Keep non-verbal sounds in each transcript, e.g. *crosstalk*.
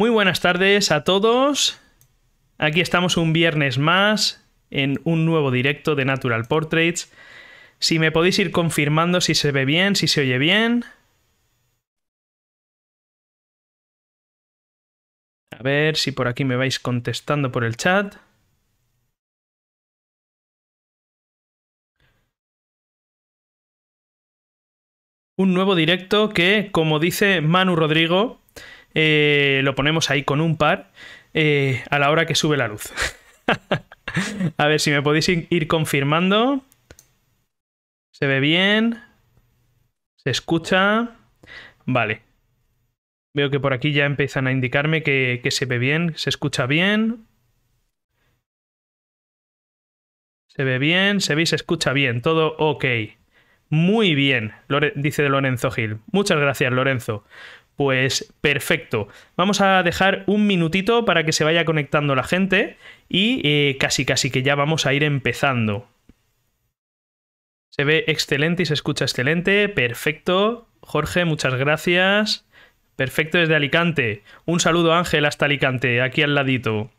Muy buenas tardes a todos. Aquí estamos un viernes más en un nuevo directo de Natural Portraits. Si me podéis ir confirmando si se ve bien, si se oye bien. A ver si por aquí me vais contestando por el chat. Un nuevo directo que, como dice Manu Rodrigo, eh, lo ponemos ahí con un par eh, a la hora que sube la luz. *laughs* a ver si me podéis ir confirmando. Se ve bien. Se escucha. Vale. Veo que por aquí ya empiezan a indicarme que, que se ve bien, se escucha bien. Se ve bien, se ve y se escucha bien, todo ok. Muy bien, dice Lorenzo Gil. Muchas gracias, Lorenzo. Pues perfecto. Vamos a dejar un minutito para que se vaya conectando la gente y eh, casi casi que ya vamos a ir empezando. Se ve excelente y se escucha excelente. Perfecto. Jorge, muchas gracias. Perfecto desde Alicante. Un saludo Ángel hasta Alicante, aquí al ladito.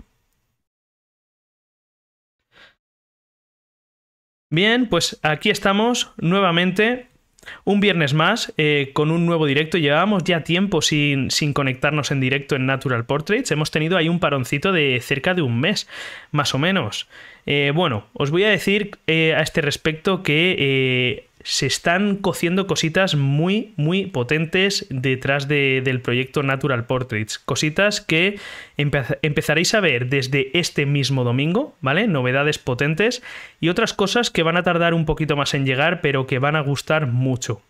Bien, pues aquí estamos nuevamente un viernes más eh, con un nuevo directo. Llevábamos ya tiempo sin, conectarnos en directo en Natural Portraits. Hemos tenido ahí un paroncito de cerca de un mes, más o menos. Eh, bueno, os voy a decir eh, a este respecto que se están cociendo cositas muy, muy potentes detrás del proyecto Natural Portraits. Cositas que empezaréis a ver desde este mismo domingo, ¿vale? Novedades potentes y otras cosas que van a tardar un poquito más en llegar, pero que van a gustar mucho.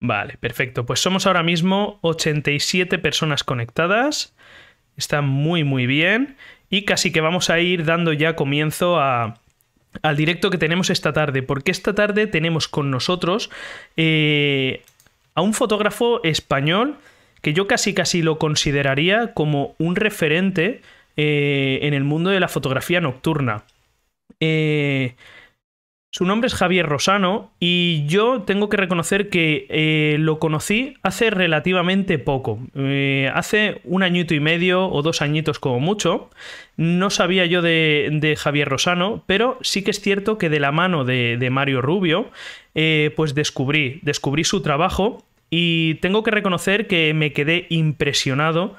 Vale, perfecto. Pues somos ahora mismo 87 personas conectadas. Está muy, muy bien. Y casi que vamos a ir dando ya comienzo al directo que tenemos esta tarde, porque esta tarde tenemos con nosotros eh, a un fotógrafo español que yo casi casi lo consideraría como un referente eh, en el mundo de la fotografía nocturna. Eh, su nombre es Javier Rosano y yo tengo que reconocer que eh, lo conocí hace relativamente poco. Eh, hace un añito y medio o dos añitos como mucho. No sabía yo de, Javier Rosano, pero sí que es cierto que de la mano de, Mario Rubio, eh, pues descubrí, descubrí su trabajo y tengo que reconocer que me quedé impresionado,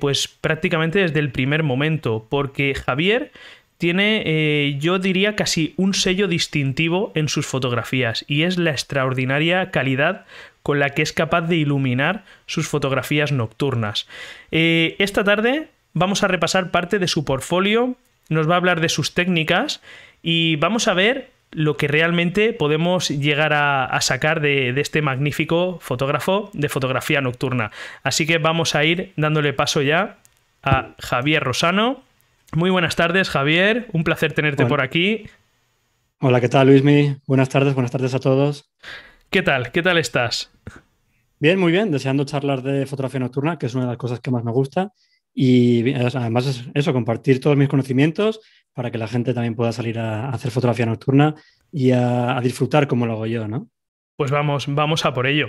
pues prácticamente desde el primer momento, porque Javier tiene, eh, yo diría, casi un sello distintivo en sus fotografías y es la extraordinaria calidad con la que es capaz de iluminar sus fotografías nocturnas. Eh, esta tarde vamos a repasar parte de su portfolio, nos va a hablar de sus técnicas y vamos a ver lo que realmente podemos llegar a, sacar de, este magnífico fotógrafo de fotografía nocturna. Así que vamos a ir dándole paso ya a Javier Rosano muy buenas tardes, Javier. Un placer tenerte por aquí. Hola, ¿qué tal, Luismi? Buenas tardes, buenas tardes a todos. ¿Qué tal? ¿Qué tal estás? Bien, muy bien. Deseando charlar de fotografía nocturna, que es una de las cosas que más me gusta. Y además es eso, compartir todos mis conocimientos para que la gente también pueda salir a hacer fotografía nocturna y a, a disfrutar como lo hago yo, ¿no? Pues vamos, vamos a por ello.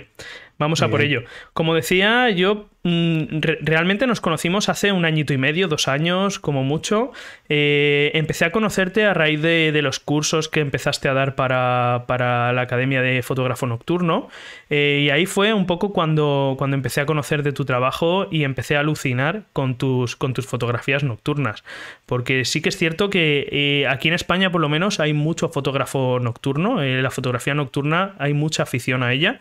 Vamos a por ello. Como decía, yo mm, realmente nos conocimos hace un añito y medio, dos años, como mucho. Eh, empecé a conocerte a raíz de, los cursos que empezaste a dar para, la Academia de Fotógrafo Nocturno. Eh, y ahí fue un poco cuando, cuando empecé a conocer de tu trabajo y empecé a alucinar con tus, con tus fotografías nocturnas. Porque sí que es cierto que eh, aquí en España, por lo menos, hay mucho fotógrafo nocturno. la fotografía nocturna hay mucha afición a ella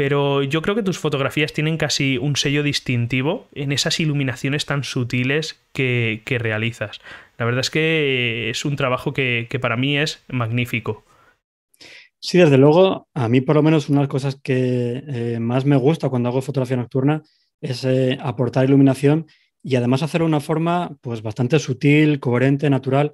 pero yo creo que tus fotografías tienen casi un sello distintivo en esas iluminaciones tan sutiles que, realizas. La verdad es que es un trabajo que, para mí es magnífico. Sí, desde luego, a mí por lo menos una de las cosas que eh, más me gusta cuando hago fotografía nocturna es eh, aportar iluminación y además hacerlo de una forma pues bastante sutil, coherente, natural,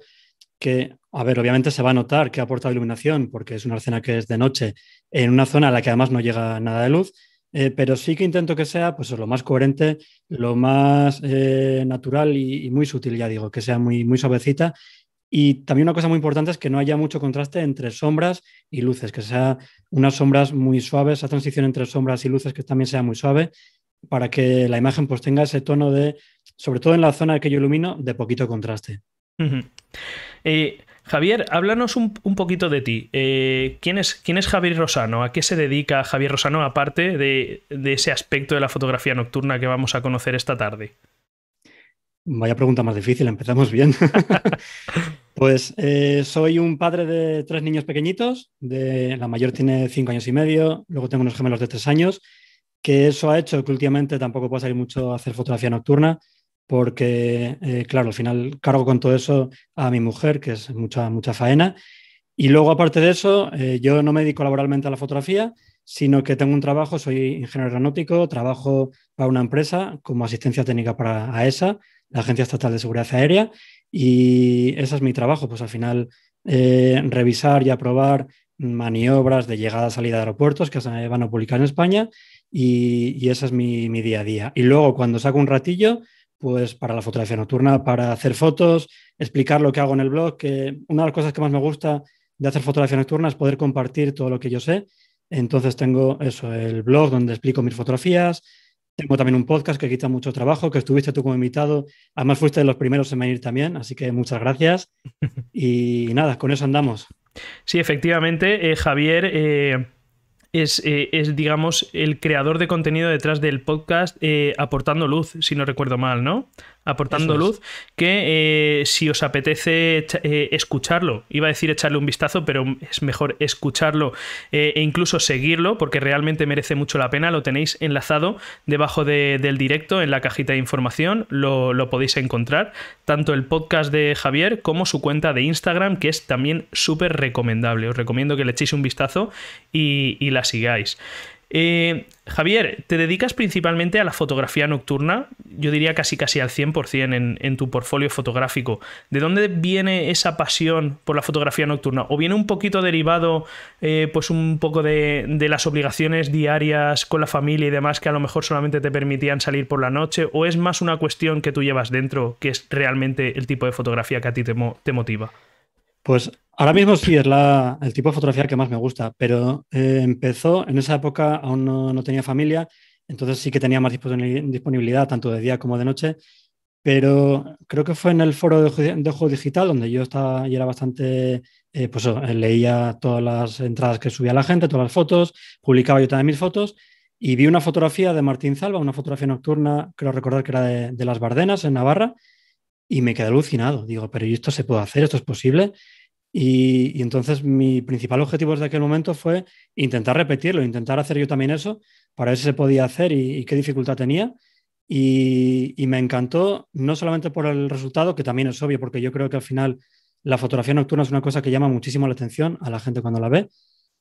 que a ver, obviamente se va a notar que aporta aportado iluminación porque es una escena que es de noche en una zona a la que además no llega nada de luz, eh, pero sí que intento que sea pues, lo más coherente, lo más eh, natural y, muy sutil, ya digo, que sea muy, muy suavecita. Y también una cosa muy importante es que no haya mucho contraste entre sombras y luces, que sea unas sombras muy suaves, esa transición entre sombras y luces que también sea muy suave, para que la imagen pues, tenga ese tono de, sobre todo en la zona que yo ilumino, de poquito contraste. Javier, háblanos un, poquito de ti. Eh, ¿quién, es, ¿quién, es, Javier Rosano? ¿A qué se dedica Javier Rosano aparte de, ese aspecto de la fotografía nocturna que vamos a conocer esta tarde? Vaya pregunta más difícil, empezamos bien. *laughs* pues eh, soy un padre de tres niños pequeñitos, de, la mayor tiene cinco años y medio, luego tengo unos gemelos de tres años, que eso ha hecho que últimamente tampoco pueda salir mucho a hacer fotografía nocturna porque, eh, claro, al final cargo con todo eso a mi mujer, que es mucha, mucha faena. Y luego, aparte de eso, eh, yo no me dedico laboralmente a la fotografía, sino que tengo un trabajo, soy ingeniero aeronáutico, trabajo para una empresa como asistencia técnica para AESA, la Agencia Estatal de Seguridad Aérea, y ese es mi trabajo, pues al final eh, revisar y aprobar maniobras de llegada, salida de aeropuertos que se van a publicar en España, y, y ese es mi, mi día a día. Y luego, cuando saco un ratillo, pues para la fotografía nocturna, para hacer fotos, explicar lo que hago en el blog, que una de las cosas que más me gusta de hacer fotografía nocturna es poder compartir todo lo que yo sé. Entonces tengo eso, el blog donde explico mis fotografías, tengo también un podcast que quita mucho trabajo, que estuviste tú como invitado, además fuiste de los primeros en venir también, así que muchas gracias. *laughs* Y nada, con eso andamos. Sí, efectivamente, eh, Javier... Eh, eh, es, digamos, el creador de contenido detrás del podcast eh, aportando luz, si no recuerdo mal, ¿no? aportando luz, que eh, si os apetece eh, escucharlo, iba a decir echarle un vistazo, pero es mejor escucharlo eh, e incluso seguirlo, porque realmente merece mucho la pena, lo tenéis enlazado debajo del directo, en la cajita de información, lo, podéis encontrar, tanto el podcast de Javier como su cuenta de Instagram, que es también súper recomendable, os recomiendo que le echéis un vistazo y, y la sigáis. Eh, Javier, te dedicas principalmente a la fotografía nocturna, yo diría casi casi al 100% en, en tu portfolio fotográfico. ¿De dónde viene esa pasión por la fotografía nocturna? ¿O viene un poquito derivado, eh, pues un poco de, las obligaciones diarias con la familia y demás que a lo mejor solamente te permitían salir por la noche? ¿O es más una cuestión que tú llevas dentro, que es realmente el tipo de fotografía que a ti te motiva? Pues Ahora mismo sí es el tipo de fotografía que más me gusta, pero eh, empezó en esa época, aún no, tenía familia, entonces sí que tenía más disponibilidad tanto de día como de noche, pero creo que fue en el foro de, de Ojo Digital donde yo estaba y era bastante, eh, pues eh, leía todas las entradas que subía la gente, todas las fotos, publicaba yo también mis fotos y vi una fotografía de Martín Salva, una fotografía nocturna, creo recordar que era de, de Las Bardenas, en Navarra, y me quedé alucinado. Digo, pero ¿y esto se puede hacer? ¿Esto es posible? Y, entonces mi principal objetivo desde aquel momento fue intentar repetirlo, intentar hacer yo también eso, para ver si se podía hacer y, qué dificultad tenía. y, me encantó, no solamente por el resultado, que también es obvio, porque yo creo que al final la fotografía nocturna es una cosa que llama muchísimo la atención a la gente cuando la ve,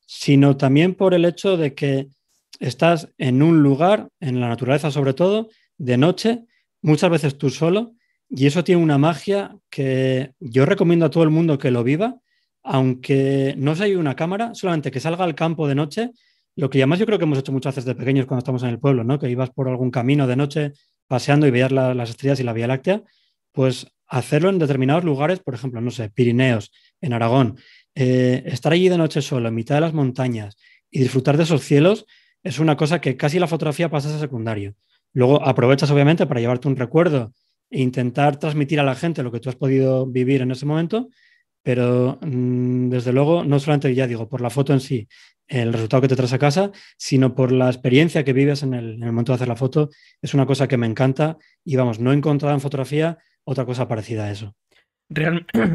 sino también por el hecho de que estás en un lugar, en la naturaleza sobre todo, de noche, muchas veces tú solo, y eso tiene una magia que yo recomiendo a todo el mundo que lo viva, aunque no se haya una cámara, solamente que salga al campo de noche, lo que además yo creo que hemos hecho muchas veces de pequeños cuando estamos en el pueblo, ¿no? que ibas por algún camino de noche paseando y veías las estrellas y la Vía Láctea, pues hacerlo en determinados lugares, por ejemplo, no sé, Pirineos, en Aragón, eh, estar allí de noche solo, en mitad de las montañas y disfrutar de esos cielos, es una cosa que casi la fotografía pasa a secundario. Luego aprovechas obviamente para llevarte un recuerdo e intentar transmitir a la gente lo que tú has podido vivir en ese momento, pero mm, desde luego, no solamente ya digo por la foto en sí, el resultado que te traes a casa, sino por la experiencia que vives en el, en el momento de hacer la foto, es una cosa que me encanta y vamos, no he encontrado en fotografía otra cosa parecida a eso. *clears throat*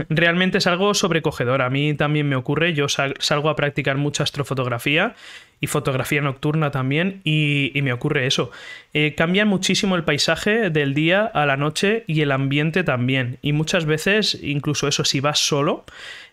realmente es algo sobrecogedor. A mí también me ocurre. Yo salgo a practicar mucha astrofotografía y fotografía nocturna también y, me ocurre eso. Eh, cambia cambian muchísimo el paisaje del día a la noche y el ambiente también. Y muchas veces, incluso eso, si vas solo,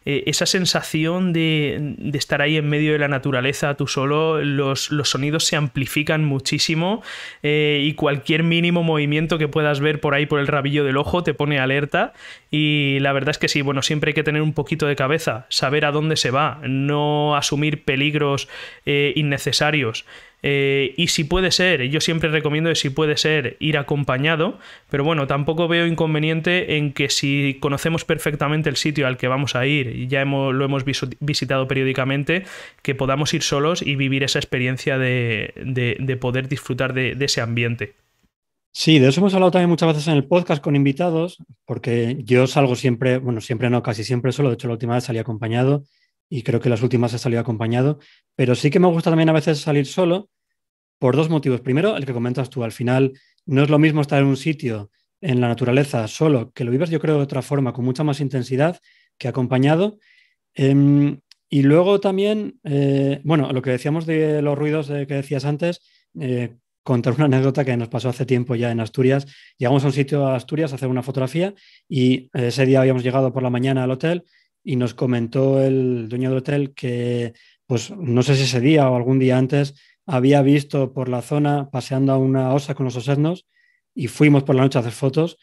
eh, esa sensación de, estar ahí en medio de la naturaleza tú solo, los, sonidos se amplifican muchísimo eh, y cualquier mínimo movimiento que puedas ver por ahí por el rabillo del ojo te pone alerta y la verdad es que sí, bueno, siempre hay que tener un poquito de cabeza, saber a dónde se va, no asumir peligros eh, innecesarios. Eh, y si puede ser, yo siempre recomiendo que si puede ser ir acompañado, pero bueno, tampoco veo inconveniente en que si conocemos perfectamente el sitio al que vamos a ir y ya lo hemos visitado periódicamente, que podamos ir solos y vivir esa experiencia de, poder disfrutar de, de ese ambiente. Sí, de eso hemos hablado también muchas veces en el podcast con invitados, porque yo salgo siempre, bueno, siempre no, casi siempre solo, de hecho la última vez salí acompañado y creo que las últimas he salido acompañado, pero sí que me gusta también a veces salir solo por dos motivos. Primero, el que comentas tú, al final no es lo mismo estar en un sitio en la naturaleza solo, que lo vivas yo creo de otra forma, con mucha más intensidad que acompañado. Em, y luego también, eh, bueno, lo que decíamos de los ruidos que decías antes, eh, contar una anécdota que nos pasó hace tiempo ya en Asturias. Llegamos a un sitio a Asturias a hacer una fotografía y eh, ese día habíamos llegado por la mañana al hotel y nos comentó el dueño del hotel que, pues no sé si ese día o algún día antes, había visto por la zona paseando a una osa con los osernos y fuimos por la noche a hacer fotos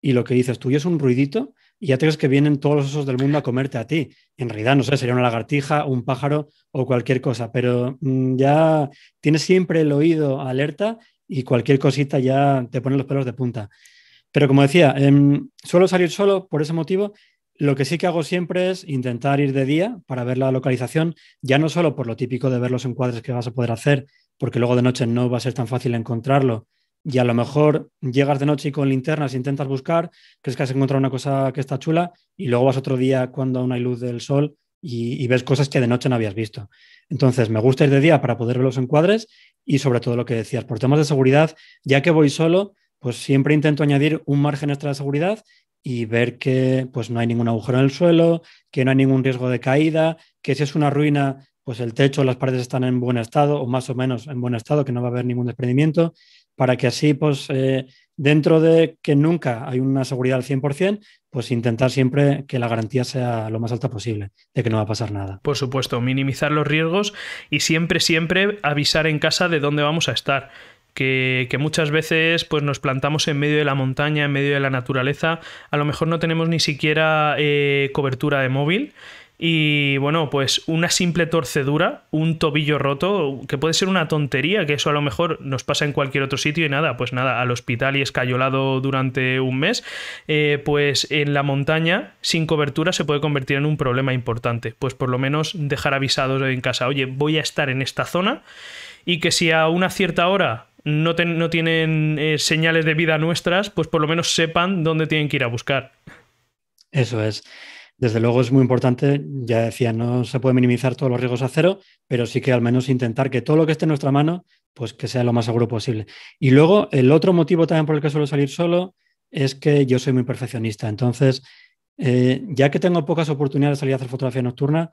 y lo que dices tú es un ruidito y ya te crees que vienen todos los osos del mundo a comerte a ti. En realidad, no sé, sería una lagartija, un pájaro o cualquier cosa, pero mm, ya tienes siempre el oído alerta y cualquier cosita ya te pone los pelos de punta. Pero como decía, em, suelo salir solo por ese motivo lo que sí que hago siempre es intentar ir de día para ver la localización, ya no solo por lo típico de ver los encuadres que vas a poder hacer, porque luego de noche no va a ser tan fácil encontrarlo. Y a lo mejor llegas de noche y con linternas intentas buscar, crees que has encontrado una cosa que está chula y luego vas otro día cuando aún hay luz del sol y, y, ves cosas que de noche no habías visto. Entonces, me gusta ir de día para poder ver los encuadres y sobre todo lo que decías, por temas de seguridad, ya que voy solo, pues siempre intento añadir un margen extra de seguridad y ver que pues, no hay ningún agujero en el suelo, que no hay ningún riesgo de caída, que si es una ruina, pues el techo, las paredes están en buen estado o más o menos en buen estado, que no va a haber ningún desprendimiento, para que así, pues eh, dentro de que nunca hay una seguridad al 100%, pues intentar siempre que la garantía sea lo más alta posible, de que no va a pasar nada. Por supuesto, minimizar los riesgos y siempre, siempre avisar en casa de dónde vamos a estar que, muchas veces pues, nos plantamos en medio de la montaña, en medio de la naturaleza, a lo mejor no tenemos ni siquiera eh, cobertura de móvil. Y bueno, pues una simple torcedura, un tobillo roto, que puede ser una tontería, que eso a lo mejor nos pasa en cualquier otro sitio y nada, pues nada, al hospital y escayolado durante un mes, eh, pues en la montaña sin cobertura se puede convertir en un problema importante. Pues por lo menos dejar avisados en casa, oye, voy a estar en esta zona y que si a una cierta hora no, tienen eh, señales de vida nuestras, pues por lo menos sepan dónde tienen que ir a buscar. Eso es. Desde luego es muy importante, ya decía, no se puede minimizar todos los riesgos a cero, pero sí que al menos intentar que todo lo que esté en nuestra mano, pues que sea lo más seguro posible. Y luego el otro motivo también por el que suelo salir solo es que yo soy muy perfeccionista. Entonces, eh, ya que tengo pocas oportunidades de salir a hacer fotografía nocturna,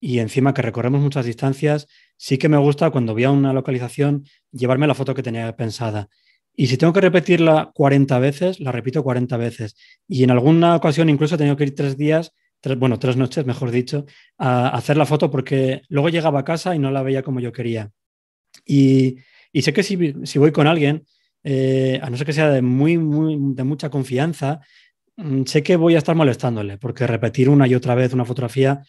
y encima que recorremos muchas distancias, sí que me gusta cuando voy a una localización llevarme la foto que tenía pensada. Y si tengo que repetirla 40 veces, la repito 40 veces. Y en alguna ocasión incluso he tenido que ir tres días, bueno, tres noches, mejor dicho, a hacer la foto porque luego llegaba a casa y no la veía como yo quería. Y, sé que si, voy con alguien, eh, a no ser que sea de, muy, muy, de mucha confianza, mm, sé que voy a estar molestándole porque repetir una y otra vez una fotografía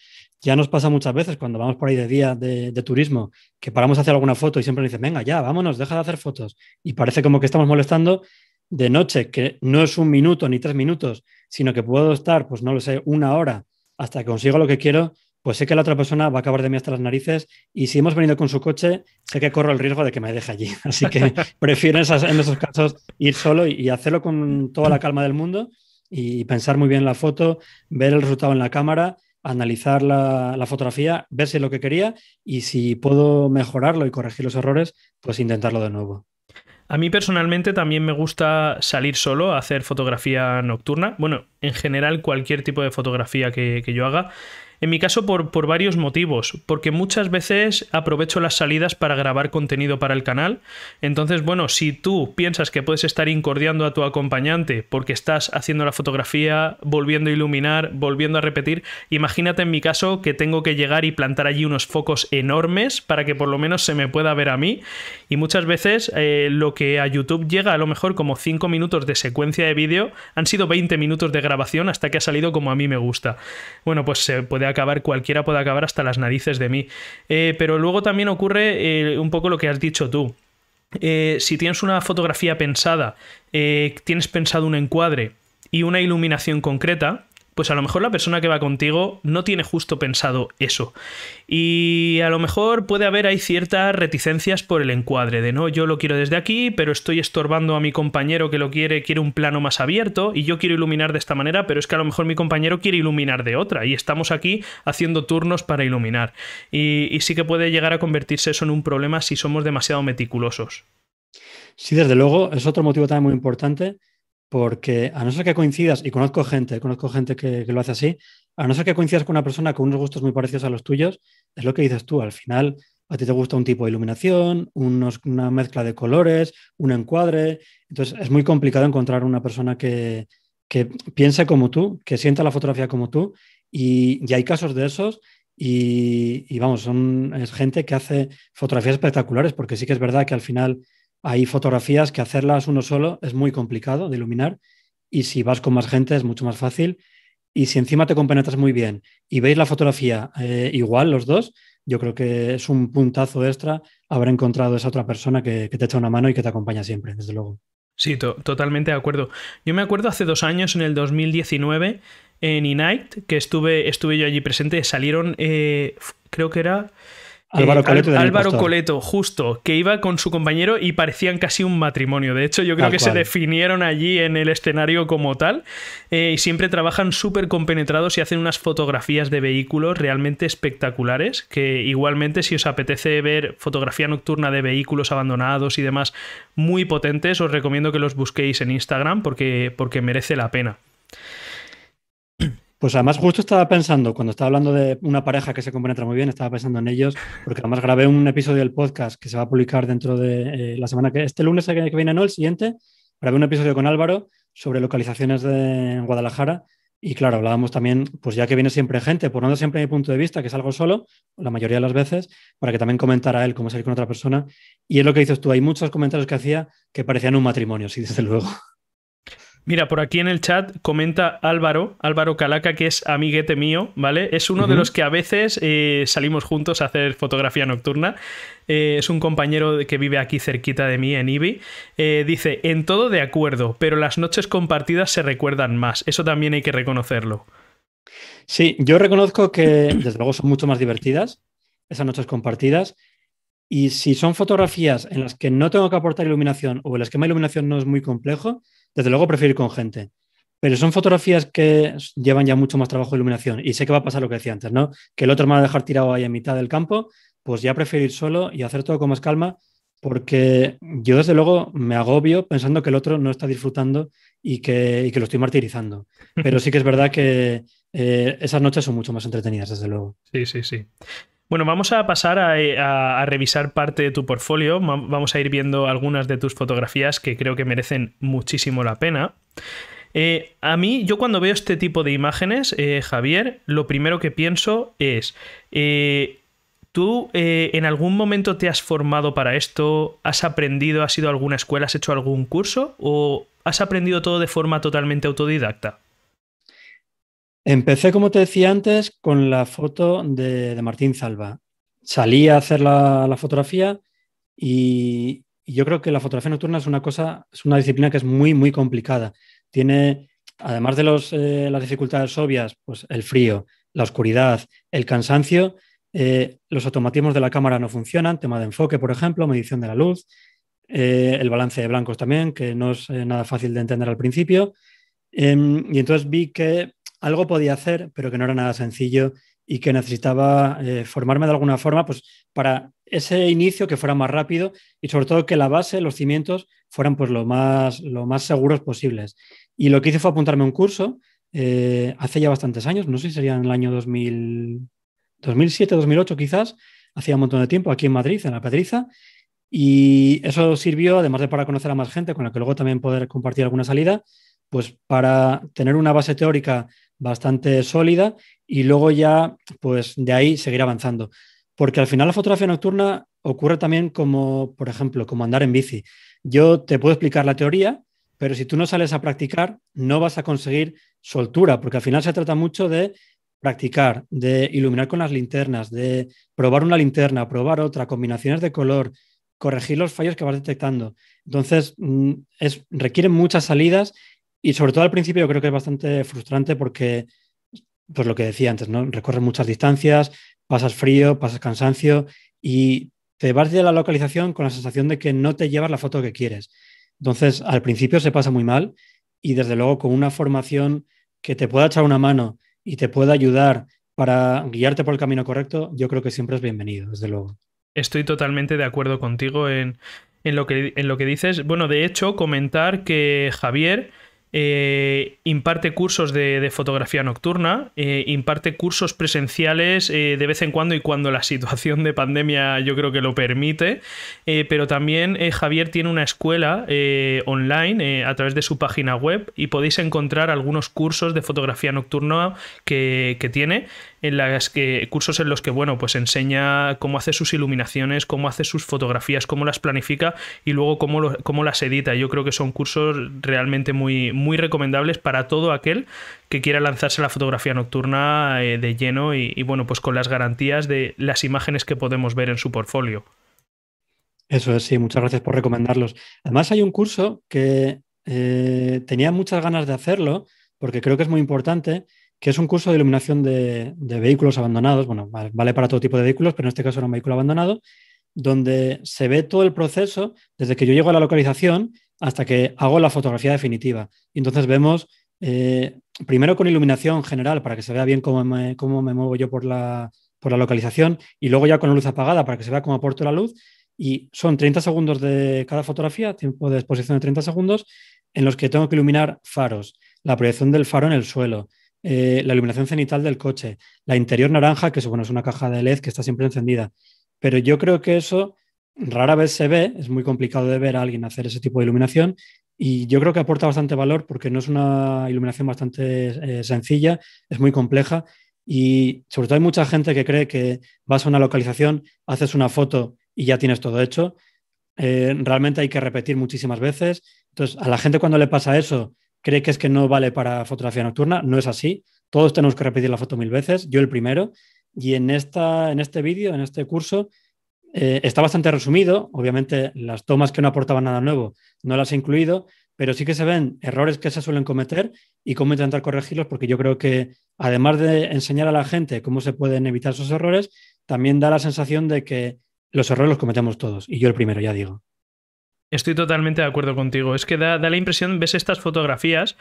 ya nos pasa muchas veces cuando vamos por ahí de día de, turismo, que paramos a hacer alguna foto y siempre nos dicen, venga, ya, vámonos, deja de hacer fotos. Y parece como que estamos molestando de noche, que no es un minuto ni tres minutos, sino que puedo estar, pues no lo sé, una hora hasta que consigo lo que quiero, pues sé que la otra persona va a acabar de mí hasta las narices y si hemos venido con su coche, sé que corro el riesgo de que me deje allí. *laughs* Así que *laughs* prefiero en esos casos ir solo y hacerlo con toda la calma del mundo y pensar muy bien la foto, ver el resultado en la cámara analizar la, fotografía, ver si es lo que quería y si puedo mejorarlo y corregir los errores, pues intentarlo de nuevo. A mí personalmente también me gusta salir solo a hacer fotografía nocturna. Bueno, en general cualquier tipo de fotografía que, que yo haga. En mi caso por, por varios motivos, porque muchas veces aprovecho las salidas para grabar contenido para el canal, entonces bueno, si tú piensas que puedes estar incordiando a tu acompañante porque estás haciendo la fotografía, volviendo a iluminar, volviendo a repetir, imagínate en mi caso que tengo que llegar y plantar allí unos focos enormes para que por lo menos se me pueda ver a mí y muchas veces eh, lo que a YouTube llega a lo mejor como 5 minutos de secuencia de vídeo han sido 20 minutos de grabación hasta que ha salido como a mí me gusta. Bueno, pues se puede acabar, cualquiera puede acabar hasta las narices de mí. Eh, pero luego también ocurre eh, un poco lo que has dicho tú. Eh, si tienes una fotografía pensada, tienes pensado un encuadre y una iluminación concreta, pues a lo mejor la persona que va contigo no tiene justo pensado eso. Y a lo mejor puede haber ahí ciertas reticencias por el encuadre de no, yo lo quiero desde aquí, pero estoy estorbando a mi compañero que lo quiere, quiere un plano más abierto y yo quiero iluminar de esta manera, pero es que a lo mejor mi compañero quiere iluminar de otra y estamos aquí haciendo turnos para iluminar. Y, sí que puede llegar a convertirse eso en un problema si somos demasiado meticulosos. Sí, desde luego, es otro motivo también muy importante porque a no ser que coincidas, y conozco gente, conozco gente que, lo hace así, a no ser que coincidas con una persona con unos gustos muy parecidos a los tuyos, es lo que dices tú, al final a ti te gusta un tipo de iluminación, una mezcla de colores, un encuadre, entonces es muy complicado encontrar una persona que, piense como tú, que sienta la fotografía como tú, y, y hay casos de esos. Y, vamos, son, es gente que hace fotografías espectaculares, porque sí que es verdad que al final hay fotografías que hacerlas uno solo es muy complicado de iluminar y si vas con más gente es mucho más fácil. Y si encima te compenetras muy bien y veis la fotografía eh, igual los dos, yo creo que es un puntazo extra haber encontrado esa otra persona que, te echa una mano y que te acompaña siempre, desde luego. Sí, totalmente de acuerdo. Yo me acuerdo hace dos años, en el 2019, en night que estuve, estuve yo allí presente, salieron, eh, creo que era eh, Álvaro, Coleto, justo, que iba con su compañero y parecían casi un matrimonio. De hecho, yo creo que se definieron allí en el escenario como tal. Eh, y siempre trabajan súper compenetrados y hacen unas fotografías de vehículos realmente espectaculares. Que igualmente, si os apetece ver fotografía nocturna de vehículos abandonados y demás muy potentes, os recomiendo que los busquéis en Instagram porque, porque merece la pena. Pues además justo estaba pensando, cuando estaba hablando de una pareja que se compenetra muy bien, estaba pensando en ellos, porque además grabé un episodio del podcast que se va a publicar dentro de eh, la semana que, este lunes que viene, no, el siguiente, grabé un episodio con Álvaro sobre localizaciones de Guadalajara y claro, hablábamos también, pues ya que viene siempre gente, por no siempre mi punto de vista, que es algo solo, la mayoría de las veces, para que también comentara él cómo salir con otra persona. Y es lo que dices tú, hay muchos comentarios que hacía que parecían un matrimonio, sí, desde *laughs* luego. Mira, por aquí en el chat comenta Álvaro, Álvaro Calaca, que es amiguete mío, ¿vale? Es uno de los que a veces eh, salimos juntos a hacer fotografía nocturna. Eh, es un compañero que vive aquí cerquita de mí en Ibi. Eh, dice, en todo de acuerdo, pero las noches compartidas se recuerdan más. Eso también hay que reconocerlo. Sí, yo reconozco que *clears throat* desde luego son mucho más divertidas esas noches compartidas. Y si son fotografías en las que no tengo que aportar iluminación o las que de iluminación no es muy complejo, desde luego prefiero ir con gente. Pero son fotografías que llevan ya mucho más trabajo de iluminación. Y sé que va a pasar lo que decía antes, ¿no? Que el otro me va a dejar tirado ahí en mitad del campo. Pues ya prefiero ir solo y hacer todo con más calma. Porque yo, desde luego, me agobio pensando que el otro no está disfrutando y que, lo estoy martirizando. *laughs* Pero sí que es verdad que eh, esas noches son mucho más entretenidas, desde luego. Sí, sí, sí. Bueno, vamos a pasar eh, a, revisar parte de tu portfolio. Vamos a ir viendo algunas de tus fotografías que creo que merecen muchísimo la pena. Eh, a mí, yo cuando veo este tipo de imágenes, eh, Javier, lo primero que pienso es, ¿tú en algún momento te has formado para esto? ¿Has aprendido? ¿Has ido a alguna escuela? ¿Has hecho algún curso? ¿O has aprendido todo de forma totalmente autodidacta? Empecé, como te decía antes, con la foto de, Martín Zalba. Salí a hacer la, fotografía y, yo creo que la fotografía nocturna es una cosa, es una disciplina que es muy, muy complicada. Tiene, además de eh, las dificultades obvias, pues el frío, la oscuridad, el cansancio, eh, los automatismos de la cámara no funcionan, tema de enfoque, por ejemplo, medición de la luz, eh, el balance de blancos también, que no es nada fácil de entender al principio. Em, y entonces vi que algo podía hacer, pero que no era nada sencillo y que necesitaba eh, formarme de alguna forma pues, para ese inicio que fuera más rápido y sobre todo que la base, los cimientos fueran pues, lo, más, lo más seguros posibles. Y lo que hice fue apuntarme a un curso eh, hace ya bastantes años, no sé si sería en el año 2000, 2007, 2008 quizás, hacía un montón de tiempo aquí en Madrid, en la Pedriza, y eso sirvió, además de para conocer a más gente, con la que luego también poder compartir alguna salida, pues para tener una base teórica bastante sólida y luego ya, pues de ahí seguir avanzando. Porque al final la fotografía nocturna ocurre también como, por ejemplo, como andar en bici. Yo te puedo explicar la teoría, pero si tú no sales a practicar, no vas a conseguir soltura, porque al final se trata mucho de practicar, de iluminar con las linternas, de probar una linterna, probar otra, combinaciones de color, corregir los fallos que vas detectando. Entonces, mm, es, requieren muchas salidas y sobre todo al principio yo creo que es bastante frustrante porque, pues lo que decía antes, ¿no? Recorres muchas distancias, pasas frío, pasas cansancio y te vas de la localización con la sensación de que no te llevas la foto que quieres. Entonces, al principio se pasa muy mal y desde luego con una formación que te pueda echar una mano y te pueda ayudar para guiarte por el camino correcto, yo creo que siempre es bienvenido, desde luego. Estoy totalmente de acuerdo contigo en, lo, que, en lo que dices. Bueno, de hecho, comentar que Javier eh, imparte cursos de, fotografía nocturna, eh, imparte cursos presenciales eh, de vez en cuando y cuando la *laughs* situación de pandemia yo creo que lo permite, pero también Javier tiene una escuela online a través de su página web y podéis encontrar algunos cursos de fotografía nocturna que, tiene en las que cursos en los que bueno pues enseña cómo hace sus iluminaciones cómo hace sus fotografías cómo las planifica y luego cómo, las edita yo creo que son cursos realmente muy muy recomendables para todo aquel que quiera lanzarse la fotografía nocturna eh, de lleno y, bueno, pues con las garantías de las imágenes que podemos ver en su portfolio. Eso es, sí, muchas gracias por recomendarlos. Además hay un curso que eh, tenía muchas ganas de hacerlo porque creo que es muy importante, que es un curso de iluminación de vehículos abandonados, bueno, vale para todo tipo de vehículos, pero en este caso era un vehículo abandonado, donde se ve todo el proceso desde que yo llego a la localización hasta que hago la fotografía definitiva. Y entonces vemos, eh, primero con iluminación general, para que se vea bien cómo me, cómo muevo yo por la, por la localización, y luego ya con la luz apagada, para que se vea cómo aporto la luz. Y son 30 segundos de cada fotografía, tiempo de exposición de 30 segundos, en los que tengo que iluminar faros, la proyección del faro en el suelo, eh, la iluminación cenital del coche, la interior naranja, que es una caja de LED que está siempre encendida. Pero yo creo que eso rara vez se ve, es muy complicado de ver a alguien hacer ese tipo de iluminación y yo creo que aporta bastante valor porque no es una iluminación bastante eh, sencilla, es muy compleja y sobre todo hay mucha gente que cree que vas a una localización, haces una foto y ya tienes todo hecho. Eh, realmente hay que repetir muchísimas veces. Entonces, a la gente cuando le pasa eso, cree que es que no vale para fotografía nocturna. No es así. Todos tenemos que repetir la foto mil veces, yo el primero. Y en, esta, en este vídeo, en este curso, eh, está bastante resumido, obviamente las tomas que no aportaban nada nuevo no las he incluido, pero sí que se ven errores que se suelen cometer y cómo intentar corregirlos, porque yo creo que además de enseñar a la gente cómo se pueden evitar esos errores, también da la sensación de que los errores los cometemos todos, y yo el primero, ya digo. Estoy totalmente de acuerdo contigo. Es que da, la impresión, ves estas fotografías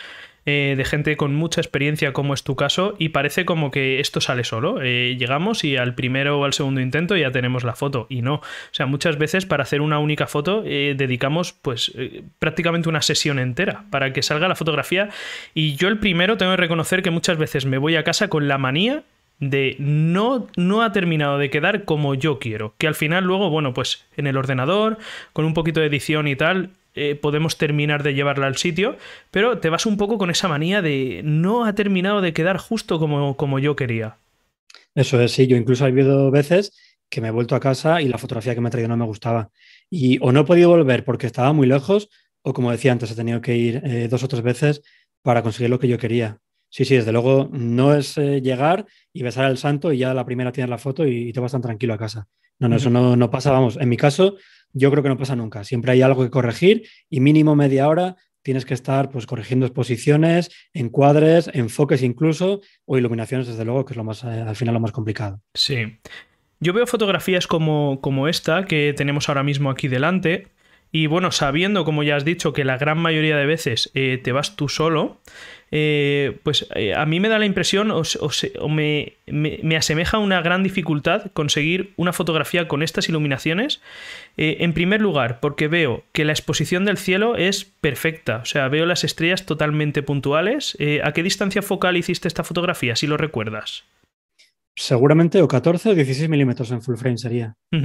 eh, de gente con mucha experiencia, como es tu caso, y parece como que esto sale solo. Eh, llegamos y al primero o al segundo intento ya tenemos la foto, y no. O sea, muchas veces para hacer una única foto eh, dedicamos pues prácticamente una sesión entera para que salga la fotografía. Y yo el primero tengo que reconocer que muchas veces me voy a casa con la manía de no, no ha terminado de quedar como yo quiero. Que al final luego, bueno, pues en el ordenador, con un poquito de edición y tal, eh, podemos terminar de llevarla al sitio, pero te vas un poco con esa manía de no ha terminado de quedar justo como, como yo quería. Eso es, sí, yo incluso he habido veces que me he vuelto a casa y la fotografía que me ha traído no me gustaba. Y o no he podido volver porque estaba muy lejos, o como decía antes, he tenido que ir eh, dos o tres veces para conseguir lo que yo quería. Sí, sí, desde luego no es eh, llegar y besar al santo y ya la primera tienes la foto y, te vas tan tranquilo a casa. No, no, eso no, no, pasa, vamos, en mi caso yo creo que no pasa nunca. Siempre hay algo que corregir y mínimo media hora tienes que estar pues corrigiendo exposiciones, encuadres, enfoques incluso o iluminaciones desde luego, que es lo más, eh, al final lo más complicado. Sí. Yo veo fotografías como, como esta que tenemos ahora mismo aquí delante, y bueno, sabiendo, como ya has dicho, que la gran mayoría de veces eh, te vas tú solo, eh, pues eh, a mí me da la impresión o, me, asemeja una gran dificultad conseguir una fotografía con estas iluminaciones. en primer lugar, porque veo que la exposición del cielo es perfecta, o sea, veo las estrellas totalmente puntuales. ¿A qué distancia focal hiciste esta fotografía, si lo recuerdas? seguramente o 14 o 16 milímetros en full frame sería. O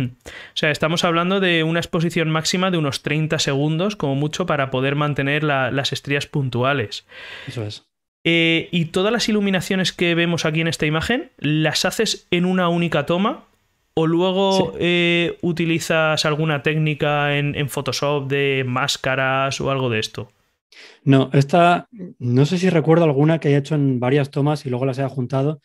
sea, estamos hablando de una exposición máxima de unos 30 segundos como mucho para poder mantener las estrías puntuales. Eso es. Eh, y todas las iluminaciones que vemos aquí en esta imagen, ¿las haces en una única toma? ¿O luego eh, utilizas alguna técnica en, en Photoshop de máscaras o algo de esto? No, esta, no sé si recuerdo alguna que haya hecho en varias tomas y luego las haya juntado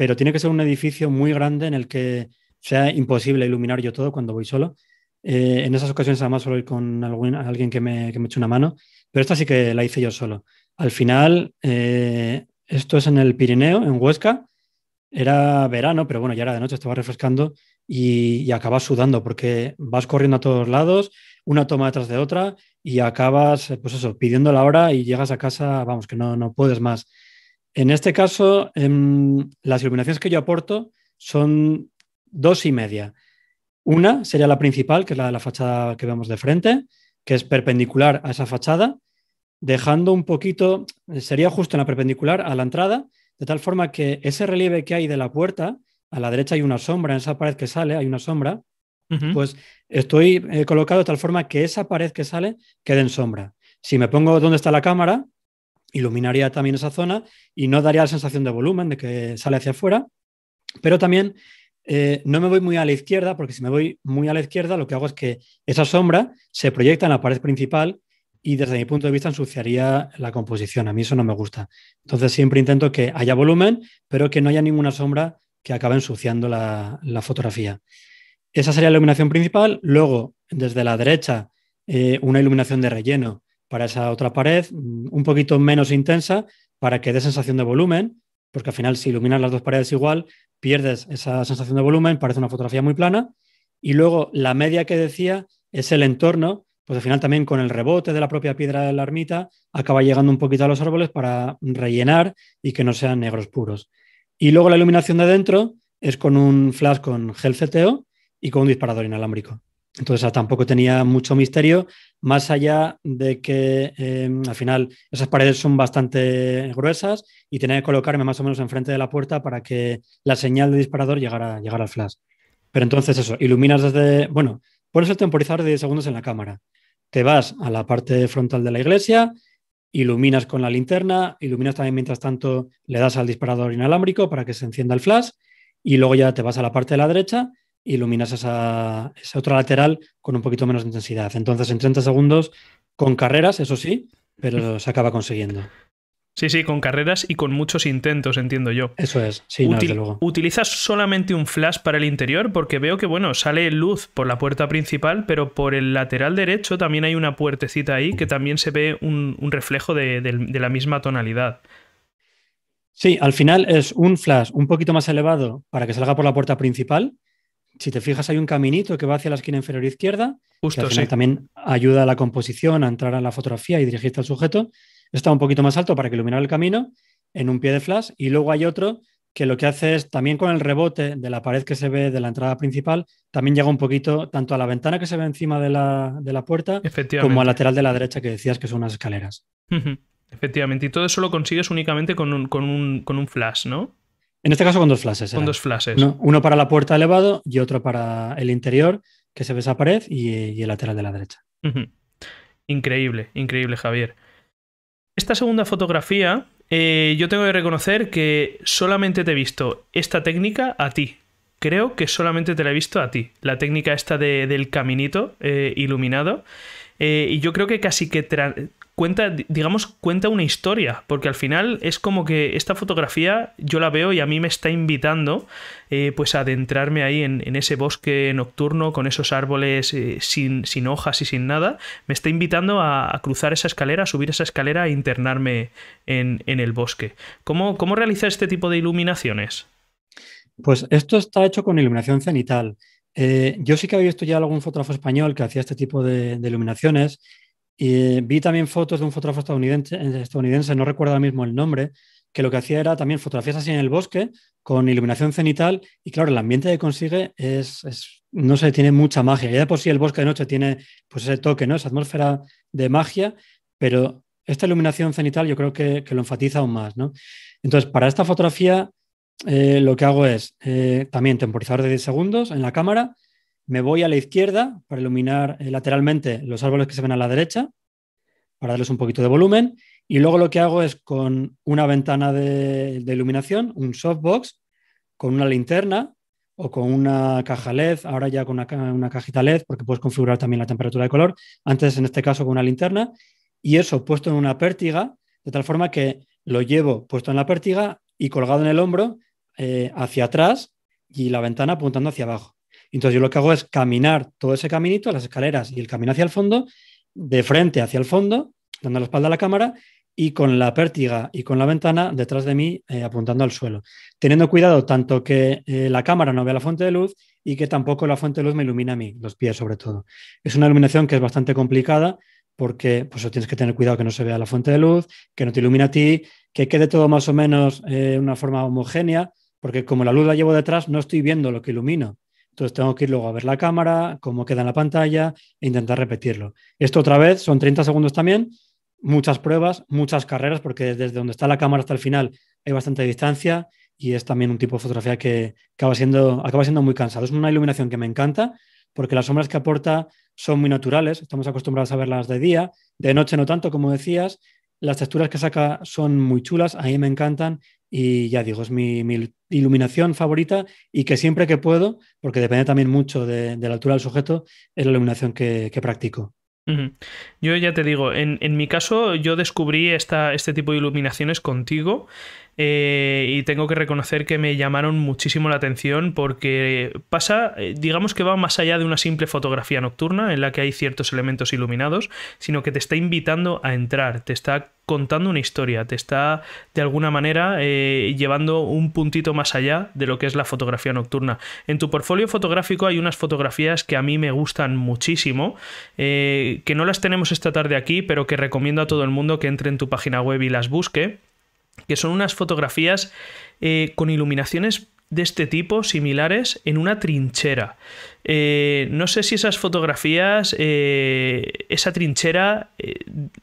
pero tiene que ser un edificio muy grande en el que sea imposible iluminar yo todo cuando voy solo. Eh, en esas ocasiones además solo ir con alguien que me, eche una mano, pero esta sí que la hice yo solo. Al final, eh, esto es en el Pirineo, en Huesca. Era verano, pero bueno, ya era de noche, estaba refrescando y, acabas sudando porque vas corriendo a todos lados, una toma detrás de otra y acabas, eh, pues eso, pidiendo la hora y llegas a casa, vamos, que no, no puedes más. En este caso, em, las iluminaciones que yo aporto son dos y media. Una sería la principal, que es la de la fachada que vemos de frente, que es perpendicular a esa fachada, dejando un poquito, sería justo en la perpendicular a la entrada, de tal forma que ese relieve que hay de la puerta, a la derecha hay una sombra, en esa pared que sale hay una sombra, pues estoy eh, colocado de tal forma que esa pared que sale quede en sombra. Si me pongo donde está la cámara, iluminaría también esa zona y no daría la sensación de volumen, de que sale hacia afuera, pero también eh, no me voy muy a la izquierda, porque si me voy muy a la izquierda, lo que hago es que esa sombra se proyecta en la pared principal y desde mi punto de vista ensuciaría la composición. A mí eso no me gusta. Entonces siempre intento que haya volumen, pero que no haya ninguna sombra que acabe ensuciando la, fotografía. Esa sería la iluminación principal. Luego, desde la derecha, eh, una iluminación de relleno para esa otra pared, mm, un poquito menos intensa, para que dé sensación de volumen, porque al final si iluminas las dos paredes igual, pierdes esa sensación de volumen, parece una fotografía muy plana, y luego la media que decía es el entorno, pues al final también con el rebote de la propia piedra de la ermita acaba llegando un poquito a los árboles para rellenar y que no sean negros puros. Y luego la iluminación de dentro es con un flash con gel CTO y con un disparador inalámbrico. Entonces tampoco tenía mucho misterio, más allá de que em, al final esas paredes son bastante gruesas y tenía que colocarme más o menos enfrente de la puerta para que la señal de disparador llegara, al flash. Pero entonces eso, iluminas desde, bueno, pones el temporizador de 10 segundos en la cámara, te vas a la parte frontal de la iglesia, iluminas con la linterna, iluminas también mientras tanto le das al disparador inalámbrico para que se encienda el flash y luego ya te vas a la parte de la derecha iluminas esa, otra lateral con un poquito menos intensidad. Entonces, en 30 segundos, con carreras, eso sí, pero se acaba consiguiendo. Sí, sí, con carreras y con muchos intentos, entiendo yo. Eso es, sí, luego. ¿Utilizas solamente un flash para el interior? Porque veo que, bueno, sale luz por la puerta principal, pero por el lateral derecho también hay una puertecita ahí que también se ve un, reflejo de la misma tonalidad. Sí, al final es un flash un poquito más elevado para que salga por la puerta principal, si te fijas, hay un caminito que va hacia la esquina inferior izquierda. Justo, que También ayuda a la composición a entrar a la fotografía y dirigirte al sujeto. Está un poquito más alto para que iluminar el camino en un pie de flash. Y luego hay otro que lo que hace es también con el rebote de la pared que se ve de la entrada principal, también llega un poquito tanto a la ventana que se ve encima de la, de la puerta como al lateral de la derecha que decías que son unas escaleras. Efectivamente, y todo eso lo consigues únicamente con un flash, ¿no? En este caso con dos flashes. Con dos flashes. Uno, para la puerta elevado y otro para el interior, que se ve esa pared, y, el lateral de la derecha. Increíble, increíble, Javier. Esta segunda fotografía, eh, yo tengo que reconocer que solamente te he visto esta técnica a ti. Creo que solamente te la he visto a ti. La técnica esta del caminito eh, iluminado. Eh, y yo creo que casi que cuenta, digamos, cuenta una historia, porque al final es como que esta fotografía yo la veo y a mí me está invitando eh, pues a adentrarme ahí en, ese bosque nocturno con esos árboles eh, sin, hojas y sin nada, me está invitando a, cruzar esa escalera, a subir esa escalera e internarme en, el bosque. ¿Cómo, ¿Cómo realiza este tipo de iluminaciones? Pues esto está hecho con iluminación cenital. Eh, yo sí que había visto ya algún fotógrafo español que hacía este tipo de, de iluminaciones y vi también fotos de un fotógrafo eh, estadounidense, no recuerdo ahora mismo el nombre, que lo que hacía era también fotografías así en el bosque, con iluminación cenital, y claro, el ambiente que consigue es, no sé, tiene mucha magia. Ya por sí el bosque de noche tiene pues ese toque, ¿no? Esa atmósfera de magia, pero esta iluminación cenital yo creo que, lo enfatiza aún más, Entonces, para esta fotografía eh, lo que hago es eh, también temporizador de 10 segundos en la cámara me voy a la izquierda para iluminar eh, lateralmente los árboles que se ven a la derecha, para darles un poquito de volumen, y luego lo que hago es con una ventana de, iluminación, un softbox, con una linterna o con una caja LED, ahora ya con una, cajita LED, porque puedes configurar también la temperatura de color, antes en este caso con una linterna, y eso puesto en una pértiga, de tal forma que lo llevo puesto en la pértiga y colgado en el hombro eh, hacia atrás y la ventana apuntando hacia abajo. Entonces yo lo que hago es caminar todo ese caminito, las escaleras y el camino hacia el fondo, de frente hacia el fondo, dando la espalda a la cámara y con la pértiga y con la ventana detrás de mí eh, apuntando al suelo, teniendo cuidado tanto que eh, la cámara no vea la fuente de luz y que tampoco la fuente de luz me ilumina a mí, los pies sobre todo. Es una iluminación que es bastante complicada porque pues, tienes que tener cuidado que no se vea la fuente de luz, que no te ilumina a ti, que quede todo más o menos eh, una forma homogénea, porque como la luz la llevo detrás, no estoy viendo lo que ilumino. Entonces tengo que ir luego a ver la cámara, cómo queda en la pantalla e intentar repetirlo. Esto otra vez son 30 segundos también, muchas pruebas, muchas carreras, porque desde donde está la cámara hasta el final hay bastante distancia y es también un tipo de fotografía que acaba siendo, acaba siendo muy cansado. Es una iluminación que me encanta porque las sombras que aporta son muy naturales, estamos acostumbrados a verlas de día, de noche no tanto, como decías, las texturas que saca son muy chulas, a mí me encantan y ya digo, es mi, iluminación favorita y que siempre que puedo, porque depende también mucho de, la altura del sujeto, es la iluminación que, practico. Yo ya te digo, en, mi caso yo descubrí este tipo de iluminaciones contigo eh, y tengo que reconocer que me llamaron muchísimo la atención porque pasa, eh, digamos que va más allá de una simple fotografía nocturna en la que hay ciertos elementos iluminados, sino que te está invitando a entrar, te está contando una historia, te está de alguna manera eh, llevando un puntito más allá de lo que es la fotografía nocturna. En tu portfolio fotográfico hay unas fotografías que a mí me gustan muchísimo, que no las tenemos esta tarde aquí, pero que recomiendo a todo el mundo que entre en tu página web y las busque que son unas fotografías eh, con iluminaciones de este tipo similares en una trinchera. Eh, no sé si esas fotografías, eh, esa trinchera, eh,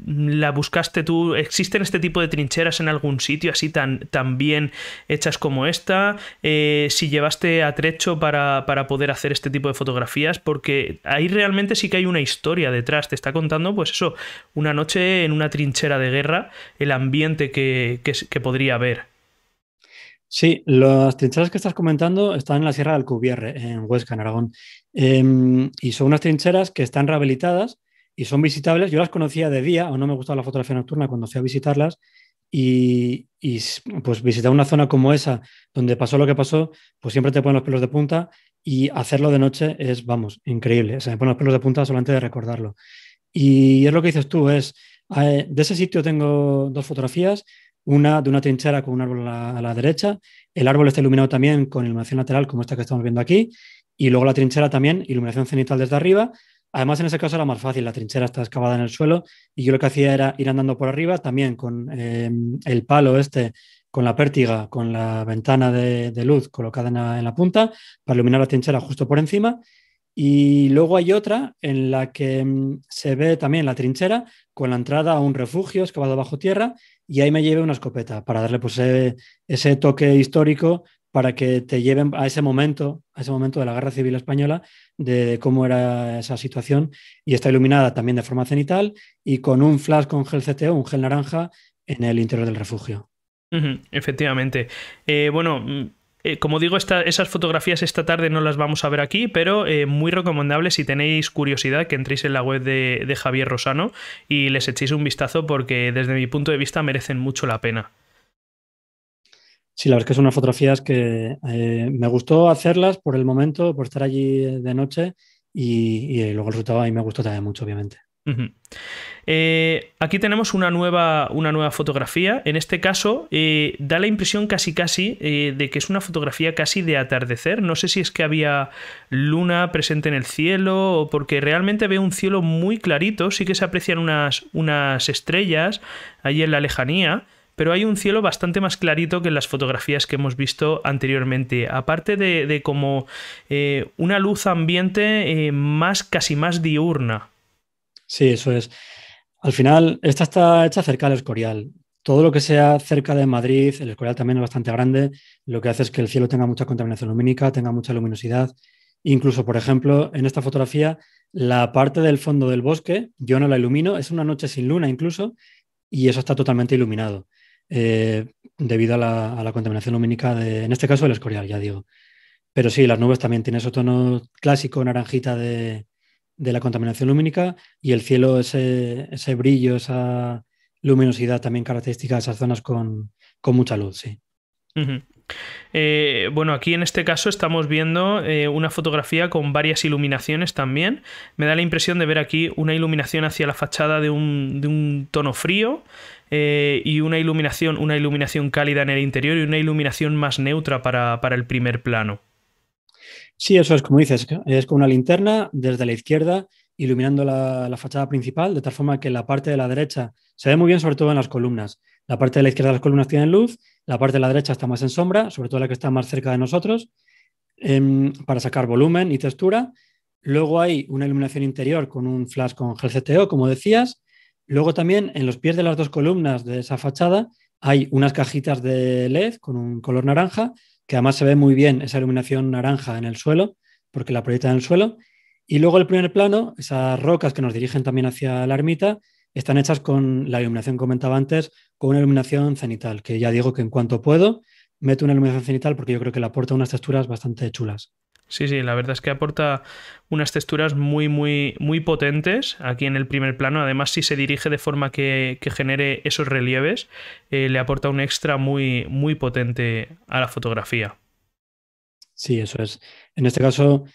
la buscaste tú. ¿Existen este tipo de trincheras en algún sitio así tan, bien hechas como esta? si llevaste a trecho para poder hacer este tipo de fotografías, porque ahí realmente sí que hay una historia detrás. Te está contando, pues eso, una noche en una trinchera de guerra, el ambiente que, que podría haber. Sí, las trincheras que estás comentando están en la Sierra del Cubierre, en Huesca, en Aragón. Em, y son unas trincheras que están rehabilitadas y son visitables. Yo las conocía de día, o no me gustaba la fotografía nocturna cuando fui a visitarlas. Y, pues visitar una zona como esa, donde pasó lo que pasó, pues siempre te ponen los pelos de punta y hacerlo de noche es, vamos, increíble. O Se me ponen los pelos de punta solamente de recordarlo. Y es lo que dices tú, es, eh, de ese sitio tengo dos fotografías, una de una trinchera con un árbol a la, derecha, el árbol está iluminado también con iluminación lateral como esta que estamos viendo aquí, y luego la trinchera también, iluminación cenital desde arriba. Además, en ese caso era más fácil, la trinchera está excavada en el suelo y yo lo que hacía era ir andando por arriba también con eh, el palo este, con la pértiga, con la ventana de, luz colocada en la punta para iluminar la trinchera justo por encima. Y luego hay otra en la que mm, se ve también la trinchera con la entrada a un refugio excavado bajo tierra y ahí me lleve una escopeta para darle pues, ese, toque histórico para que te lleven a ese momento, a ese momento de la Guerra Civil Española, de, cómo era esa situación. Y está iluminada también de forma cenital y con un flash con gel CTO, un gel naranja, en el interior del refugio. efectivamente. Eh, bueno, mm, eh, como digo, esas fotografías esta tarde no las vamos a ver aquí, pero eh, muy recomendable si tenéis curiosidad que entréis en la web de, Javier Rosano y les echéis un vistazo porque desde mi punto de vista merecen mucho la pena. Sí, la verdad es que son unas fotografías que eh, me gustó hacerlas por el momento, por estar allí de noche y, luego el resultado a mí me gustó también mucho, obviamente. Eh, aquí tenemos una nueva, una nueva, fotografía. En este caso, eh, da la impresión casi casi eh, de que es una fotografía casi de atardecer. No sé si es que había luna presente en el cielo o porque realmente veo un cielo muy clarito. Sí que se aprecian unas, unas estrellas ahí en la lejanía pero hay un cielo bastante más clarito que en las fotografías que hemos visto anteriormente. Aparte de, como una luz ambiente más, casi más diurna. Sí, eso es. Al final, esta está hecha cerca del Escorial. Todo lo que sea cerca de Madrid, el Escorial también es bastante grande, lo que hace es que el cielo tenga mucha contaminación lumínica, tenga mucha luminosidad. Incluso, por ejemplo, en esta fotografía, la parte del fondo del bosque, yo no la ilumino, es una noche sin luna incluso, y eso está totalmente iluminado eh, debido a la, contaminación lumínica, de, en este caso el Escorial, ya digo. Pero sí, las nubes también tienen ese tono clásico, naranjita de, de la contaminación lumínica y el cielo, ese, ese brillo, esa luminosidad también característica de esas zonas con, mucha luz, sí. Eh, bueno, aquí en este caso estamos viendo eh, una fotografía con varias iluminaciones también. Me da la impresión de ver aquí una iluminación hacia la fachada de un, tono frío eh, y una iluminación, una iluminación cálida en el interior y una iluminación más neutra para el primer plano. Sí, eso es como dices, es con una linterna desde la izquierda iluminando la, fachada principal, de tal forma que la parte de la derecha se ve muy bien, sobre todo en las columnas. La parte de la izquierda de las columnas tiene luz, la parte de la derecha está más en sombra, sobre todo la que está más cerca de nosotros, em, para sacar volumen y textura. Luego hay una iluminación interior con un flash con CTO, como decías. Luego también en los pies de las dos columnas de esa fachada hay unas cajitas de LED con un color naranja que además se ve muy bien esa iluminación naranja en el suelo, porque la proyecta en el suelo. Y luego el primer plano, esas rocas que nos dirigen también hacia la ermita, están hechas con la iluminación que comentaba antes, con una iluminación cenital, que ya digo que en cuanto puedo, meto una iluminación cenital porque yo creo que le aporta unas texturas bastante chulas. Sí, sí, la verdad es que aporta unas texturas muy, muy, muy potentes aquí en el primer plano. Además, si se dirige de forma que, genere esos relieves, eh, le aporta un extra muy, muy potente a la fotografía. Sí, eso es. En este caso,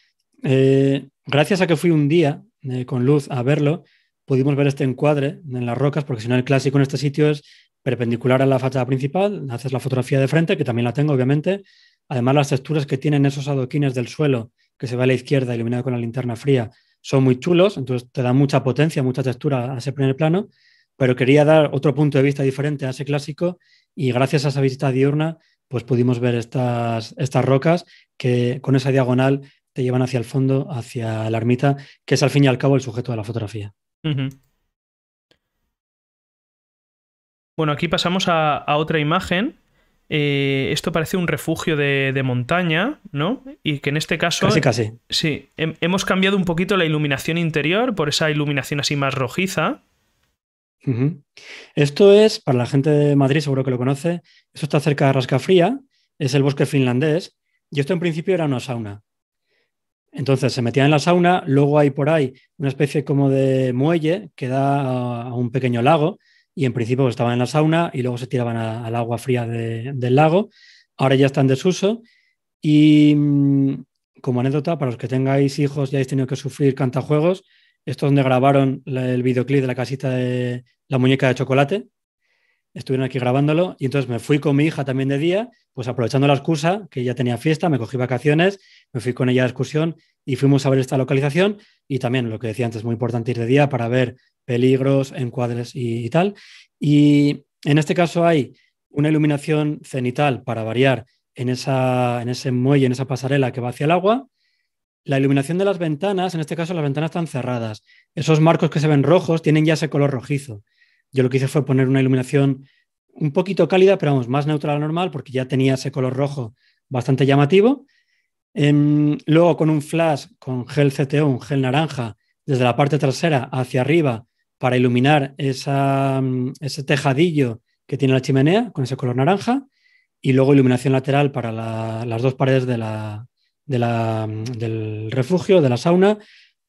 eh, gracias a que fui un día eh, con luz a verlo, pudimos ver este encuadre en las rocas, porque si no, el clásico en este sitio es perpendicular a la fachada principal, haces la fotografía de frente, que también la tengo, obviamente, Además, las texturas que tienen esos adoquines del suelo, que se ve a la izquierda iluminado con la linterna fría, son muy chulos, entonces te da mucha potencia, mucha textura a ese primer plano, pero quería dar otro punto de vista diferente a ese clásico y gracias a esa visita diurna pues pudimos ver estas, estas rocas que con esa diagonal te llevan hacia el fondo, hacia la ermita, que es al fin y al cabo el sujeto de la fotografía. Bueno, aquí pasamos a otra imagen eh, esto parece un refugio de, montaña, ¿no? Y que en este caso. Casi, casi. Sí, hemos cambiado un poquito la iluminación interior por esa iluminación así más rojiza. Esto es, para la gente de Madrid, seguro que lo conoce, esto está cerca de Rascafría, es el bosque finlandés, y esto en principio era una sauna. Entonces se metía en la sauna, luego hay por ahí una especie como de muelle que da a un pequeño lago, y en principio estaban en la sauna y luego se tiraban al agua fría del lago. Ahora ya está en desuso y mm, como anécdota, para los que tengáis hijos y hayáis tenido que sufrir cantajuegos, esto es donde grabaron el videoclip de la casita de la muñeca de chocolate. Estuvieron aquí grabándolo y entonces me fui con mi hija también de día, pues aprovechando la excusa que ya tenía fiesta, me cogí vacaciones, me fui con ella a excursión y fuimos a ver esta localización y también lo que decía antes, muy importante ir de día para ver peligros, encuadres y, tal. Y en este caso hay una iluminación cenital para variar en, esa, en ese muelle, en esa pasarela que va hacia el agua. La iluminación de las ventanas, en este caso las ventanas están cerradas. Esos marcos que se ven rojos tienen ya ese color rojizo. Yo lo que hice fue poner una iluminación un poquito cálida, pero vamos, más neutral a normal, porque ya tenía ese color rojo bastante llamativo. Em, luego con un flash con gel CTO, un gel naranja, desde la parte trasera hacia arriba para iluminar mm, ese tejadillo que tiene la chimenea con ese color naranja y luego iluminación lateral para las dos paredes mm, del refugio, de la sauna,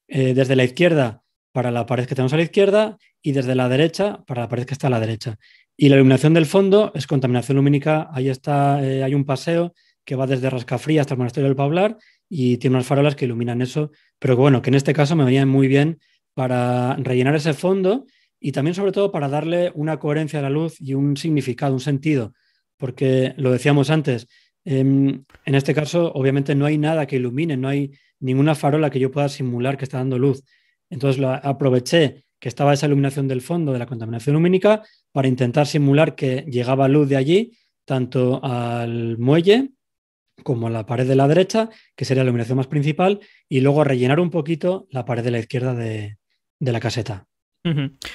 eh, desde la izquierda para la pared que tenemos a la izquierda y desde la derecha para la pared que está a la derecha. Y la iluminación del fondo es contaminación lumínica, ahí está, eh, hay un paseo que va desde Rascafría hasta el Monasterio del Pablar y tiene unas farolas que iluminan eso. Pero bueno, que en este caso me venían muy bien para rellenar ese fondo y también sobre todo para darle una coherencia a la luz y un significado, un sentido, porque lo decíamos antes, em, en este caso obviamente no hay nada que ilumine, no hay ninguna farola que yo pueda simular que está dando luz. Entonces aproveché que estaba esa iluminación del fondo de la contaminación lumínica para intentar simular que llegaba luz de allí, tanto al muelle como la pared de la derecha, que sería la iluminación más principal, y luego rellenar un poquito la pared de la izquierda de, la caseta.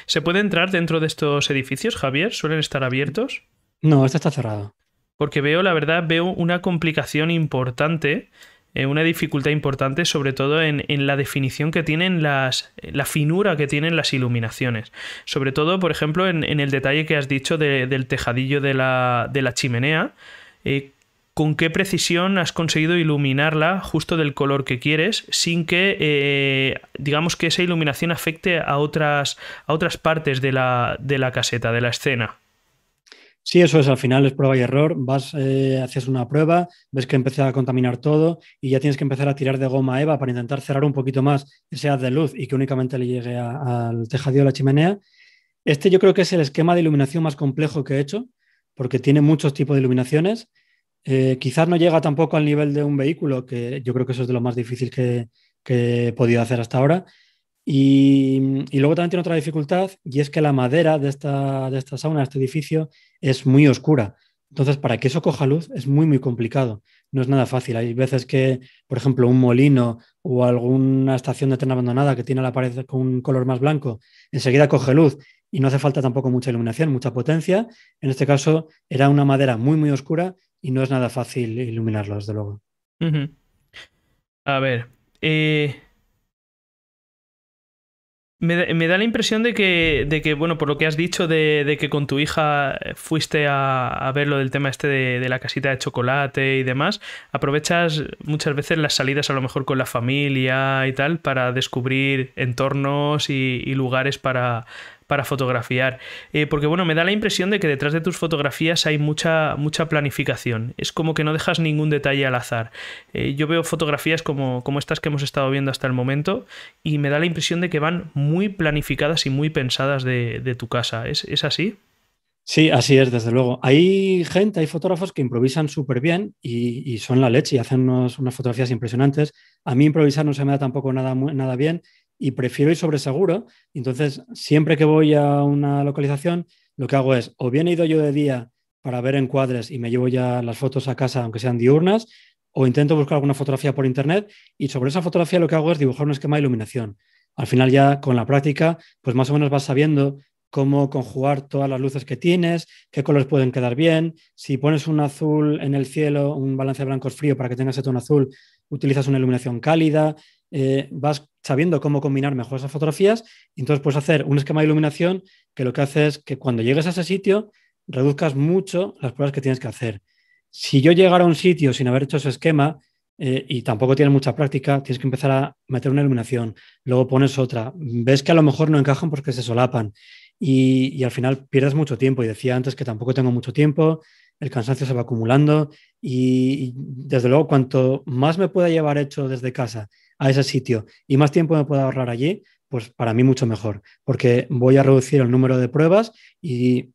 ¿Se puede entrar dentro de estos edificios, Javier? ¿Suelen estar abiertos? No, este está cerrado. Porque veo, la verdad, veo una complicación importante, eh, una dificultad importante, sobre todo en, la definición que tienen las, la finura que tienen las iluminaciones. Sobre todo, por ejemplo, en, el detalle que has dicho del tejadillo de la, de la chimenea. Eh, con qué precisión has conseguido iluminarla justo del color que quieres sin que eh, digamos que esa iluminación afecte a otras, a otras partes de la, de la, caseta, de la escena. Sí, eso es, al final es prueba y error. Vas, eh, haces una prueba, ves que empieza a contaminar todo y ya tienes que empezar a tirar de goma eva para intentar cerrar un poquito más ese haz de luz y que únicamente le llegue al tejadillo de la chimenea. Este yo creo que es el esquema de iluminación más complejo que he hecho, porque tiene muchos tipos de iluminaciones eh, quizás no llega tampoco al nivel de un vehículo, que yo creo que eso es de lo más difícil que, he podido hacer hasta ahora. Y, luego también tiene otra dificultad, y es que la madera de esta, de esta sauna, de este edificio, es muy oscura. Entonces, para que eso coja luz es muy, muy complicado. No es nada fácil. Hay veces que, por ejemplo, un molino o alguna estación de tren abandonada que tiene la pared con un color más blanco, enseguida coge luz y no hace falta tampoco mucha iluminación, mucha potencia. En este caso, era una madera muy, muy oscura y no es nada fácil iluminarlo, desde luego. A ver. Eh, me, da la impresión de que, que, bueno, por lo que has dicho, de, que con tu hija fuiste a, a ver lo del tema este de, la casita de chocolate y demás, aprovechas muchas veces las salidas a lo mejor con la familia y tal para descubrir entornos y lugares para, para fotografiar. Eh, porque bueno, me da la impresión de que detrás de tus fotografías hay mucha, mucha planificación. Es como que no dejas ningún detalle al azar. Eh, yo veo fotografías como, como estas que hemos estado viendo hasta el momento y me da la impresión de que van muy planificadas y muy pensadas de, tu casa. ¿Es, así? Sí, así es, desde luego. Hay gente, hay fotógrafos que improvisan súper bien y, son la leche y hacen unas fotografías impresionantes. A mí improvisar no se me da tampoco nada, nada bien y prefiero ir sobre seguro. Entonces, siempre que voy a una localización, lo que hago es, o bien he ido yo de día para ver encuadres y me llevo ya las fotos a casa, aunque sean diurnas, o intento buscar alguna fotografía por internet y sobre esa fotografía lo que hago es dibujar un esquema de iluminación. Al final ya con la práctica, pues más o menos vas sabiendo cómo conjugar todas las luces que tienes, qué colores pueden quedar bien, si pones un azul en el cielo, un balance de blancos frío para que tengas ese tono azul, utilizas una iluminación cálida, eh, vas sabiendo cómo combinar mejor esas fotografías y entonces puedes hacer un esquema de iluminación que lo que hace es que cuando llegues a ese sitio reduzcas mucho las pruebas que tienes que hacer. Si yo llegara a un sitio sin haber hecho ese esquema eh, y tampoco tienes mucha práctica, tienes que empezar a meter una iluminación, luego pones otra, ves que a lo mejor no encajan porque se solapan y, al final pierdes mucho tiempo. Y decía antes que tampoco tengo mucho tiempo, el cansancio se va acumulando y desde luego cuanto más me pueda llevar hecho desde casa a ese sitio y más tiempo me puedo ahorrar allí, pues para mí mucho mejor, porque voy a reducir el número de pruebas y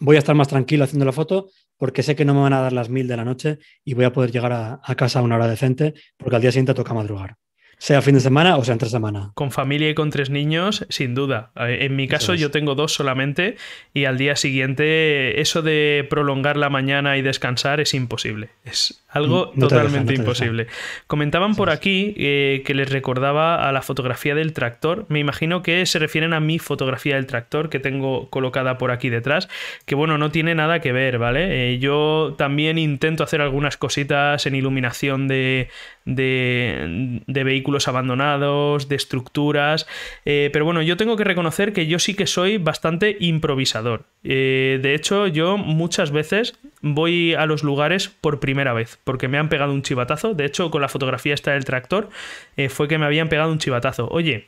voy a estar más tranquilo haciendo la foto porque sé que no me van a dar las mil de la noche y voy a poder llegar a, a casa a una hora decente porque al día siguiente toca madrugar sea fin de semana o sea entre semana. Con familia y con tres niños, sin duda. Eh, en mi caso yo tengo dos solamente y al día siguiente eso de prolongar la mañana y descansar es imposible. Es algo mm, totalmente imposible. Comentaban por aquí eh, que les recordaba a la fotografía del tractor. Me imagino que se refieren a mi fotografía del tractor que tengo colocada por aquí detrás, que bueno, no tiene nada que ver, ¿vale? Eh, yo también intento hacer algunas cositas en iluminación de, de, vehículos abandonados, de estructuras. Eh, pero bueno, yo tengo que reconocer que yo sí que soy bastante improvisador. Eh, de hecho, yo muchas veces voy a los lugares por primera vez, porque me han pegado un chivatazo. De hecho, con la fotografía esta del tractor, eh, fue que me habían pegado un chivatazo. Oye,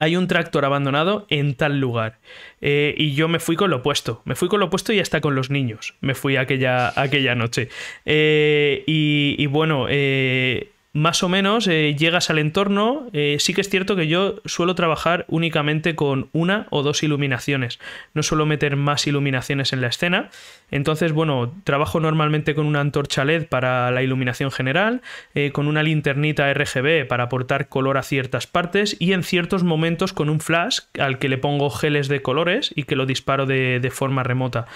hay un tractor abandonado en tal lugar. y yo me fui con lo opuesto. Me fui con lo opuesto y hasta con los niños. Me fui aquella, aquella noche. y, bueno, más o menos eh, llegas al entorno. Eh, sí que es cierto que yo suelo trabajar únicamente con una o dos iluminaciones. No suelo meter más iluminaciones en la escena. Entonces, bueno, trabajo normalmente con una antorcha LED para la iluminación general, eh, con una linternita RGB para aportar color a ciertas partes y en ciertos momentos con un flash al que le pongo geles de colores y que lo disparo de forma remota.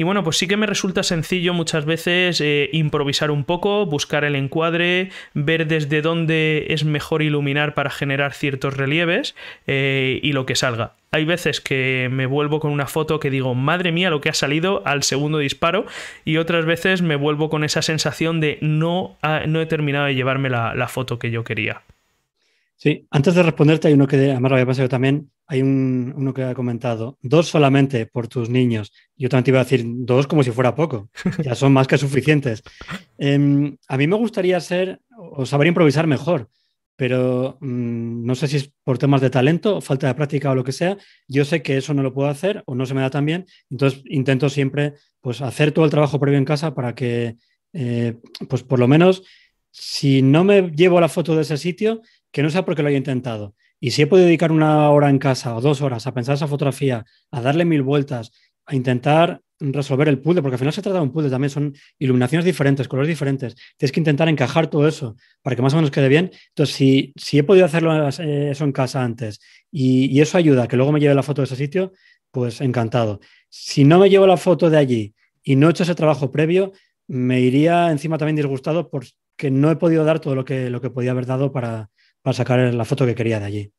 Y bueno, pues sí que me resulta sencillo muchas veces eh, improvisar un poco, buscar el encuadre, ver desde dónde es mejor iluminar para generar ciertos relieves eh, y lo que salga. Hay veces que me vuelvo con una foto que digo, madre mía, lo que ha salido al segundo disparo, y otras veces me vuelvo con esa sensación de no, no he terminado de llevarme la, foto que yo quería. Sí, antes de responderte, hay uno que además lo había pasado también, hay uno que ha comentado, dos solamente por tus niños. Yo también te iba a decir dos como si fuera poco. *laughs* Ya son más que suficientes. Em, a mí me gustaría ser o saber improvisar mejor, pero mm, no sé si es por temas de talento, falta de práctica o lo que sea. Yo sé que eso no lo puedo hacer o no se me da tan bien. Entonces intento siempre pues, hacer todo el trabajo previo en casa para que, eh, pues por lo menos, si no me llevo la foto de ese sitio, que no sea porque lo haya intentado y si he podido dedicar una hora en casa o dos horas a pensar esa fotografía, a darle mil vueltas, a intentar resolver el puzzle, porque al final se trata de un puzzle también, son iluminaciones diferentes, colores diferentes, tienes que intentar encajar todo eso para que más o menos quede bien. Entonces, si, he podido hacerlo eh, eso en casa antes y, eso ayuda a que luego me lleve la foto de ese sitio, pues encantado. Si no me llevo la foto de allí y no he hecho ese trabajo previo, me iría encima también disgustado porque no he podido dar todo lo que, lo que podía haber dado para, para sacar la foto que quería de allí.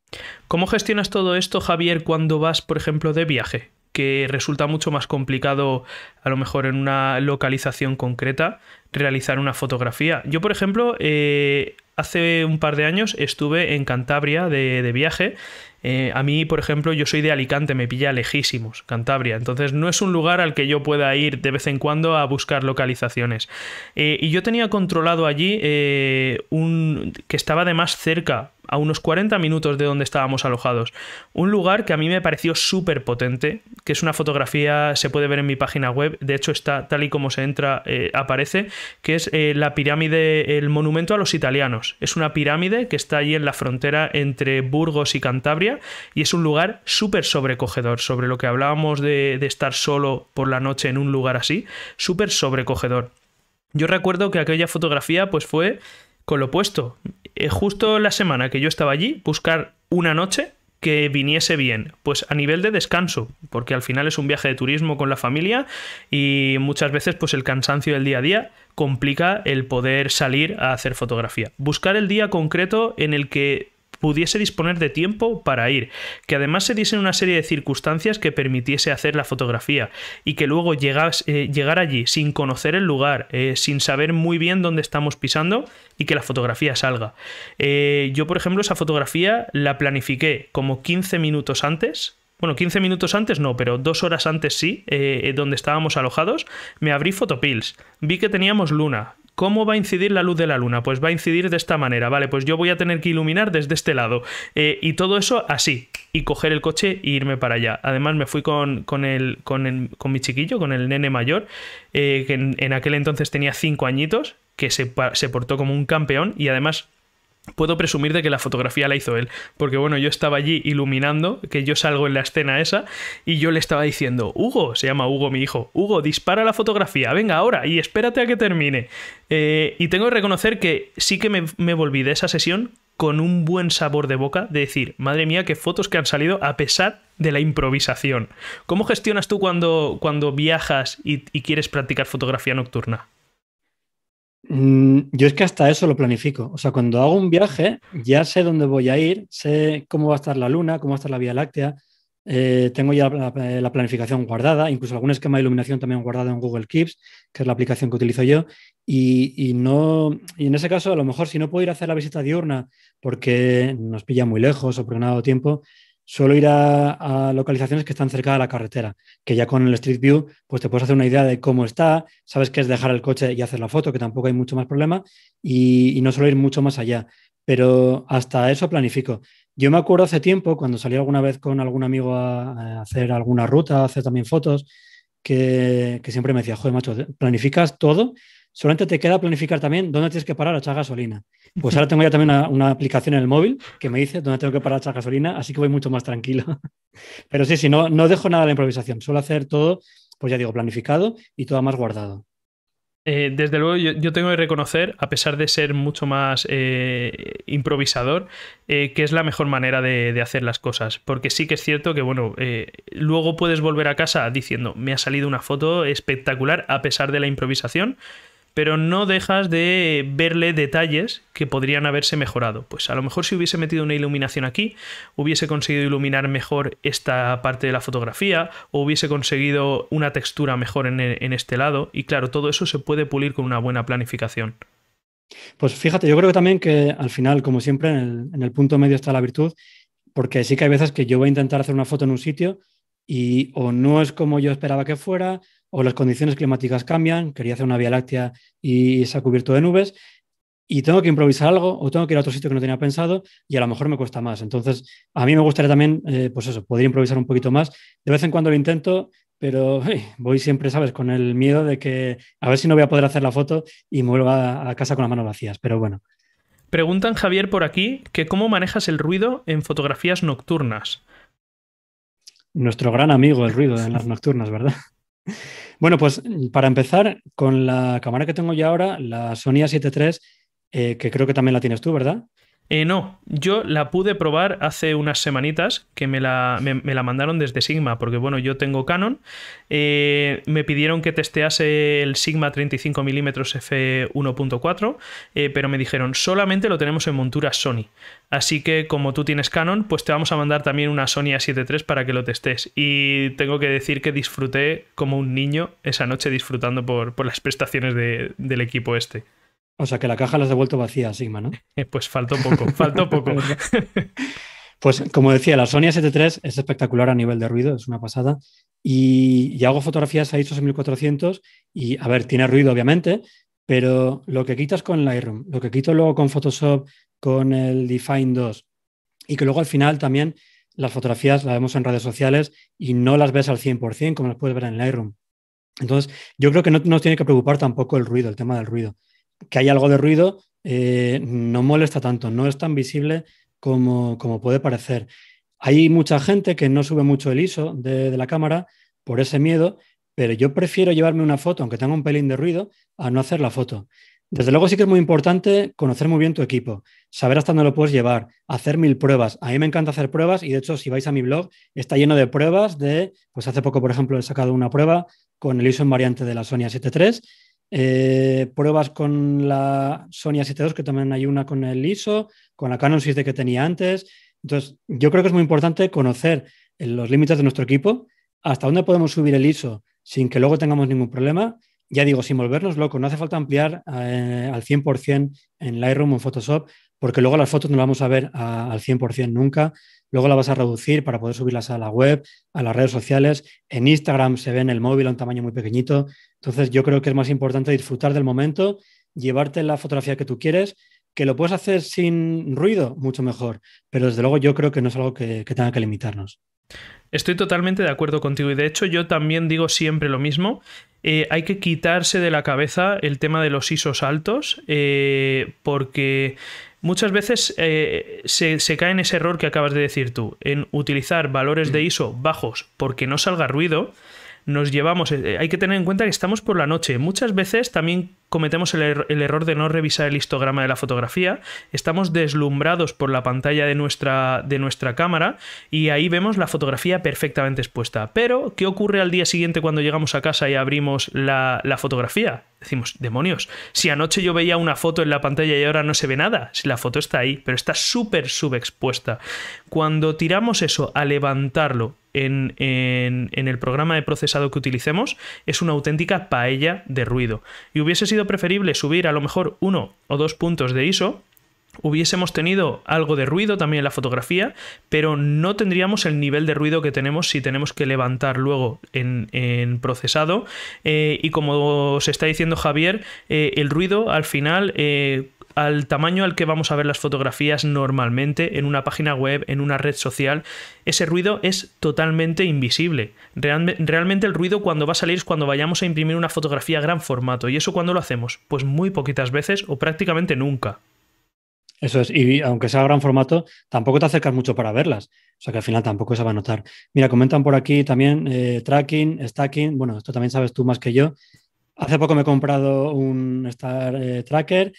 ¿Cómo gestionas todo esto, Javier, cuando vas, por ejemplo, de viaje? Que resulta mucho más complicado, a lo mejor en una localización concreta, realizar una fotografía. Yo, por ejemplo, eh, hace un par de años estuve en Cantabria de, viaje. Eh, a mí, por ejemplo, yo soy de Alicante, me pilla lejísimos, Cantabria. Entonces no es un lugar al que yo pueda ir de vez en cuando a buscar localizaciones. Eh, y yo tenía controlado allí eh, un que estaba además cerca, a unos 40 minutos de donde estábamos alojados. Un lugar que a mí me pareció súper potente, que es una fotografía, se puede ver en mi página web, de hecho está tal y como se entra, aparece, que es la pirámide, el monumento a los italianos. Es una pirámide que está allí en la frontera entre Burgos y Cantabria y es un lugar súper sobrecogedor, sobre lo que hablábamos de, estar solo por la noche en un lugar así, súper sobrecogedor. Yo recuerdo que aquella fotografía pues fue con lo opuesto. Eh, justo la semana que yo estaba allí, buscar una noche que viniese bien, pues a nivel de descanso, porque al final es un viaje de turismo con la familia y muchas veces pues el cansancio del día a día complica el poder salir a hacer fotografía. Buscar el día concreto en el que pudiese disponer de tiempo para ir, que además se diesen una serie de circunstancias que permitiese hacer la fotografía y que luego llegas, eh, llegar allí sin conocer el lugar, eh, sin saber muy bien dónde estamos pisando y que la fotografía salga. Eh, yo, por ejemplo, esa fotografía la planifiqué como 15 minutos antes bueno, 15 minutos antes no, pero dos horas antes sí, eh, eh, donde estábamos alojados, me abrí fotopills. vi que teníamos luna. ¿Cómo va a incidir la luz de la luna? Pues va a incidir de esta manera, vale, pues yo voy a tener que iluminar desde este lado. Eh, y todo eso así, y coger el coche e irme para allá. Además me fui con, con, mi chiquillo, con el nene mayor, que en, aquel entonces tenía cinco añitos, que se, se, portó como un campeón y además puedo presumir de que la fotografía la hizo él, porque bueno, yo estaba allí iluminando, que yo salgo en la escena esa, y yo le estaba diciendo, Hugo, se llama Hugo mi hijo, Hugo, dispara la fotografía, venga ahora, y espérate a que termine. Eh, y tengo que reconocer que sí que me, me volví de esa sesión con un buen sabor de boca de decir, madre mía, qué fotos que han salido a pesar de la improvisación. ¿Cómo gestionas tú cuando, cuando viajas y quieres practicar fotografía nocturna? Mm, yo es que hasta eso lo planifico. O sea, cuando hago un viaje, ya sé dónde voy a ir, sé cómo va a estar la Luna, cómo va a estar la Vía Láctea. Eh, tengo ya eh, la, planificación guardada, incluso algún esquema de iluminación también guardado en Google Keeps, que es la aplicación que utilizo yo. Y, no, y en ese caso, a lo mejor si no puedo ir a hacer la visita diurna porque nos pilla muy lejos o porque no ha dado tiempo, suelo ir a, localizaciones que están cerca de la carretera, que ya con el Street View pues te puedes hacer una idea de cómo está, sabes que es dejar el coche y hacer la foto, que tampoco hay mucho más problema, y, no suelo ir mucho más allá. Pero hasta eso planifico. Yo me acuerdo hace tiempo, cuando salí alguna vez con algún amigo a, hacer alguna ruta, hacer también fotos, que, que siempre me decía, joder, macho, planificas todo solamente te queda planificar también dónde tienes que parar a echar gasolina. Pues *laughs* ahora tengo ya también una, aplicación en el móvil que me dice dónde tengo que parar a echar gasolina, así que voy mucho más tranquilo. *laughs* Pero sí, sí, no, no dejo nada a la improvisación, suelo hacer todo, pues ya digo, planificado y todo más guardado. Eh, desde luego, yo, tengo que reconocer, a pesar de ser mucho más eh, improvisador, eh, que es la mejor manera de, hacer las cosas. Porque sí que es cierto que, bueno, luego puedes volver a casa diciendo, me ha salido una foto espectacular a pesar de la improvisación, pero no dejas de verle detalles que podrían haberse mejorado. Pues a lo mejor si hubiese metido una iluminación aquí, hubiese conseguido iluminar mejor esta parte de la fotografía o hubiese conseguido una textura mejor en, e, este lado. Y claro, todo eso se puede pulir con una buena planificación. Pues fíjate, yo creo que también que al final, como siempre, en en el punto medio está la virtud, porque sí que hay veces que yo voy a intentar hacer una foto en un sitio y o no es como yo esperaba que fuera, o las condiciones climáticas cambian, quería hacer una Vía Láctea y se ha cubierto de nubes, y tengo que improvisar algo o tengo que ir a otro sitio que no tenía pensado y a lo mejor me cuesta más. Entonces, a mí me gustaría también, eh, pues eso, poder improvisar un poquito más. De vez en cuando lo intento, pero voy siempre, ¿sabes?, con el miedo de que a ver si no voy a poder hacer la foto y me vuelva a casa con las manos vacías, pero bueno. Preguntan, Javier, por aquí, que cómo manejas el ruido en fotografías nocturnas. Nuestro gran amigo, el ruido en las nocturnas, ¿verdad? Bueno, pues mm, para empezar, con la cámara que tengo yo ahora, la Sony A7 eh, que creo que también la tienes tú, ¿verdad? Eh, no, yo la pude probar hace unas semanitas que me la, mandaron desde Sigma, porque bueno, yo tengo Canon. Eh, me pidieron que testease el Sigma 35mm f1.4, eh, pero me dijeron, solamente lo tenemos en montura Sony. Así que como tú tienes Canon, pues te vamos a mandar también una Sony A7 para que lo testes. Y tengo que decir que disfruté como un niño esa noche disfrutando por, las prestaciones del equipo este. O sea que la caja la has devuelto vacía, Sigma, ¿no? Eh, pues faltó poco, falta poco. *laughs* pues como decía, la Sony 73 es espectacular a nivel de ruido, es una pasada. Y, hago fotografías a ISO 1400 y, a ver, tiene ruido obviamente, pero lo que quitas con Lightroom, lo que quito luego con Photoshop, con el Define 2, y que luego al final también las fotografías las vemos en redes sociales y no las ves al 100% como las puedes ver en Lightroom. Entonces, yo creo que no nos tiene que preocupar tampoco el ruido, el tema del ruido que hay algo de ruido, eh, no molesta tanto, no es tan visible como, como, puede parecer. Hay mucha gente que no sube mucho el ISO de, la cámara por ese miedo, pero yo prefiero llevarme una foto, aunque tenga un pelín de ruido, a no hacer la foto. Desde luego sí que es muy importante conocer muy bien tu equipo, saber hasta dónde lo puedes llevar, hacer mil pruebas. A mí me encanta hacer pruebas y de hecho si vais a mi blog está lleno de pruebas de, pues hace poco por ejemplo he sacado una prueba con el ISO en variante de la Sony a eh, pruebas con la Sony A7 II, que también hay una con el ISO, con la Canon 6D que tenía antes. Entonces, yo creo que es muy importante conocer eh, los límites de nuestro equipo, hasta dónde podemos subir el ISO sin que luego tengamos ningún problema. Ya digo, sin volvernos locos, no hace falta ampliar eh, al 100% en Lightroom o en Photoshop, porque luego las fotos no las vamos a ver al 100% nunca. Luego las vas a reducir para poder subirlas a la web, a las redes sociales. En Instagram se ve en el móvil a un tamaño muy pequeñito. Entonces yo creo que es más importante disfrutar del momento, llevarte la fotografía que tú quieres, que lo puedes hacer sin ruido, mucho mejor, pero desde luego yo creo que no es algo que, tenga que limitarnos. Estoy totalmente de acuerdo contigo y de hecho yo también digo siempre lo mismo. Eh, hay que quitarse de la cabeza el tema de los ISOs altos eh, porque muchas veces eh, se, cae en ese error que acabas de decir tú, en utilizar valores de mm. ISO bajos porque no salga ruido nos llevamos, eh, hay que tener en cuenta que estamos por la noche. Muchas veces también cometemos er-, el, error de no revisar el histograma de la fotografía, estamos deslumbrados por la pantalla de nuestra, de nuestra cámara y ahí vemos la fotografía perfectamente expuesta. Pero, ¿qué ocurre al día siguiente cuando llegamos a casa y abrimos la, la fotografía? Decimos, demonios, si anoche yo veía una foto en la pantalla y ahora no se ve nada, si la foto está ahí, pero está súper subexpuesta. Cuando tiramos eso a levantarlo en, el programa de procesado que utilicemos es una auténtica paella de ruido. Y hubiese sido preferible subir a lo mejor uno o dos puntos de ISO. Hubiésemos tenido algo de ruido también en la fotografía, pero no tendríamos el nivel de ruido que tenemos si tenemos que levantar luego en, procesado. Eh, y como os está diciendo Javier, eh, el ruido al final eh, al tamaño al que vamos a ver las fotografías normalmente en una página web, en una red social, ese ruido es totalmente invisible. realmente el ruido cuando va a salir es cuando vayamos a imprimir una fotografía a gran formato. ¿Y eso cuando lo hacemos? Pues muy poquitas veces o prácticamente nunca. Eso es, y aunque sea gran formato, tampoco te acercas mucho para verlas. O sea que al final tampoco se va a notar. Mira, comentan por aquí también eh, tracking, stacking. Bueno, esto también sabes tú más que yo. Hace poco me he comprado un Star eh, Tracker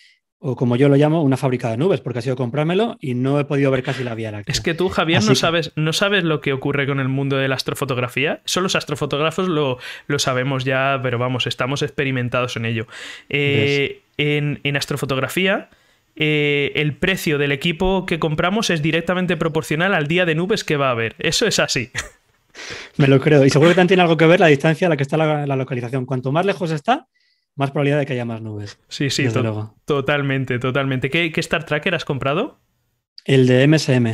o como yo lo llamo, una fábrica de nubes, porque ha sido comprármelo y no he podido ver casi la Vía Láctea. Es que tú, Javier, no sabes, no sabes lo que ocurre con el mundo de la astrofotografía. Solo los astrofotógrafos lo, lo sabemos ya, pero vamos, estamos experimentados en ello. Eh, en, astrofotografía, eh, el precio del equipo que compramos es directamente proporcional al día de nubes que va a haber. Eso es así. *laughs* Me lo creo. Y seguro que también tiene algo que ver la distancia a la que está la localización. Cuanto más lejos está, más probabilidad de que haya más nubes. Sí, sí, totalmente, totalmente. ¿Qué, Star Tracker has comprado? El de MSM.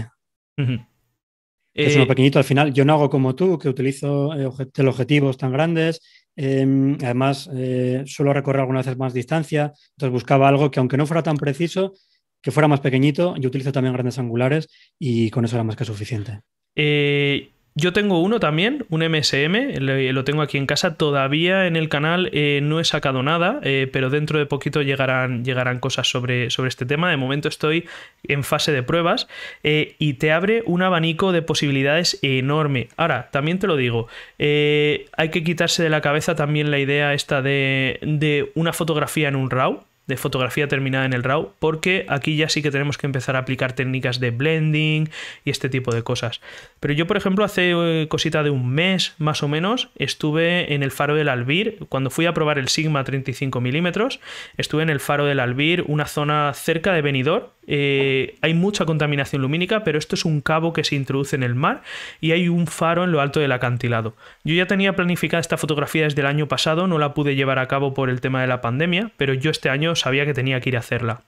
Es uno eh, pequeñito al final. Yo no hago como tú, que utilizo eh, objetivos tan grandes. Em, además, eh, suelo recorrer algunas veces más distancia. Entonces buscaba algo que, aunque no fuera tan preciso, que fuera más pequeñito. Yo utilizo también grandes angulares y con eso era más que suficiente. Eh, yo tengo uno también, un MSM, lo tengo aquí en casa. Todavía en el canal eh, no he sacado nada, eh, pero dentro de poquito llegarán, llegarán cosas sobre, sobre, este tema. De momento estoy en fase de pruebas eh, y te abre un abanico de posibilidades enorme. Ahora, también te lo digo, hay que quitarse de la cabeza también la idea esta de, de una fotografía en un RAW de fotografía terminada en el RAW, porque aquí ya sí que tenemos que empezar a aplicar técnicas de blending y este tipo de cosas. Pero yo, por ejemplo, hace eh, cosita de un mes más o menos, estuve en el faro del Albir, cuando fui a probar el Sigma 35 milímetros, estuve en el faro del Albir, una zona cerca de Benidorm, eh, hay mucha contaminación lumínica, pero esto es un cabo que se introduce en el mar y hay un faro en lo alto del acantilado. Yo ya tenía planificada esta fotografía desde el año pasado, no la pude llevar a cabo por el tema de la pandemia, pero yo este año sabía que tenía que ir a hacerla.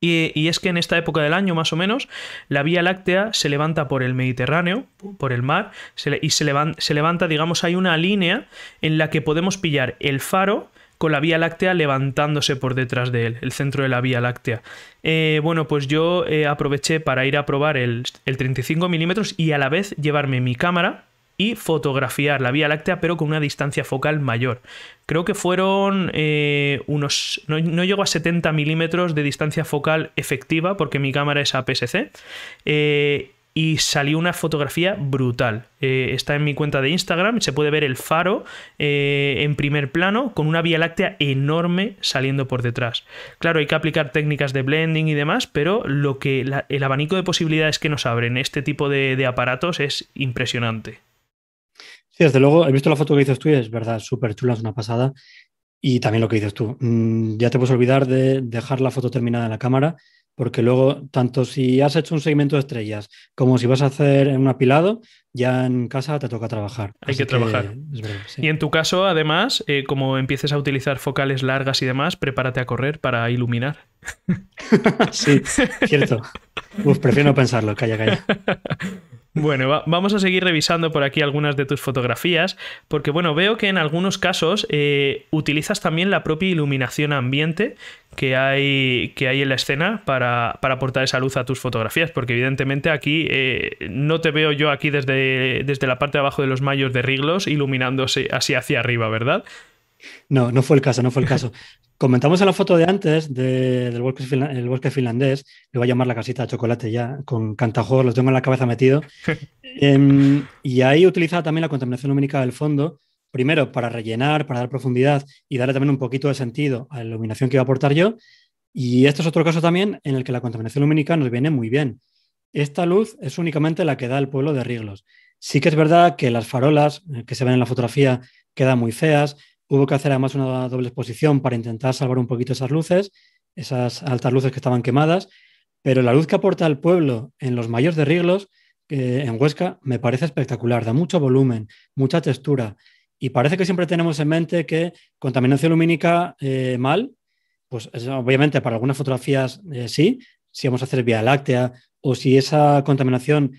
Y, es que en esta época del año, más o menos, la Vía Láctea se levanta por el Mediterráneo, por el mar, y se, levanta, digamos, hay una línea en la que podemos pillar el faro con la Vía Láctea levantándose por detrás de él, el centro de la Vía Láctea. Eh, bueno, pues yo eh, aproveché para ir a probar el, 35 milímetros y a la vez llevarme mi cámara, y fotografiar la Vía Láctea, pero con una distancia focal mayor. Creo que fueron eh, unos. No, llego a 70 milímetros de distancia focal efectiva, porque mi cámara es APS-C. Eh, y salió una fotografía brutal. Eh, está en mi cuenta de Instagram, se puede ver el faro en primer plano con una vía láctea enorme saliendo por detrás. Claro, hay que aplicar técnicas de blending y demás, pero lo que el abanico de posibilidades que nos abren este tipo de aparatos es impresionante. Sí, desde luego, he visto la foto que dices tú y es verdad, súper chula, es una pasada. Y también lo que dices tú, mm, ya te puedes olvidar de dejar la foto terminada en la cámara, porque luego, tanto si has hecho un segmento de estrellas como si vas a hacer un apilado, ya en casa te toca trabajar. Hay que trabajar. Y en tu caso, además, eh, como empieces a utilizar focales largas y demás, prepárate a correr para iluminar. *laughs* sí, cierto. Uf, prefiero no pensarlo, calla, calla. *laughs* Bueno, vamos a seguir revisando por aquí algunas de tus fotografías, porque bueno, veo que en algunos casos eh, utilizas también la propia iluminación ambiente que hay, que hay en la escena para, aportar esa luz a tus fotografías, porque evidentemente aquí eh, no te veo yo aquí desde desde, la parte de abajo de los mayos de Riglos, iluminándose así hacia arriba, ¿verdad? No, no fue el caso, no fue el caso. *laughs* Comentamos en la foto de antes del bosque, finlandés, le voy a llamar la casita de chocolate ya, con cantajos, los tengo en la cabeza metido. *laughs* Em, y ahí utilizaba también la contaminación lumínica del fondo, primero para rellenar, para dar profundidad y darle también un poquito de sentido a la iluminación que iba a aportar yo. Y este es otro caso también en el que la contaminación lumínica nos viene muy bien. Esta luz es únicamente la que da el pueblo de Riglos. Sí que es verdad que las farolas eh, que se ven en la fotografía quedan muy feas. Hubo que hacer además una doble exposición para intentar salvar un poquito esas luces, esas altas luces que estaban quemadas. Pero la luz que aporta el pueblo en los mayores de Riglos, eh, en Huesca, me parece espectacular. Da mucho volumen, mucha textura. Y parece que siempre tenemos en mente que contaminación lumínica eh, mal, pues obviamente para algunas fotografías sí, si vamos a hacer Vía Láctea o si esa contaminación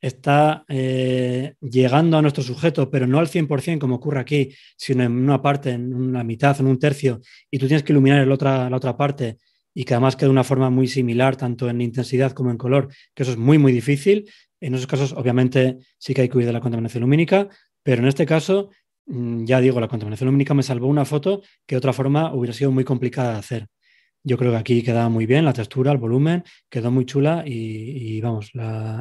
está eh, llegando a nuestro sujeto, pero no al 100% como ocurre aquí, sino en una parte, en una mitad, en un tercio, y tú tienes que iluminar el otra, la otra parte, y que además queda de una forma muy similar, tanto en intensidad como en color, que eso es muy, muy difícil. En esos casos, obviamente, sí que hay que huir de la contaminación lumínica, pero en este caso, mm, ya digo, la contaminación lumínica me salvó una foto que de otra forma hubiera sido muy complicada de hacer. Yo creo que aquí quedaba muy bien la textura, el volumen, quedó muy chula y, y vamos,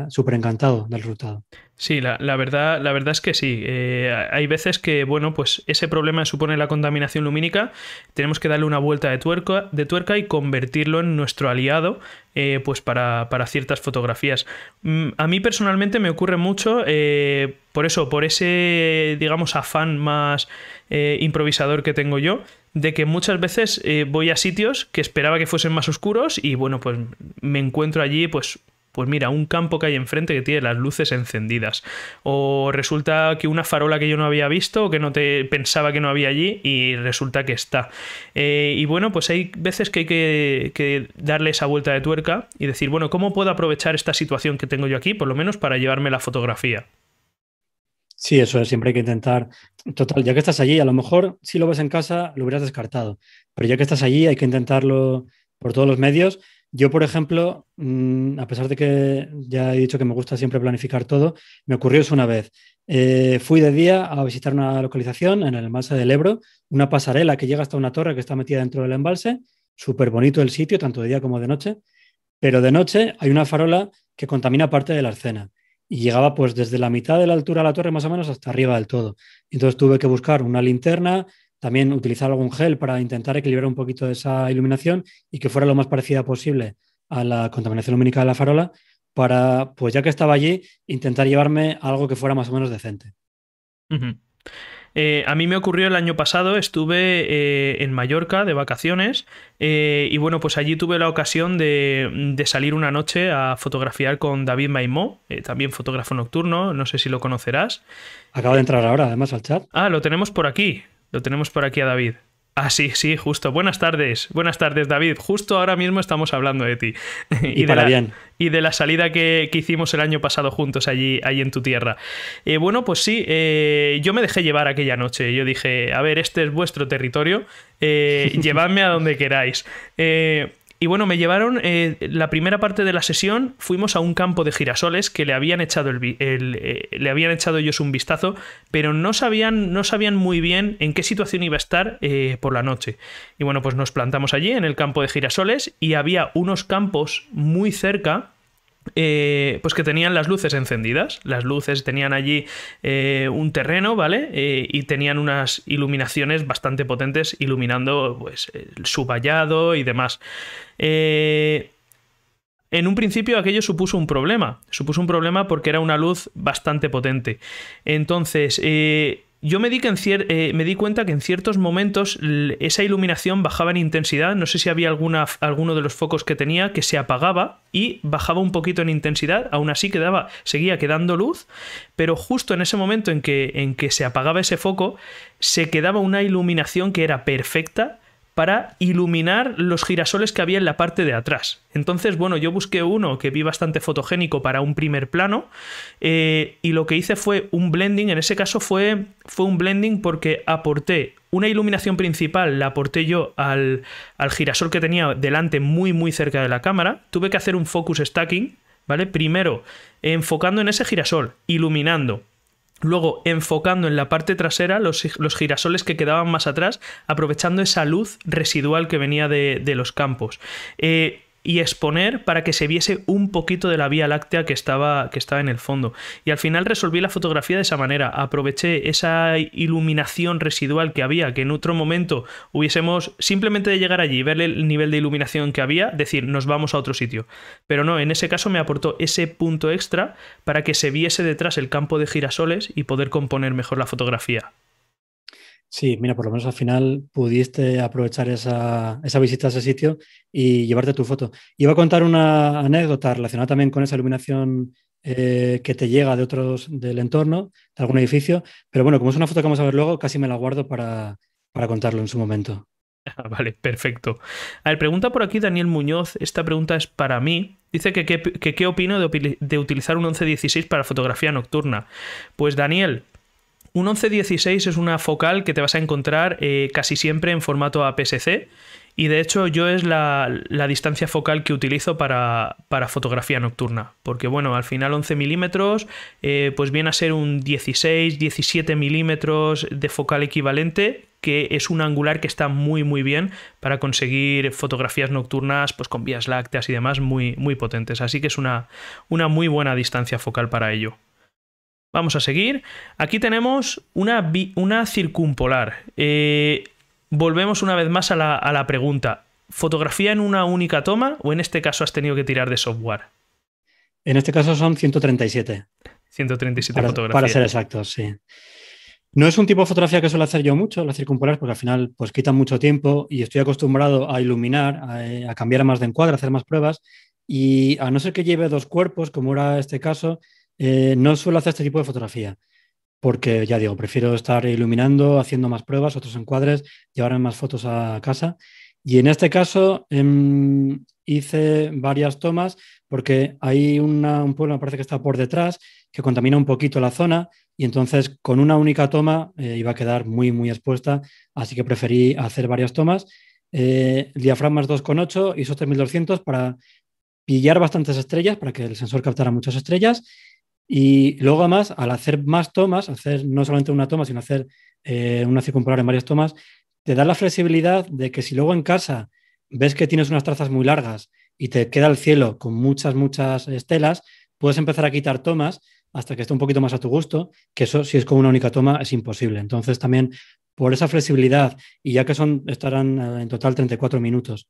súper encantado del resultado. Sí, la, verdad, la verdad es que sí. Eh, hay veces que, bueno, pues ese problema supone la contaminación lumínica, tenemos que darle una vuelta de tuerca, de tuerca y convertirlo en nuestro aliado eh, pues para, ciertas fotografías. Mm, a mí personalmente me ocurre mucho, eh, por eso, por ese, digamos, afán más eh, improvisador que tengo yo, de que muchas veces eh, voy a sitios que esperaba que fuesen más oscuros y bueno, pues me encuentro allí pues pues mira, un campo que hay enfrente que tiene las luces encendidas. O resulta que una farola que yo no había visto o que no te pensaba que no había allí y resulta que está. Eh, y bueno, pues hay veces que hay que, darle esa vuelta de tuerca y decir, bueno, ¿cómo puedo aprovechar esta situación que tengo yo aquí? Por lo menos para llevarme la fotografía. Sí, eso es, siempre hay que intentar. Total, ya que estás allí, a lo mejor si lo ves en casa lo hubieras descartado, pero ya que estás allí hay que intentarlo por todos los medios. Yo, por ejemplo, mm, a pesar de que ya he dicho que me gusta siempre planificar todo, me ocurrió eso una vez. Eh, fui de día a visitar una localización en el embalse del Ebro, una pasarela que llega hasta una torre que está metida dentro del embalse, súper bonito el sitio, tanto de día como de noche, pero de noche hay una farola que contamina parte de la arcena y llegaba pues desde la mitad de la altura de la torre más o menos hasta arriba del todo. Entonces tuve que buscar una linterna, también utilizar algún gel para intentar equilibrar un poquito esa iluminación y que fuera lo más parecida posible a la contaminación lumínica de la farola para, pues ya que estaba allí, intentar llevarme algo que fuera más o menos decente. Eh, a mí me ocurrió el año pasado, estuve eh, en Mallorca de vacaciones eh, y bueno, pues allí tuve la ocasión de, de salir una noche a fotografiar con David Maimó, también fotógrafo nocturno, no sé si lo conocerás. Acaba de entrar ahora además al chat. Ah, lo tenemos por aquí, lo tenemos por aquí a David. Ah, sí, sí, justo. Buenas tardes. Buenas tardes, David. Justo ahora mismo estamos hablando de ti. *laughs* y, de la, y de la salida que, hicimos el año pasado juntos allí, en tu tierra. Eh, bueno, pues sí, eh, yo me dejé llevar aquella noche. Yo dije, a ver, este es vuestro territorio. Eh, *laughs* llevadme a donde queráis. Eh, y bueno, me llevaron eh, la primera parte de la sesión, fuimos a un campo de girasoles que le habían echado, el, eh, le habían echado ellos un vistazo, pero no sabían, no sabían muy bien en qué situación iba a estar eh, por la noche. Y bueno, pues nos plantamos allí en el campo de girasoles y había unos campos muy cerca eh, pues que tenían las luces encendidas. Las luces tenían allí eh, un terreno, ¿vale? Eh, y tenían unas iluminaciones bastante potentes iluminando pues, su vallado y demás. en un principio aquello supuso un problema. Supuso un problema porque era una luz bastante potente. Entonces yo me di, eh, me di cuenta que en ciertos momentos esa iluminación bajaba en intensidad, no sé si había alguno de los focos que tenía que se apagaba y bajaba un poquito en intensidad, aún así quedaba, seguía quedando luz, pero justo en ese momento en que, en que se apagaba ese foco, se quedaba una iluminación que era perfecta para iluminar los girasoles que había en la parte de atrás. Entonces, bueno, yo busqué uno que vi bastante fotogénico para un primer plano eh, y lo que hice fue un blending, en ese caso fue, fue un blending porque aporté una iluminación principal la aporté yo al, al girasol que tenía delante muy muy cerca de la cámara, tuve que hacer un focus stacking, ¿vale? Primero, enfocando en ese girasol, iluminando, Luego, enfocando en la parte trasera los, girasoles que quedaban más atrás, aprovechando esa luz residual que venía de, de los campos. Eh, y exponer para que se viese un poquito de la Vía Láctea que estaba, que estaba en el fondo. Y al final resolví la fotografía de esa manera. Aproveché esa iluminación residual que había, que en otro momento hubiésemos simplemente de llegar allí y ver el nivel de iluminación que había, decir, nos vamos a otro sitio. Pero no, en ese caso me aportó ese punto extra para que se viese detrás el campo de girasoles y poder componer mejor la fotografía. Sí, mira, por lo menos al final pudiste aprovechar esa, visita a ese sitio y llevarte tu foto. Iba a contar una anécdota relacionada también con esa iluminación eh, que te llega de otros del entorno, de algún edificio, pero bueno, como es una foto que vamos a ver luego, casi me la guardo para, para contarlo en su momento. *laughs* Ah, vale, perfecto. A ver, pregunta por aquí Daniel Muñoz. Esta pregunta es para mí. Dice que qué opino de, de utilizar un 1116 para fotografía nocturna. Pues Daniel, un 1116 es una focal que te vas a encontrar eh, casi siempre en formato APS-C y de hecho yo es la, distancia focal que utilizo para, fotografía nocturna, porque bueno, al final 11 milímetros eh, pues viene a ser un 16, 17 milímetros de focal equivalente que es un angular que está muy muy bien para conseguir fotografías nocturnas pues con vías lácteas y demás muy, muy potentes, así que es una, una muy buena distancia focal para ello. Vamos a seguir. Aquí tenemos una, una circumpolar. Eh, volvemos una vez más a la, pregunta. ¿Fotografía en una única toma o en este caso has tenido que tirar de software? En este caso son 137. 137 fotografías. Para ser exactos, sí. No es un tipo de fotografía que suelo hacer yo mucho, las circumpolares, porque al final pues quitan mucho tiempo y estoy acostumbrado a iluminar, a, cambiar más de encuadre, a hacer más pruebas. Y a no ser que lleve dos cuerpos, como era este caso, eh, no suelo hacer este tipo de fotografía, porque ya digo, prefiero estar iluminando, haciendo más pruebas, otros encuadres, llevar más fotos a casa. Y en este caso em, hice varias tomas porque hay un pueblo, me parece que está por detrás, que contamina un poquito la zona y entonces con una única toma eh, iba a quedar muy, muy expuesta, así que preferí hacer varias tomas. Eh, diafragmas 2,8, ISO 3200 para pillar bastantes estrellas, para que el sensor captara muchas estrellas y luego además, al hacer más tomas, hacer no solamente una toma, sino hacer eh, una circumpolar en varias tomas, te da la flexibilidad de que si luego en casa ves que tienes unas trazas muy largas y te queda el cielo con muchas, muchas estelas, puedes empezar a quitar tomas hasta que esté un poquito más a tu gusto, que eso si es con una única toma es imposible. Entonces también por esa flexibilidad, y ya que son, estarán eh, en total 34 minutos,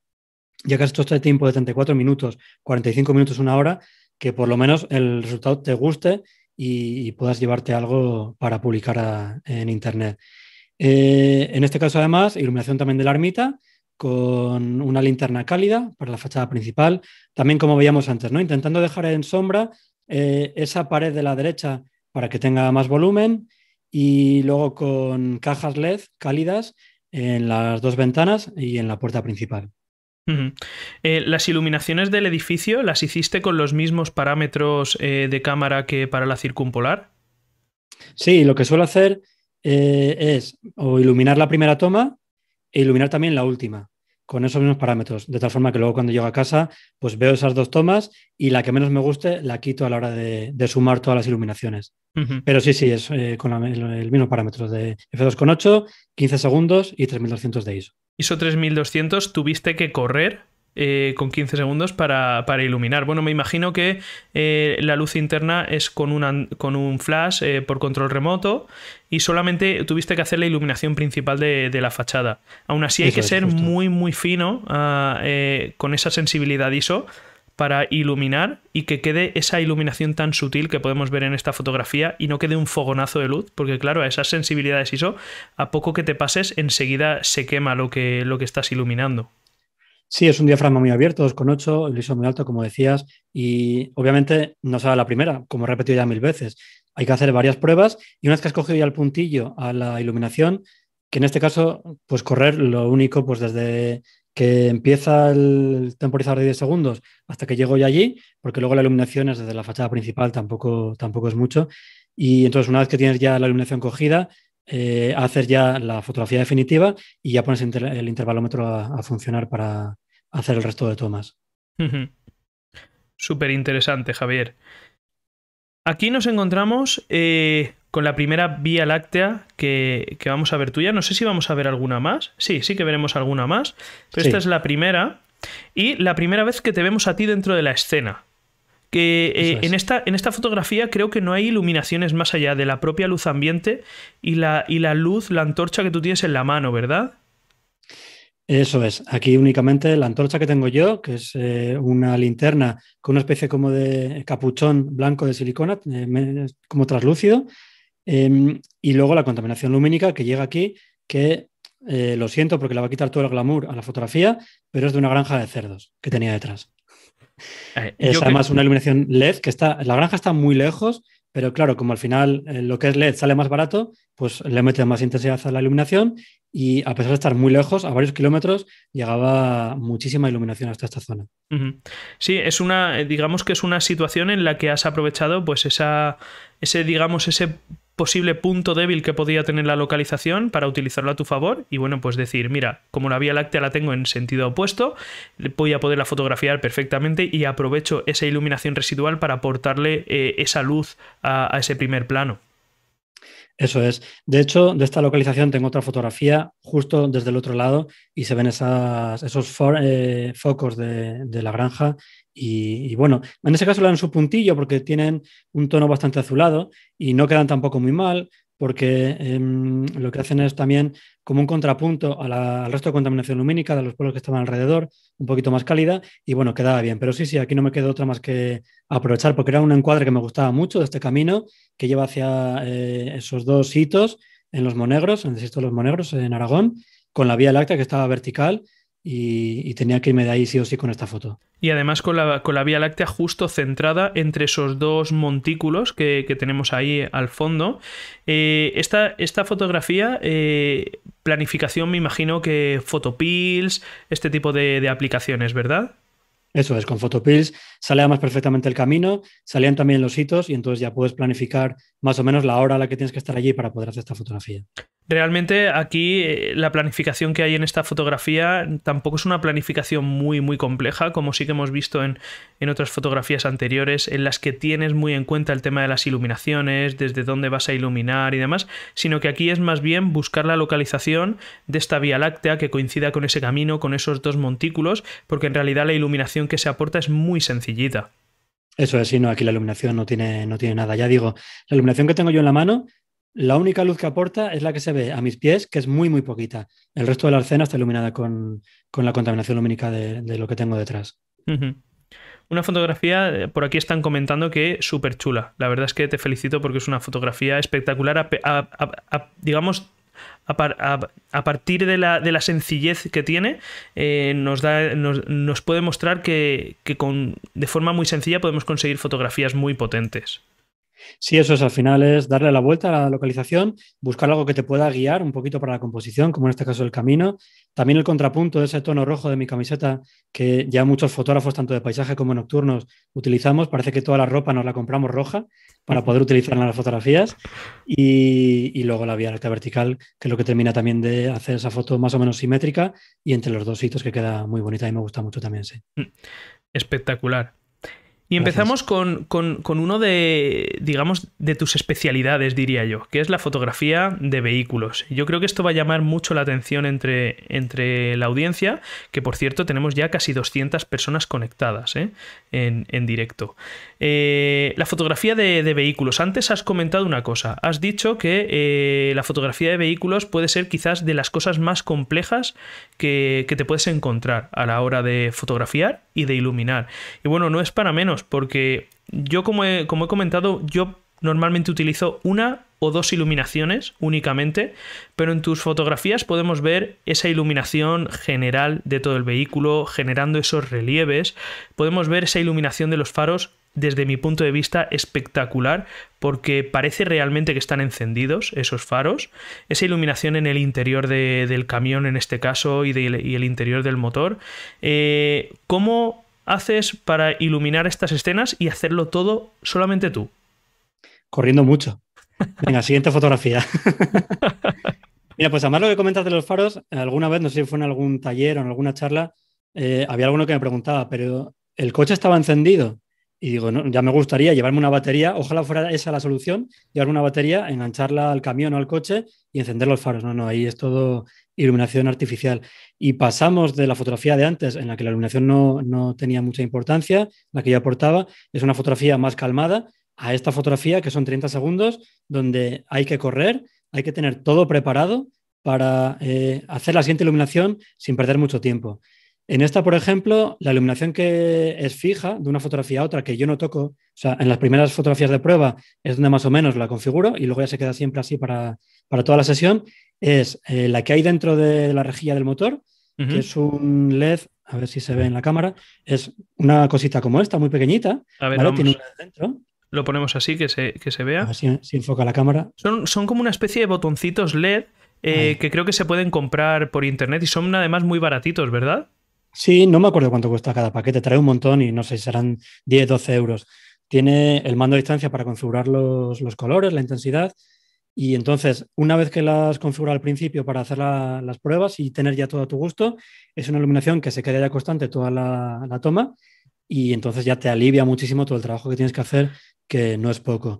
ya que esto está este tiempo de 34 minutos, 45 minutos, una hora, que por lo menos el resultado te guste y, puedas llevarte algo para publicar en Internet. Eh, en este caso, además, iluminación también de la ermita con una linterna cálida para la fachada principal. También, como veíamos antes, ¿no? intentando dejar en sombra eh, esa pared de la derecha para que tenga más volumen y luego con cajas LED cálidas en las dos ventanas y en la puerta principal. Eh, las iluminaciones del edificio las hiciste con los mismos parámetros eh, de cámara que para la circumpolar. Sí, lo que suelo hacer eh, es o iluminar la primera toma e iluminar también la última con esos mismos parámetros, de tal forma que luego cuando llego a casa, pues veo esas dos tomas y la que menos me guste la quito a la hora de, sumar todas las iluminaciones. Pero sí, sí, es con el, el, mismo parámetro de F2.8, 15 segundos y 3200 de ISO. ISO 3200 tuviste que correr eh, con 15 segundos para, iluminar. Bueno, me imagino que eh, la luz interna es con, una, con un flash eh, por control remoto y solamente tuviste que hacer la iluminación principal de, de la fachada. Aún así hay que ser muy, muy fino ah, con esa sensibilidad ISO para iluminar y que quede esa iluminación tan sutil que podemos ver en esta fotografía y no quede un fogonazo de luz, porque claro, a esas sensibilidades ISO, a poco que te pases, enseguida se quema lo que, lo que estás iluminando. Sí, es un diafragma muy abierto, 2,8, el ISO muy alto, como decías, y obviamente no será la primera, como he repetido ya mil veces. Hay que hacer varias pruebas y una vez que has cogido ya el puntillo a la iluminación, que en este caso, pues correr lo único, pues desde que empieza el temporizador de 10 segundos hasta que llego yo allí, porque luego la iluminación es desde la fachada principal, tampoco, tampoco es mucho. Y entonces una vez que tienes ya la iluminación cogida, eh, haces ya la fotografía definitiva y ya pones el intervalómetro a, funcionar para hacer el resto de tomas. Súper interesante, Javier. Aquí nos encontramos eh, con la primera Vía Láctea que, vamos a ver tuya. No sé si vamos a ver alguna más. Sí, sí que veremos alguna más. Pero esta es la primera. Y la primera vez que te vemos a ti dentro de la escena. Que eh, en, esta, en esta fotografía creo que no hay iluminaciones más allá de la propia luz ambiente y la, y la luz, la antorcha que tú tienes en la mano, ¿verdad? Eso es. Aquí únicamente la antorcha que tengo yo, que es eh, una linterna con una especie como de capuchón blanco de silicona, eh, como traslúcido, Em, y luego la contaminación lumínica que llega aquí, que eh, lo siento porque le va a quitar todo el glamour a la fotografía, pero es de una granja de cerdos que tenía detrás. Eh, es además una iluminación LED que está, la granja está muy lejos, pero claro, como al final eh, lo que es LED sale más barato, pues le mete más intensidad a la iluminación y a pesar de estar muy lejos, a varios kilómetros, llegaba muchísima iluminación hasta esta zona. Sí, es una, digamos que es una situación en la que has aprovechado pues esa, ese, digamos, ese posible punto débil que podía tener la localización para utilizarlo a tu favor y bueno, pues decir, mira, como la Vía Láctea la tengo en sentido opuesto, voy a poderla fotografiar perfectamente y aprovecho esa iluminación residual para aportarle eh, esa luz a, ese primer plano. Eso es. De hecho, de esta localización tengo otra fotografía justo desde el otro lado y se ven esos eh, focos de, la granja y, bueno, en ese caso le dan su puntillo porque tienen un tono bastante azulado y no quedan tampoco muy mal porque em, lo que hacen es también como un contrapunto a la, al resto de contaminación lumínica de los pueblos que estaban alrededor, un poquito más cálida, y bueno, quedaba bien. Pero sí, sí, aquí no me quedó otra más que aprovechar, porque era un encuadre que me gustaba mucho de este camino, que lleva hacia eh, esos dos hitos en los Monegros, en el de los Monegros, en Aragón, con la Vía Láctea que estaba vertical, y, tenía que irme de ahí sí o sí con esta foto. Y además con la, Vía Láctea justo centrada entre esos dos montículos que, tenemos ahí al fondo. Eh, esta, fotografía, eh, planificación me imagino que fotopills, este tipo de, aplicaciones, ¿verdad? Eso es, con Photopills sale más perfectamente el camino, salían también los hitos y entonces ya puedes planificar más o menos la hora a la que tienes que estar allí para poder hacer esta fotografía. Realmente aquí eh, la planificación que hay en esta fotografía tampoco es una planificación muy muy compleja, como sí que hemos visto en, en, otras fotografías anteriores, en las que tienes muy en cuenta el tema de las iluminaciones, desde dónde vas a iluminar y demás, sino que aquí es más bien buscar la localización de esta Vía Láctea que coincida con ese camino, con esos dos montículos, porque en realidad la iluminación que se aporta es muy sencillita. Eso es, sí, no, aquí la iluminación no tiene, no tiene nada. Ya digo, la iluminación que tengo yo en la mano la única luz que aporta es la que se ve a mis pies, que es muy, muy poquita. El resto de la escena está iluminada con, la contaminación lumínica de, lo que tengo detrás. Una fotografía, eh, por aquí están comentando que súper chula. La verdad es que te felicito porque es una fotografía espectacular, digamos, a, partir de la, sencillez que tiene, eh, nos, puede mostrar que, de forma muy sencilla podemos conseguir fotografías muy potentes. Sí, eso es, al final es darle la vuelta a la localización, buscar algo que te pueda guiar un poquito para la composición, como en este caso el camino. También el contrapunto de ese tono rojo de mi camiseta, que ya muchos fotógrafos, tanto de paisaje como nocturnos, utilizamos. Parece que toda la ropa nos la compramos roja para poder utilizarla en las fotografías. Y, luego la vía recta vertical, que es lo que termina también de hacer esa foto más o menos simétrica y entre los dos hitos que queda muy bonita y me gusta mucho también, sí. Mm. Espectacular. Y empezamos con, uno de, digamos, de tus especialidades, diría yo, que es la fotografía de vehículos. Yo creo que esto va a llamar mucho la atención entre, entre la audiencia, que por cierto tenemos ya casi 200 personas conectadas ¿eh? en, directo. Eh, la fotografía de, vehículos. Antes has comentado una cosa. Has dicho que eh, la fotografía de vehículos puede ser quizás de las cosas más complejas que te puedes encontrar a la hora de fotografiar y de iluminar. Y bueno, no es para menos porque yo como he, comentado, yo normalmente utilizo una o dos iluminaciones únicamente, pero en tus fotografías podemos ver esa iluminación general de todo el vehículo, generando esos relieves, podemos ver esa iluminación de los faros desde mi punto de vista espectacular porque parece realmente que están encendidos esos faros, esa iluminación en el interior del camión en este caso y, el interior del motor, eh, haces para iluminar estas escenas y hacerlo todo solamente tú? Corriendo mucho. Venga, siguiente fotografía. *laughs* Mira, pues además lo que comentas de los faros, alguna vez, no sé si fue en algún taller o en alguna charla, eh, había alguno que me preguntaba, pero el coche estaba encendido. Y digo, ya me gustaría llevarme una batería, ojalá fuera esa la solución, llevarme una batería, engancharla al camión o al coche y encender los faros. No, no, ahí es todo iluminación artificial. Y pasamos de la fotografía de antes, en la que la iluminación no, tenía mucha importancia, la que yo aportaba, es una fotografía más calmada, a esta fotografía que son 30 segundos, donde hay que correr, hay que tener todo preparado para eh, hacer la siguiente iluminación sin perder mucho tiempo. En esta, por ejemplo, la iluminación que es fija de una fotografía a otra, que yo no toco, o sea, en las primeras fotografías de prueba es donde más o menos la configuro y luego ya se queda siempre así para, para toda la sesión es eh, la que hay dentro de la rejilla del motor, que es un LED, a ver si se ve en la cámara, es una cosita como esta, muy pequeñita. Tiene dentro. Lo ponemos así, que se, que se vea. Así enfoca la cámara. Son, como una especie de botoncitos LED eh, que creo que se pueden comprar por internet y son además muy baratitos, ¿verdad? Sí, no me acuerdo cuánto cuesta cada paquete, trae un montón y no sé si serán 10, 12 euros. Tiene el mando a distancia para configurar los, los colores, la intensidad, y entonces, una vez que las has configurado al principio para hacer las pruebas y tener ya todo a tu gusto, es una iluminación que se queda ya constante toda la, toma y entonces ya te alivia muchísimo todo el trabajo que tienes que hacer, que no es poco.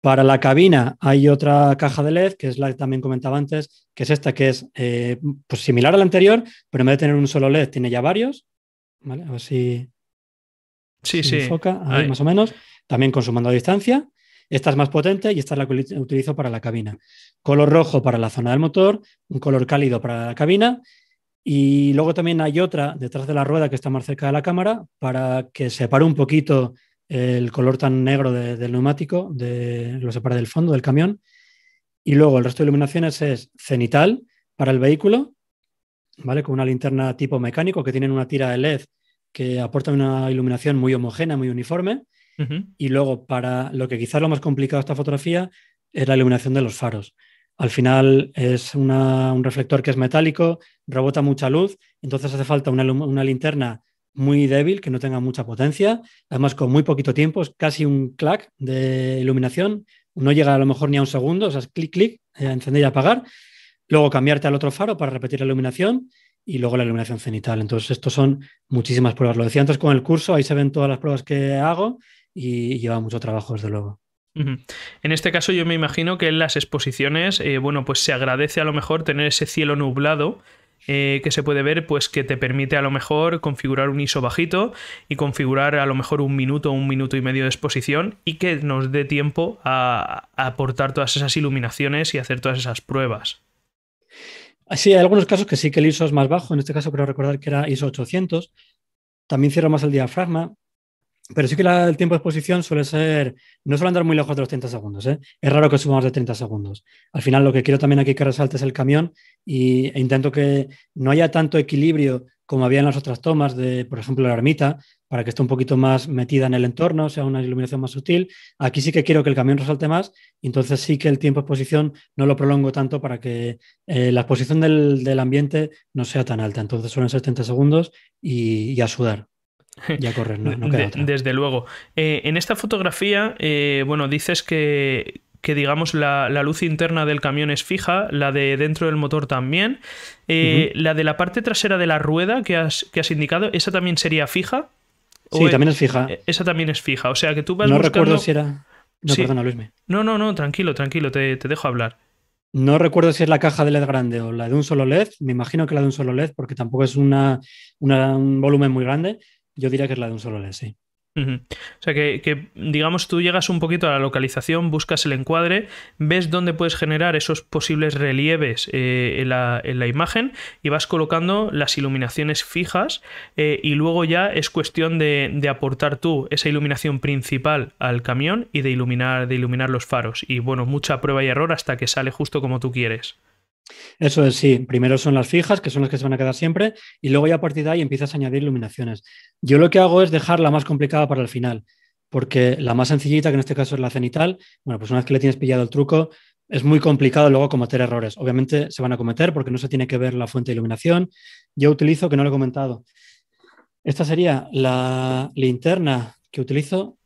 Para la cabina hay otra caja de LED, que es la que también comentaba antes, que es esta, que es eh, pues similar a la anterior, pero en vez de tener un solo LED, tiene ya varios. Sí, sí. Enfoca, más o menos. También con su mando a distancia. Esta es más potente y esta es la que utilizo para la cabina. Color rojo para la zona del motor, un color cálido para la cabina y luego también hay otra detrás de la rueda que está más cerca de la cámara para que separe un poquito el color tan negro del neumático, de, lo separe del fondo del camión. Y luego el resto de iluminaciones es cenital para el vehículo, ¿vale? Con una linterna tipo mecánico que tienen una tira de LED que aporta una iluminación muy homogénea, muy uniforme. Y luego, para lo que quizás lo más complicado de esta fotografía es la iluminación de los faros. Al final es un reflector que es metálico, rebota mucha luz, entonces hace falta una, linterna muy débil, que no tenga mucha potencia, además con muy poquito tiempo, es casi un clac de iluminación, no llega a lo mejor ni a un segundo, o sea, es clic, clic, eh, encender y apagar, luego cambiarte al otro faro para repetir la iluminación y luego la iluminación cenital. Entonces, estos son muchísimas pruebas. Lo decía antes con el curso, ahí se ven todas las pruebas que hago y lleva mucho trabajo, desde luego. En este caso yo me imagino que en las exposiciones, eh, bueno, pues se agradece a lo mejor tener ese cielo nublado eh, que se puede ver, pues que te permite a lo mejor configurar un ISO bajito y configurar a lo mejor un minuto, un minuto y medio de exposición y que nos dé tiempo a, aportar todas esas iluminaciones y hacer todas esas pruebas. Sí, hay algunos casos que sí que el ISO es más bajo, en este caso creo recordar que era ISO 800, también cierra más el diafragma, pero sí que el tiempo de exposición suele ser, no suele andar muy lejos de los 30 segundos, ¿eh? es raro que subamos de 30 segundos. Al final lo que quiero también aquí que resalte es el camión y, e intento que no haya tanto equilibrio como había en las otras tomas de, por ejemplo, la ermita, para que esté un poquito más metida en el entorno, sea una iluminación más sutil. Aquí sí que quiero que el camión resalte más, entonces sí que el tiempo de exposición no lo prolongo tanto para que eh, la exposición del, ambiente no sea tan alta. Entonces suelen ser 30 segundos y, y a sudar. Ya *laughs* no, queda Desde luego. Eh, en esta fotografía, eh, bueno, dices que, que digamos la, luz interna del camión es fija, la de dentro del motor también. Eh, la de la parte trasera de la rueda que has, que has indicado, ¿esa también sería fija? Sí, también es fija. Esa también es fija. O sea que tú vas no recuerdo si era. No, perdona, Luisme. No, no, no, tranquilo, tranquilo, te, dejo hablar. No recuerdo si es la caja de LED grande o la de un solo LED. Me imagino que la de un solo LED, porque tampoco es un volumen muy grande. Yo diría que es la de un solo LED, sí. O sea que, digamos, tú llegas un poquito a la localización, buscas el encuadre, ves dónde puedes generar esos posibles relieves eh, en, la, imagen y vas colocando las iluminaciones fijas eh, y luego ya es cuestión de, de, aportar tú esa iluminación principal al camión y de iluminar, de iluminar los faros. Y bueno, mucha prueba y error hasta que sale justo como tú quieres. Eso es, sí. Primero son las fijas, que son las que se van a quedar siempre, y luego ya a partir de ahí empiezas a añadir iluminaciones. Yo lo que hago es dejar la más complicada para el final, porque la más sencillita, que en este caso es la cenital, bueno, pues una vez que le tienes pillado el truco, es muy complicado luego cometer errores. Obviamente se van a cometer porque no se tiene que ver la fuente de iluminación. Yo utilizo, que no lo he comentado, esta sería la linterna que utilizo,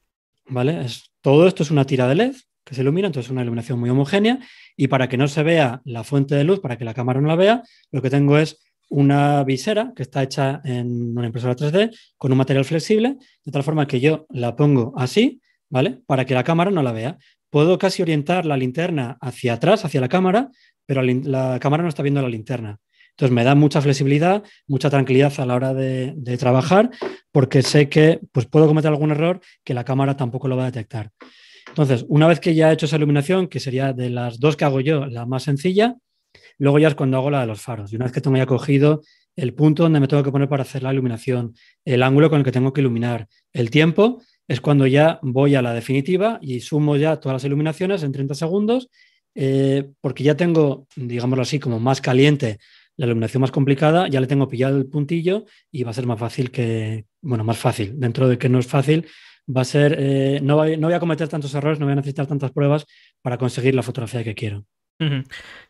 ¿vale? todo esto es una tira de LED que se ilumina, entonces es una iluminación muy homogénea y para que no se vea la fuente de luz, para que la cámara no la vea, lo que tengo es una visera que está hecha en una impresora 3D con un material flexible, de tal forma que yo la pongo así, ¿vale? Para que la cámara no la vea. Puedo casi orientar la linterna hacia atrás, hacia la cámara, pero la, cámara no está viendo la linterna. Entonces me da mucha flexibilidad, mucha tranquilidad a la hora de, de, trabajar, porque sé que pues, puedo cometer algún error que la cámara tampoco lo va a detectar. Entonces, una vez que ya he hecho esa iluminación, que sería de las dos que hago yo, la más sencilla, luego ya es cuando hago la de los faros. Y una vez que tengo ya cogido el punto donde me tengo que poner para hacer la iluminación, el ángulo con el que tengo que iluminar, el tiempo, es cuando ya voy a la definitiva y sumo ya todas las iluminaciones en 30 segundos, eh, porque ya tengo, digámoslo así, como más caliente la iluminación más complicada, ya le tengo pillado el puntillo y va a ser más fácil que, bueno, más fácil, dentro de que no es fácil, va a ser, eh, no voy a cometer tantos errores, no voy a necesitar tantas pruebas para conseguir la fotografía que quiero.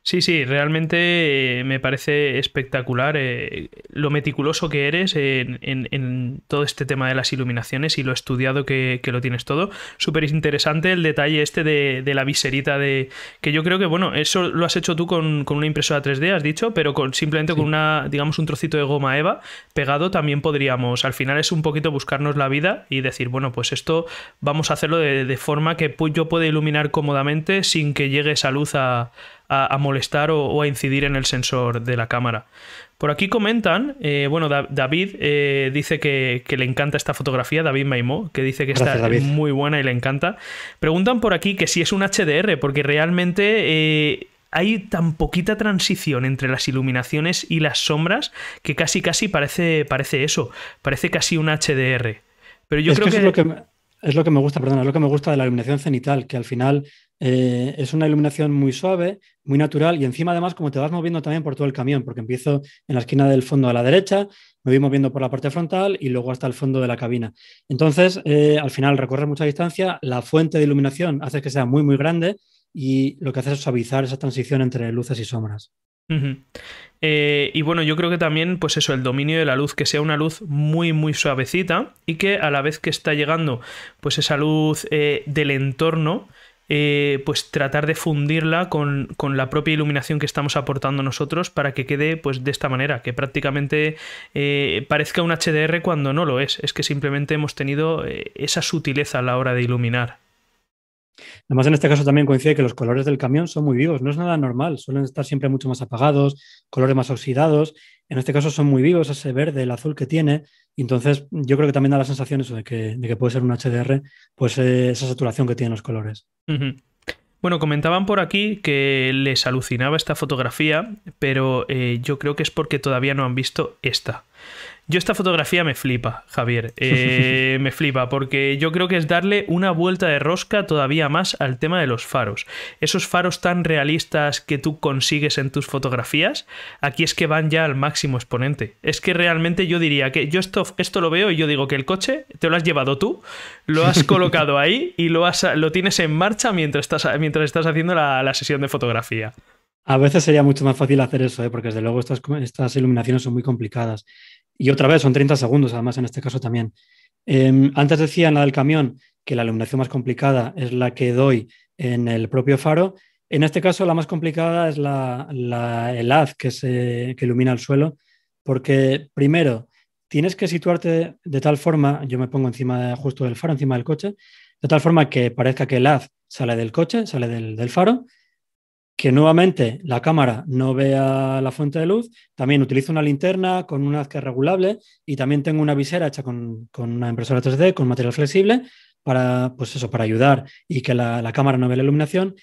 Sí, sí, realmente eh, me parece espectacular eh, lo meticuloso que eres en, todo este tema de las iluminaciones y lo estudiado que, lo tienes todo. Súper interesante el detalle este de, la viserita de... que yo creo que, bueno, eso lo has hecho tú con, una impresora 3D, has dicho, pero con, simplemente con una, digamos, un trocito de goma EVA pegado también podríamos, al final es un poquito buscarnos la vida y decir, bueno, pues esto vamos a hacerlo de, de forma que yo pueda iluminar cómodamente sin que llegue esa luz a a, molestar o, a incidir en el sensor de la cámara. Por aquí comentan, eh, bueno, David eh, dice que, le encanta esta fotografía, David Maimó, que dice que está muy buena y le encanta. Preguntan por aquí que si es un HDR, porque realmente... Eh, hay tan poquita transición entre las iluminaciones y las sombras que casi casi parece, parece eso, parece casi un HDR. Pero yo creo que, lo que es lo que me gusta, perdón, es lo que me gusta de la iluminación cenital, que al final eh, es una iluminación muy suave, muy natural y encima además como te vas moviendo también por todo el camión, porque empiezo en la esquina del fondo a la derecha, me voy moviendo por la parte frontal y luego hasta el fondo de la cabina. Entonces, eh, al final recorres mucha distancia, la fuente de iluminación hace que sea muy, muy grande y lo que hace es suavizar esa transición entre luces y sombras. Eh, y bueno, yo creo que también, pues eso, el dominio de la luz, que sea una luz muy, muy suavecita y que a la vez que está llegando, pues esa luz eh, del entorno, eh, pues tratar de fundirla con, la propia iluminación que estamos aportando nosotros para que quede pues de esta manera, que prácticamente parezca un HDR cuando no lo es, es que simplemente hemos tenido esa sutileza a la hora de iluminar. Además, en este caso también coincide que los colores del camión son muy vivos, no es nada normal, suelen estar siempre mucho más apagados, colores más oxidados, en este caso son muy vivos, ese verde, el azul que tiene, entonces yo creo que también da la sensación eso de que, puede ser un HDR, pues eh, esa saturación que tienen los colores. Bueno, comentaban por aquí que les alucinaba esta fotografía, pero eh, yo creo que es porque todavía no han visto esta. Yo esta fotografía me flipa, Javier. *laughs* Eh, me flipa porque yo creo que es darle una vuelta de rosca todavía más al tema de los faros. Esos faros tan realistas que tú consigues en tus fotografías, aquí es que van ya al máximo exponente. Es que realmente yo diría que yo esto, esto lo veo y yo digo que el coche te lo has llevado tú, lo has *laughs* colocado ahí y lo, lo tienes en marcha mientras estás, mientras estás haciendo la, sesión de fotografía. A veces sería mucho más fácil hacer eso, ¿eh? porque desde luego estas iluminaciones son muy complicadas. Y otra vez, son 30 segundos, además, en este caso también. Em, antes decía en la del camión que la iluminación más complicada es la que doy en el propio faro. En este caso, la más complicada es la, el haz que, se, ilumina el suelo, porque primero tienes que situarte de tal forma, yo me pongo encima justo del faro, encima del coche, de tal forma que parezca que el haz sale del coche, sale del faro, que nuevamente la cámara no vea la fuente de luz. También utilizo una linterna con una que regulable y también tengo una visera hecha con, con, una impresora 3D, con material flexible, para, pues eso, para ayudar y que la, la cámara no vea la iluminación.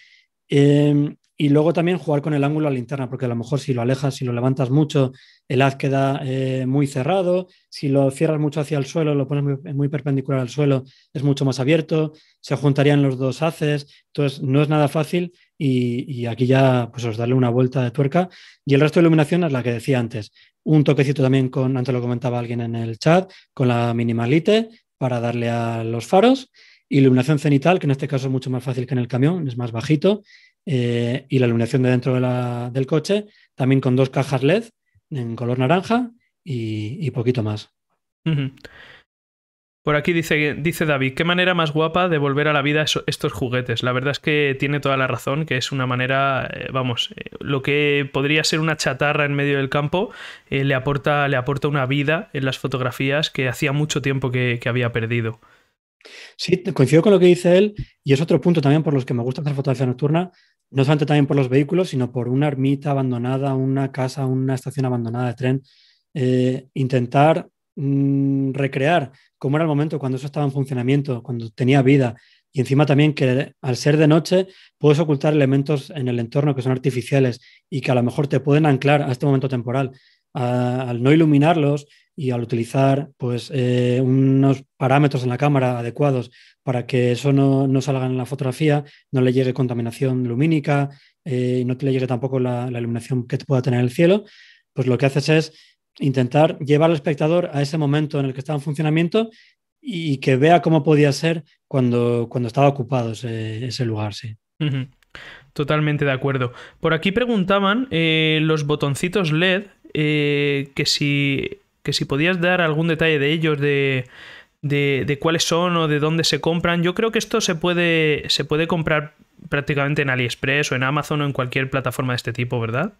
Em, y luego también jugar con el ángulo a la interna porque a lo mejor si lo alejas, si lo levantas mucho, el haz queda eh, muy cerrado. Si lo cierras mucho hacia el suelo, lo pones muy, perpendicular al suelo, es mucho más abierto. Se juntarían los dos haces. Entonces, no es nada fácil. Y, y, aquí ya, pues, os darle una vuelta de tuerca. Y el resto de iluminación es la que decía antes. Un toquecito también con, antes lo comentaba alguien en el chat, con la minimalite para darle a los faros. Iluminación cenital, que en este caso es mucho más fácil que en el camión, es más bajito eh, y la iluminación de dentro del coche, también con dos cajas LED en color naranja y, poquito más. Por aquí dice, dice David, qué manera más guapa de volver a la vida estos juguetes. La verdad es que tiene toda la razón, que es una manera, eh, vamos, eh, lo que podría ser una chatarra en medio del campo, le, aporta, le aporta una vida en las fotografías que hacía mucho tiempo que, que, había perdido. Sí, coincido con lo que dice él, y es otro punto también por los que me gusta hacer fotografía nocturna, no solamente también por los vehículos, sino por una ermita abandonada, una casa, una estación abandonada de tren, eh, intentar mm, recrear cómo era el momento cuando eso estaba en funcionamiento, cuando tenía vida. Y encima también que al ser de noche puedes ocultar elementos en el entorno que son artificiales y que a lo mejor te pueden anclar a este momento temporal. al no iluminarlos y al utilizar pues, eh, unos parámetros en la cámara adecuados para que eso no, no salga en la fotografía, no le llegue contaminación lumínica eh, y no le llegue tampoco la, iluminación que te pueda tener el cielo, pues lo que haces es intentar llevar al espectador a ese momento en el que estaba en funcionamiento y que vea cómo podía ser cuando, cuando estaba ocupado ese, lugar, sí. Totalmente de acuerdo. Por aquí preguntaban eh, los botoncitos LED que si que si podías dar algún detalle de ellos, de, de, cuáles son o de dónde se compran. Yo creo que esto se puede, se puede comprar prácticamente en AliExpress o en Amazon o en cualquier plataforma de este tipo, ¿verdad?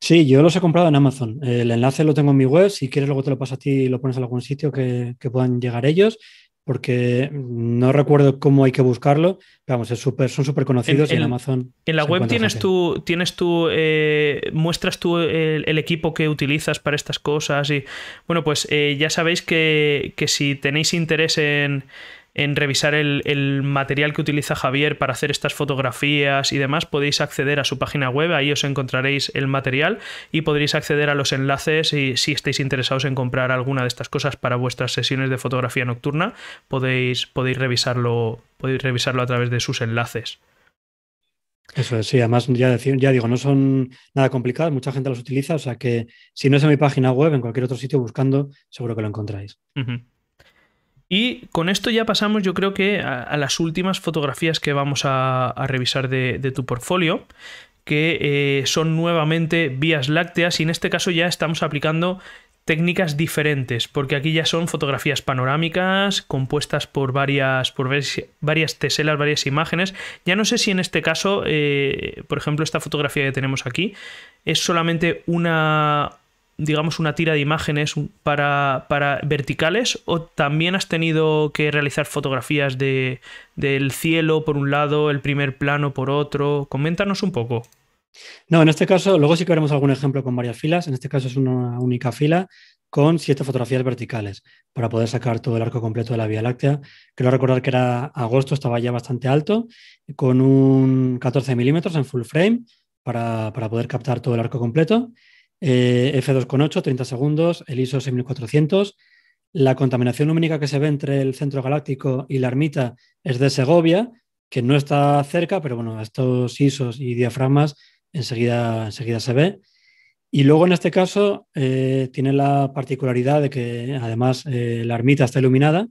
Sí, yo los he comprado en Amazon. El enlace lo tengo en mi web. Si quieres, luego te lo paso a ti y lo pones en algún sitio que, que puedan llegar ellos porque no recuerdo cómo hay que buscarlo. Vamos, es super, son súper conocidos en, Amazon. En la web tienes tú, tienes tú eh, muestras tú el, equipo que utilizas para estas cosas. Y bueno, pues eh, ya sabéis que, que si tenéis interés en en revisar el, material que utiliza Javier para hacer estas fotografías y demás, podéis acceder a su página web, ahí os encontraréis el material y podréis acceder a los enlaces y si estáis interesados en comprar alguna de estas cosas para vuestras sesiones de fotografía nocturna, podéis, podéis, revisarlo, podéis revisarlo a través de sus enlaces. Eso es, sí, además ya, digo, no son nada complicadas, mucha gente los utiliza, o sea que si no es en mi página web, en cualquier otro sitio buscando, seguro que lo encontráis. Y con esto ya pasamos, yo creo que a, las últimas fotografías que vamos a, revisar de, tu portfolio, que eh, son nuevamente vías lácteas y en este caso ya estamos aplicando técnicas diferentes, porque aquí ya son fotografías panorámicas compuestas por varias, por varias teselas, varias imágenes. Ya no sé si en este caso, eh, por ejemplo, esta fotografía que tenemos aquí es solamente una, digamos, una tira de imágenes para, verticales o también has tenido que realizar fotografías de, del cielo por un lado, el primer plano por otro? Coméntanos un poco. No, en este caso, luego sí que haremos algún ejemplo con varias filas. En este caso es una única fila con siete fotografías verticales para poder sacar todo el arco completo de la Vía Láctea. Quiero recordar que era agosto, estaba ya bastante alto, con un 14 milímetros en full frame para poder captar todo el arco completo. Eh, F2,8, 30 segundos, el ISO 6400. La contaminación lumínica que se ve entre el centro galáctico y la ermita es de Segovia, que no está cerca, pero bueno, estos ISOs y diafragmas enseguida, enseguida se ve. Y luego en este caso eh, tiene la particularidad de que además eh, la ermita está iluminada.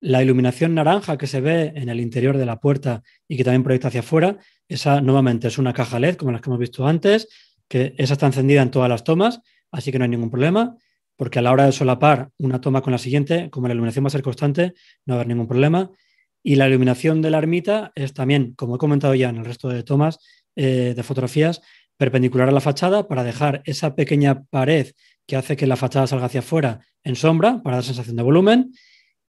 La iluminación naranja que se ve en el interior de la puerta y que también proyecta hacia afuera, esa nuevamente es una caja LED como las que hemos visto antes, que esa está encendida en todas las tomas, así que no hay ningún problema, porque a la hora de solapar una toma con la siguiente, como la iluminación va a ser constante, no va a haber ningún problema. Y la iluminación de la ermita es también, como he comentado ya en el resto de tomas eh, de fotografías, perpendicular a la fachada para dejar esa pequeña pared que hace que la fachada salga hacia afuera en sombra para dar sensación de volumen.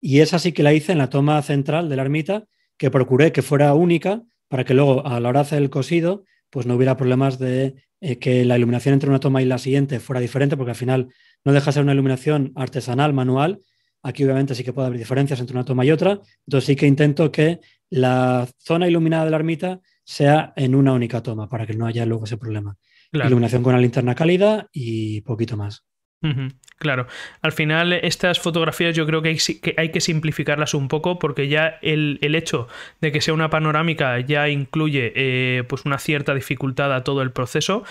Y esa sí que la hice en la toma central de la ermita, que procuré que fuera única para que luego a la hora de hacer el cosido pues no hubiera problemas de eh, que la iluminación entre una toma y la siguiente fuera diferente, porque al final no deja ser una iluminación artesanal, manual. Aquí obviamente sí que puede haber diferencias entre una toma y otra, entonces sí que intento que la zona iluminada de la ermita sea en una única toma para que no haya luego ese problema. Iluminación con la linterna cálida y poquito más. Claro, al final estas fotografías yo creo que hay que, simplificarlas un poco porque ya el, hecho de que sea una panorámica ya incluye eh, pues una cierta dificultad a todo el proceso,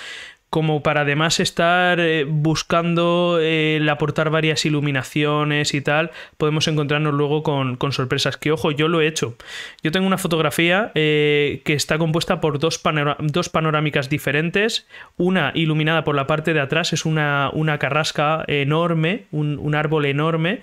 como para además estar eh, buscando eh, el aportar varias iluminaciones y tal, podemos encontrarnos luego con, sorpresas. Que ojo, yo lo he hecho. Yo tengo una fotografía eh, que está compuesta por dos, panorámicas diferentes. Una iluminada por la parte de atrás, es una, una carrasca enorme, un, un árbol enorme.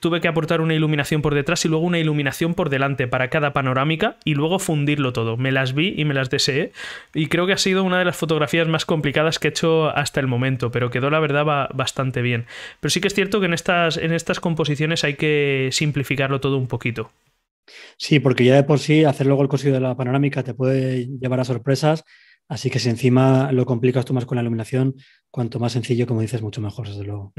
tuve que aportar una iluminación por detrás y luego una iluminación por delante para cada panorámica y luego fundirlo todo. Me las vi y me las deseé. Y creo que ha sido una de las fotografías más complicadas que he hecho hasta el momento, pero quedó la verdad bastante bien. Pero sí que es cierto que en estas, en estas composiciones hay que simplificarlo todo un poquito. Sí, porque ya de por sí hacer luego el cosido de la panorámica te puede llevar a sorpresas, así que si encima lo complicas tú más con la iluminación, cuanto más sencillo, como dices, mucho mejor, desde luego.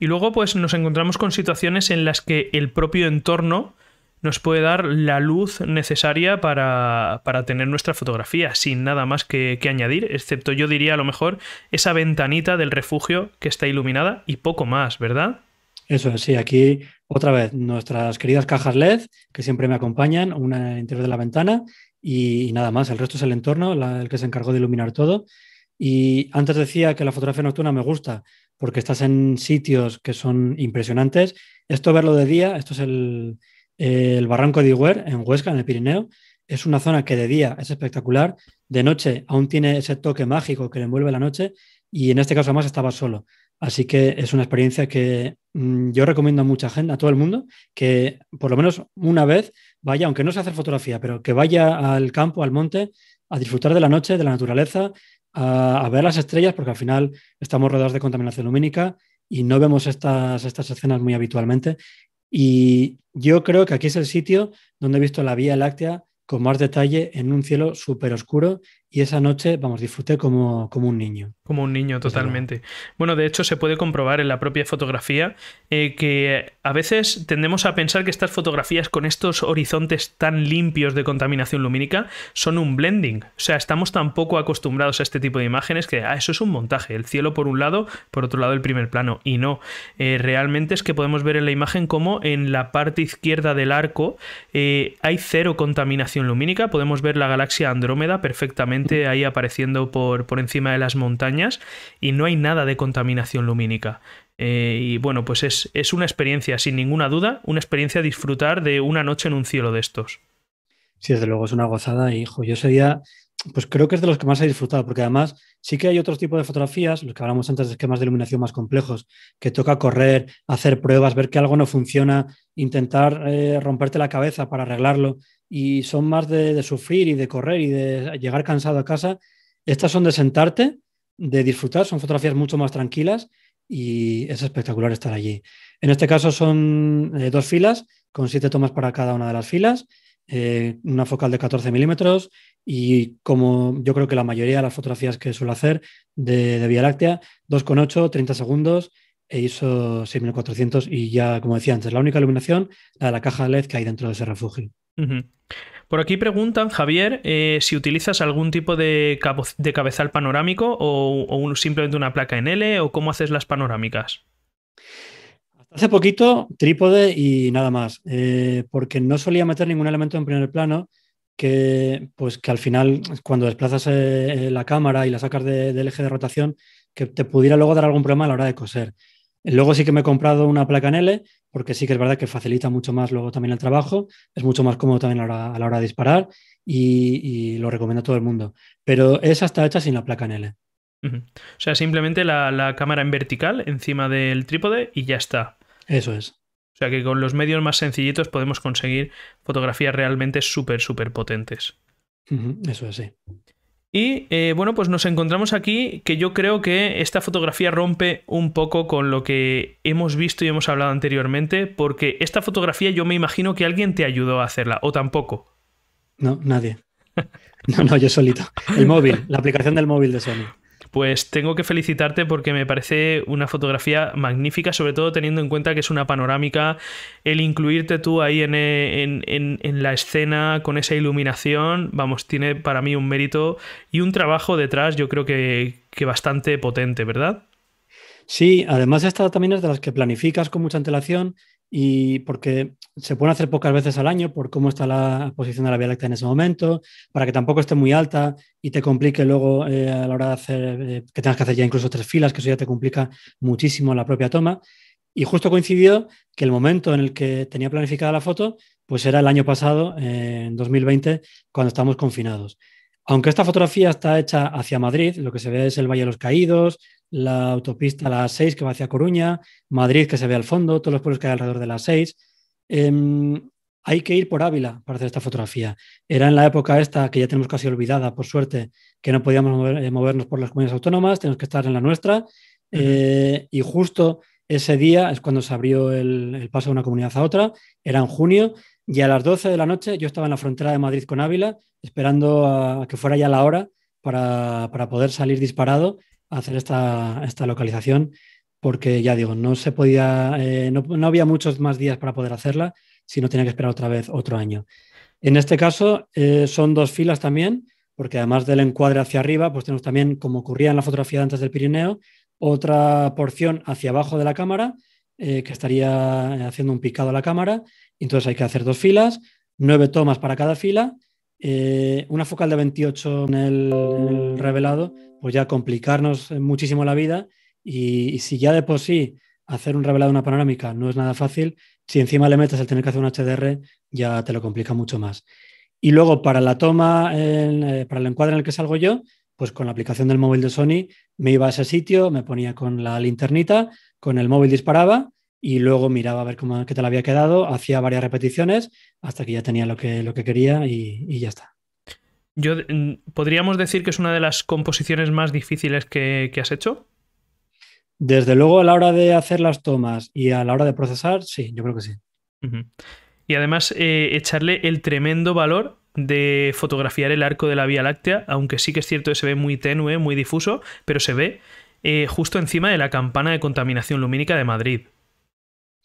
Y luego pues nos encontramos con situaciones en las que el propio entorno nos puede dar la luz necesaria para, para tener nuestra fotografía, sin nada más que, añadir, excepto yo diría a lo mejor esa ventanita del refugio que está iluminada y poco más, ¿verdad? Eso es, sí, aquí otra vez nuestras queridas cajas LED que siempre me acompañan, una en el interior de la ventana y, nada más, el resto es el entorno, el que se encargó de iluminar todo. Y antes decía que la fotografía nocturna me gusta porque estás en sitios que son impresionantes. Esto verlo de día, esto es el, el barranco de Iguer, en Huesca, en el Pirineo, es una zona que de día es espectacular, de noche aún tiene ese toque mágico que le envuelve la noche y en este caso además estaba solo. Así que es una experiencia que mm, yo recomiendo a mucha gente, a todo el mundo, que por lo menos una vez vaya, aunque no se hacer fotografía, pero que vaya al campo, al monte, a disfrutar de la noche, de la naturaleza, a, ver las estrellas, porque al final estamos rodeados de contaminación lumínica y no vemos estas, estas escenas muy habitualmente. Y yo creo que aquí es el sitio donde he visto la Vía Láctea con más detalle en un cielo súper oscuro y esa noche, vamos, disfruté como, como un niño. Como un niño, totalmente. Bueno, de hecho, se puede comprobar en la propia fotografía eh, que a veces tendemos a pensar que estas fotografías con estos horizontes tan limpios de contaminación lumínica son un blending. O sea, estamos tan poco acostumbrados a este tipo de imágenes que a ah, eso es un montaje. El cielo por un lado, por otro lado el primer plano. Y no. Eh, realmente es que podemos ver en la imagen cómo en la parte izquierda del arco eh, hay cero contaminación lumínica. Podemos ver la galaxia Andrómeda perfectamente ahí apareciendo por, por encima de las montañas y no hay nada de contaminación lumínica. Eh, y bueno, pues es, una experiencia, sin ninguna duda, una experiencia disfrutar de una noche en un cielo de estos. Sí, desde luego es una gozada, hijo. Yo sería, pues creo que es de los que más he disfrutado, porque además sí que hay otros tipos de fotografías, los que hablamos antes de esquemas de iluminación más complejos, que toca correr, hacer pruebas, ver que algo no funciona, intentar eh, romperte la cabeza para arreglarlo, y son más de, sufrir y de correr y de llegar cansado a casa. Estas son de sentarte, de disfrutar, son fotografías mucho más tranquilas y es espectacular estar allí. En este caso son eh, dos filas, con siete tomas para cada una de las filas, eh, una focal de 14 milímetros y como yo creo que la mayoría de las fotografías que suelo hacer de, Vía Láctea, 2,8, 30 segundos e ISO 6400 y ya, como decía antes, la única iluminación, la de la caja LED que hay dentro de ese refugio. Por aquí preguntan, Javier, eh, si utilizas algún tipo de, cabezal panorámico o, simplemente una placa en L o cómo haces las panorámicas. Hace poquito trípode y nada más, eh, porque no solía meter ningún elemento en primer plano que, pues, que al final cuando desplazas eh, la cámara y la sacas del eje de rotación, que te pudiera luego dar algún problema a la hora de coser. Luego sí que me he comprado una placa en L porque sí que es verdad que facilita mucho más luego también el trabajo, es mucho más cómodo también a la hora, de disparar y, lo recomiendo a todo el mundo. Pero esa está hecha sin la placa en L. O sea, simplemente la, cámara en vertical encima del trípode y ya está. Eso es. O sea que con los medios más sencillitos podemos conseguir fotografías realmente súper, súper potentes. Eso es, sí. Y eh, bueno, pues nos encontramos aquí que yo creo que esta fotografía rompe un poco con lo que hemos visto y hemos hablado anteriormente, porque esta fotografía yo me imagino que alguien te ayudó a hacerla, o tampoco. No, nadie. *laughs* No, no, yo solito. El móvil, la aplicación del móvil de Sony. Pues tengo que felicitarte porque me parece una fotografía magnífica, sobre todo teniendo en cuenta que es una panorámica, el incluirte tú ahí eh, en, la escena con esa iluminación, vamos, tiene para mí un mérito y un trabajo detrás yo creo que, que bastante potente, ¿verdad? Sí, además esta también es de las que planificas con mucha antelación y porque se pueden hacer pocas veces al año por cómo está la posición de la Vía Láctea en ese momento, para que tampoco esté muy alta y te complique luego eh, a la hora de hacer, eh, que tengas que hacer ya incluso tres filas, que eso ya te complica muchísimo la propia toma. Y justo coincidió que el momento en el que tenía planificada la foto, pues era el año pasado, eh, en 2020, cuando estábamos confinados. Aunque esta fotografía está hecha hacia Madrid, lo que se ve es el Valle de los Caídos, la autopista, la A6 que va hacia Coruña, Madrid que se ve al fondo, todos los pueblos que hay alrededor de la A6. Em, hay que ir por Ávila para hacer esta fotografía. Era en la época esta que ya tenemos casi olvidada, por suerte, que no podíamos eh, movernos por las comunidades autónomas, tenemos que estar en la nuestra. Eh, y justo ese día es cuando se abrió el, paso de una comunidad a otra, era en junio, y a las 12 de la noche yo estaba en la frontera de Madrid con Ávila, esperando a, que fuera ya la hora para, para poder salir disparado hacer esta, localización porque ya digo, no se podía, eh, no, había muchos más días para poder hacerla, si no tenía que esperar otra vez otro año. En este caso eh, son dos filas también, porque además del encuadre hacia arriba, pues tenemos también, como ocurría en la fotografía antes del Pirineo, otra porción hacia abajo de la cámara, eh, que estaría haciendo un picado a la cámara, entonces hay que hacer dos filas, nueve tomas para cada fila eh, una focal de 28 en el, revelado, pues ya complicarnos muchísimo la vida y, si ya de por sí hacer un revelado, una panorámica no es nada fácil, si encima le metes el tener que hacer un HDR, ya te lo complica mucho más. Y luego para la toma, eh, para el encuadre en el que salgo yo, pues con la aplicación del móvil de Sony me iba a ese sitio, me ponía con la linternita, con el móvil disparaba y luego miraba a ver cómo, qué tal había quedado, hacía varias repeticiones hasta que ya tenía lo que, lo que quería y, ya está. Yo, mm, ¿Podríamos decir que es una de las composiciones más difíciles que, has hecho? Desde luego a la hora de hacer las tomas y a la hora de procesar, sí, yo creo que sí. Y además eh, echarle el tremendo valor de fotografiar el arco de la Vía Láctea, aunque sí que es cierto que se ve muy tenue, muy difuso, pero se ve eh, justo encima de la campana de contaminación lumínica de Madrid.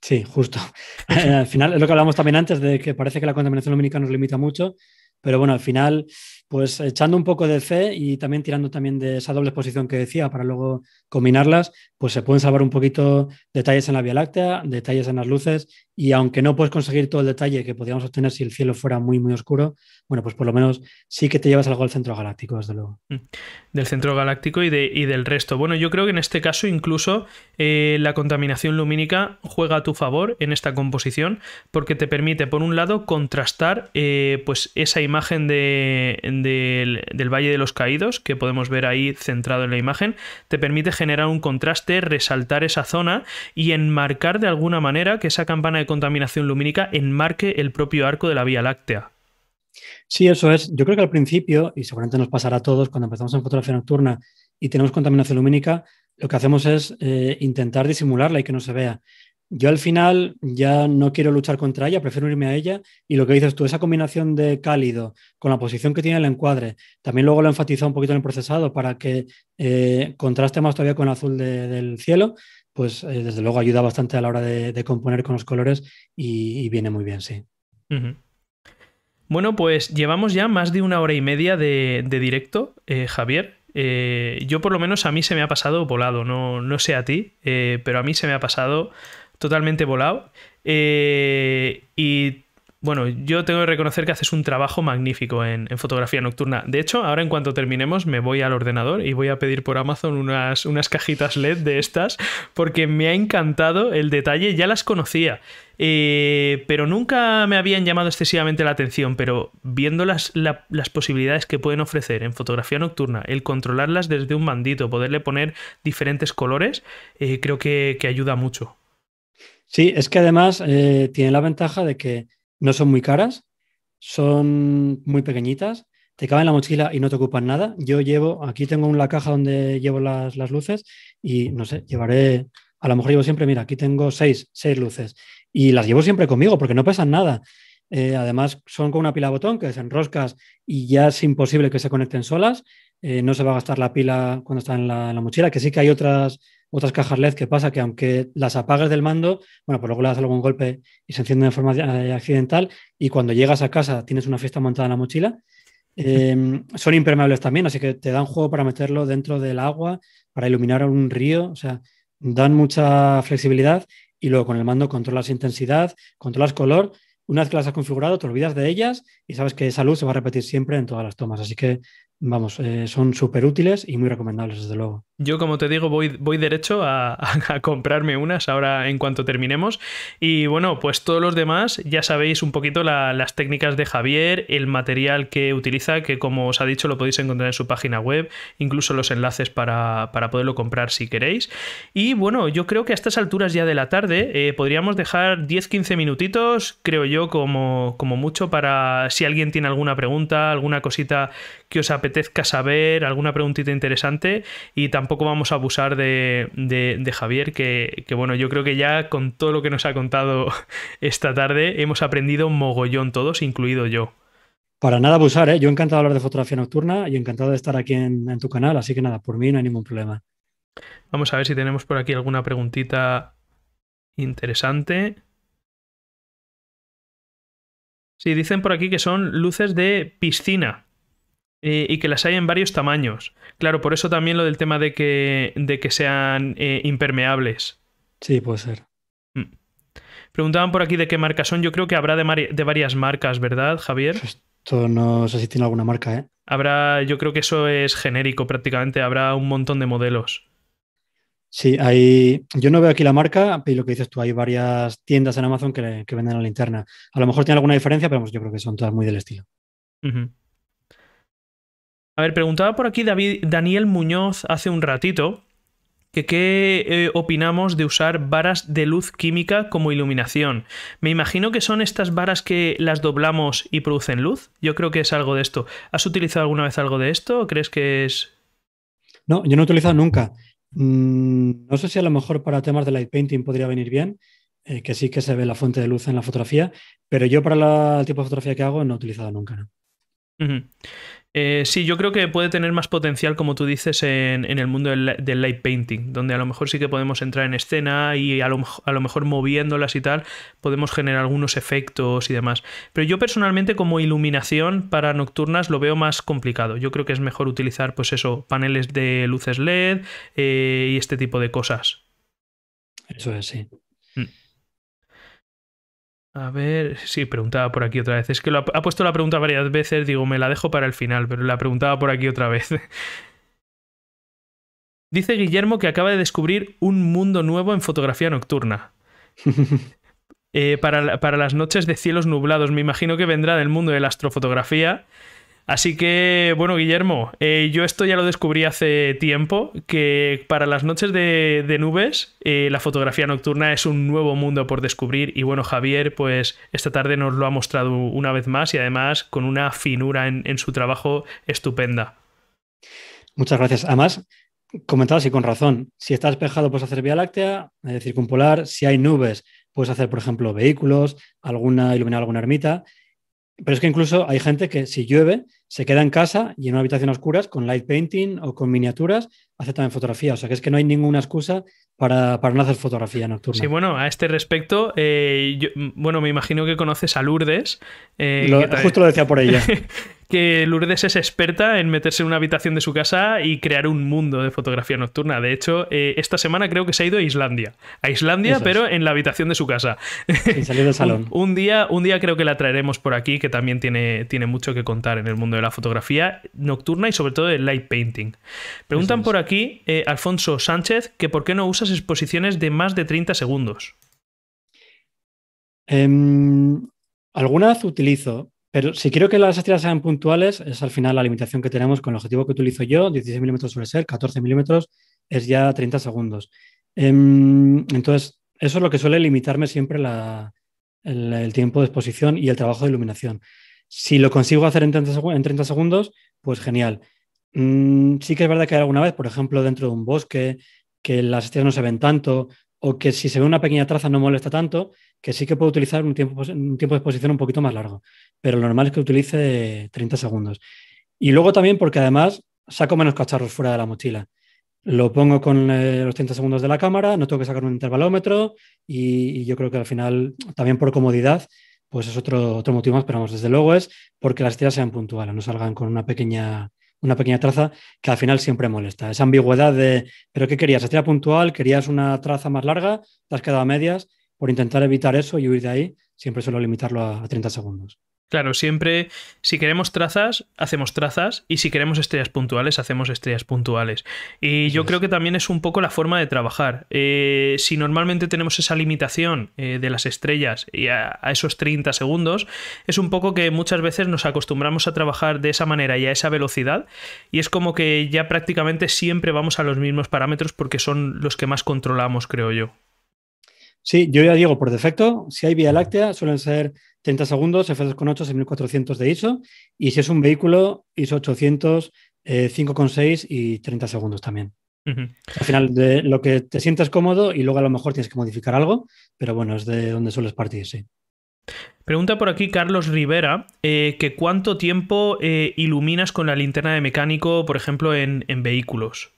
Sí, justo. *laughs* al final, es lo que hablamos también antes de que parece que la contaminación lumínica nos limita mucho, pero bueno, al final pues echando un poco de fe y también tirando también de esa doble exposición que decía para luego combinarlas, pues se pueden salvar un poquito detalles en la Vía Láctea, detalles en las luces y aunque no puedes conseguir todo el detalle que podríamos obtener si el cielo fuera muy, muy oscuro, bueno, pues por lo menos sí que te llevas algo al centro galáctico, desde luego. Mm. Del centro galáctico y, de, del resto. Bueno, yo creo que en este caso incluso eh, la contaminación lumínica juega a tu favor en esta composición porque te permite, por un lado, contrastar eh, pues esa imagen de del, Valle de los Caídos, que podemos ver ahí centrado en la imagen, te permite generar un contraste, resaltar esa zona y enmarcar de alguna manera que esa campana de contaminación lumínica enmarque el propio arco de la Vía Láctea. Sí, eso es. Yo creo que al principio, y seguramente nos pasará a todos cuando empezamos en fotografía nocturna y tenemos contaminación lumínica, lo que hacemos es eh, intentar disimularla y que no se vea. Yo al final ya no quiero luchar contra ella, prefiero irme a ella. Y lo que dices tú, esa combinación de cálido con la posición que tiene el encuadre, también luego lo enfatiza un poquito en el procesado para que eh, contraste más todavía con el azul del cielo, pues eh, desde luego ayuda bastante a la hora de, componer con los colores y, viene muy bien, sí. Bueno, pues llevamos ya más de una hora y media de, directo, eh, Javier. yo por lo menos a mí se me ha pasado volado, no, no sé a ti, pero a mí se me ha pasado totalmente volado. Eh, y bueno, yo tengo que reconocer que haces un trabajo magnífico en, fotografía nocturna. De hecho, ahora en cuanto terminemos me voy al ordenador y voy a pedir por Amazon unas, unas cajitas LED de estas porque me ha encantado el detalle, ya las conocía, eh, pero nunca me habían llamado excesivamente la atención, pero viendo las, posibilidades que pueden ofrecer en fotografía nocturna, el controlarlas desde un bandito, poderle poner diferentes colores, eh, creo que, que ayuda mucho. Sí, es que además tienen eh, tiene la ventaja de que no son muy caras, son muy pequeñitas, te caben en la mochila y no te ocupan nada. Yo llevo, aquí tengo una caja donde llevo las, luces y no sé, llevaré, a lo mejor llevo siempre, mira, aquí tengo seis, luces y las llevo siempre conmigo porque no pesan nada. Eh, además, son con una pila botón que desenroscas y ya es imposible que se conecten solas. Eh, no se va a gastar la pila cuando está en la mochila, que sí que hay otras otras cajas LED que pasa que aunque las apagues del mando, bueno, pues luego le das algún golpe y se encienden de forma eh, accidental y cuando llegas a casa tienes una fiesta montada en la mochila. Em, *laughs* son impermeables también, así que te dan juego para meterlo dentro del agua, para iluminar un río, o sea, dan mucha flexibilidad y luego con el mando controlas intensidad, controlas color. Una vez que las has configurado, te olvidas de ellas y sabes que esa luz se va a repetir siempre en todas las tomas. Así que, vamos, eh, son súper útiles y muy recomendables, desde luego. Yo, como te digo, voy, voy derecho *laughs* a, comprarme unas ahora en cuanto terminemos. Y bueno, pues todos los demás ya sabéis un poquito las técnicas de Javier, el material que utiliza, que como os ha dicho lo podéis encontrar en su página web, incluso los enlaces para, poderlo comprar si queréis. Y bueno, yo creo que a estas alturas ya de la tarde eh, podríamos dejar 10-15 minutitos, creo yo, como, como mucho, para si alguien tiene alguna pregunta, alguna cosita que os apetezca saber, alguna preguntita interesante. Y tampoco tampoco vamos a abusar de, Javier, que, bueno, yo creo que ya con todo lo que nos ha contado *laughs* esta tarde hemos aprendido mogollón todos, incluido yo. Para nada abusar, ¿eh? yo encantado de hablar de fotografía nocturna y encantado de estar aquí en, en tu canal, así que nada, por mí no hay ningún problema. Vamos a ver si tenemos por aquí alguna preguntita interesante. Sí, dicen por aquí que son luces de piscina. Eh, y que las hay en varios tamaños. Claro, por eso también lo del tema de que, de que sean eh, impermeables. Sí, puede ser. Mm. Preguntaban por aquí de qué marcas son. Yo creo que habrá de, varias marcas, ¿verdad, Javier? Pues esto no sé si tiene alguna marca, ¿eh? Habrá, yo creo que eso es genérico prácticamente. Habrá un montón de modelos. Sí, hay, yo no veo aquí la marca, y lo que dices tú, hay varias tiendas en Amazon que, venden la linterna. A lo mejor tiene alguna diferencia, pero yo creo que son todas muy del estilo. A ver, preguntaba por aquí Daniel Muñoz hace un ratito que qué eh, opinamos de usar varas de luz química como iluminación. Me imagino que son estas varas que las doblamos y producen luz. Yo creo que es algo de esto. ¿Has utilizado alguna vez algo de esto o crees que es...? No, yo no he utilizado nunca. Mm, no sé si a lo mejor para temas de light painting podría venir bien, eh, que sí que se ve la fuente de luz en la fotografía, pero yo para el tipo de fotografía que hago no he utilizado nunca. ¿no? Eh, sí, yo creo que puede tener más potencial, como tú dices, en, el mundo del, light painting, donde a lo mejor sí que podemos entrar en escena y a lo, mejor moviéndolas y tal, podemos generar algunos efectos y demás. Pero yo personalmente como iluminación para nocturnas lo veo más complicado. Yo creo que es mejor utilizar, pues eso, paneles de luces LED eh, y este tipo de cosas. Eso es, sí. A ver, sí, preguntaba por aquí otra vez. Es que ha, puesto la pregunta varias veces, digo, me la dejo para el final, pero la preguntaba por aquí otra vez. *laughs* Dice Guillermo que acaba de descubrir un mundo nuevo en fotografía nocturna. *laughs* Eh, para, para las noches de cielos nublados, me imagino que vendrá del mundo de la astrofotografía Así que, bueno, Guillermo, eh, yo esto ya lo descubrí hace tiempo, que para las noches de, nubes eh, la fotografía nocturna es un nuevo mundo por descubrir y bueno, Javier, pues esta tarde nos lo ha mostrado una vez más y además con una finura en, su trabajo estupenda. Muchas gracias. Además, comentabas y con razón, si está despejado puedes hacer Vía Láctea, de circumpolar, si hay nubes puedes hacer, por ejemplo, vehículos, alguna iluminar alguna ermita. Pero es que incluso hay gente que si llueve, se queda en casa y en una habitación a oscuras con light painting o con miniaturas, hace también fotografía. O sea que es que no hay ninguna excusa para, no hacer fotografía nocturna. Sí, bueno, a este respecto, eh, bueno, me imagino que conoces a Lourdes. Eh, justo lo decía por ella. *laughs* que Lourdes es experta en meterse en una habitación de su casa y crear un mundo de fotografía nocturna. De hecho, eh, esta semana creo que se ha ido a Islandia. A Islandia, pero en la habitación de su casa. Sin salir del *laughs* salón. un, día, un día creo que la traeremos por aquí, que también tiene, tiene mucho que contar en el mundo de la fotografía nocturna y sobre todo del light painting. Preguntan por aquí, eh, Alfonso Sánchez, que por qué no usas exposiciones de más de 30 segundos. Em, algunas utilizo, pero si quiero que las estrellas sean puntuales, es al final la limitación que tenemos con el objetivo que utilizo yo, 16 milímetros suele ser, 14 milímetros es ya 30 segundos. Em, entonces, eso es lo que suele limitarme siempre el, tiempo de exposición y el trabajo de iluminación. Si lo consigo hacer en 30, segundos, pues genial. Mm, sí que es verdad que alguna vez, por ejemplo, dentro de un bosque, que las estrellas no se ven tanto o que si se ve una pequeña traza no molesta tanto, que sí que puedo utilizar un tiempo de exposición un poquito más largo pero lo normal es que utilice 30 segundos. Y luego también porque además saco menos cacharros fuera de la mochila. Lo pongo con eh, los 30 segundos de la cámara, no tengo que sacar un intervalómetro y, yo creo que al final, también por comodidad, pues es otro, motivo más, pero desde luego es porque las tiras sean puntuales, no salgan con una pequeña, una pequeña traza que al final siempre molesta. Esa ambigüedad de, pero ¿qué querías? ¿Estira puntual? ¿Querías una traza más larga? ¿Te has quedado a medias? Por intentar evitar eso y huir de ahí, siempre suelo limitarlo a 30 segundos. Claro, siempre, si queremos trazas, hacemos trazas y si queremos estrellas puntuales, hacemos estrellas puntuales. Y yo creo que también es un poco la forma de trabajar. Eh, si normalmente tenemos esa limitación eh, de las estrellas y a, a, esos 30 segundos, es un poco que muchas veces nos acostumbramos a trabajar de esa manera y a esa velocidad y es como que ya prácticamente siempre vamos a los mismos parámetros porque son los que más controlamos, creo yo. Sí, yo ya digo, por defecto, si hay Vía Láctea, suelen ser 30 segundos, F2.8, 6400 de ISO. Y si es un vehículo, ISO 800, 5.6 y 30 segundos también. Al final, de lo que te sientas cómodo y luego a lo mejor tienes que modificar algo, pero bueno, es de donde sueles partir, sí. Pregunta por aquí Carlos Rivera, eh, que cuánto tiempo eh, iluminas con la linterna de mecánico, por ejemplo, en, en vehículos.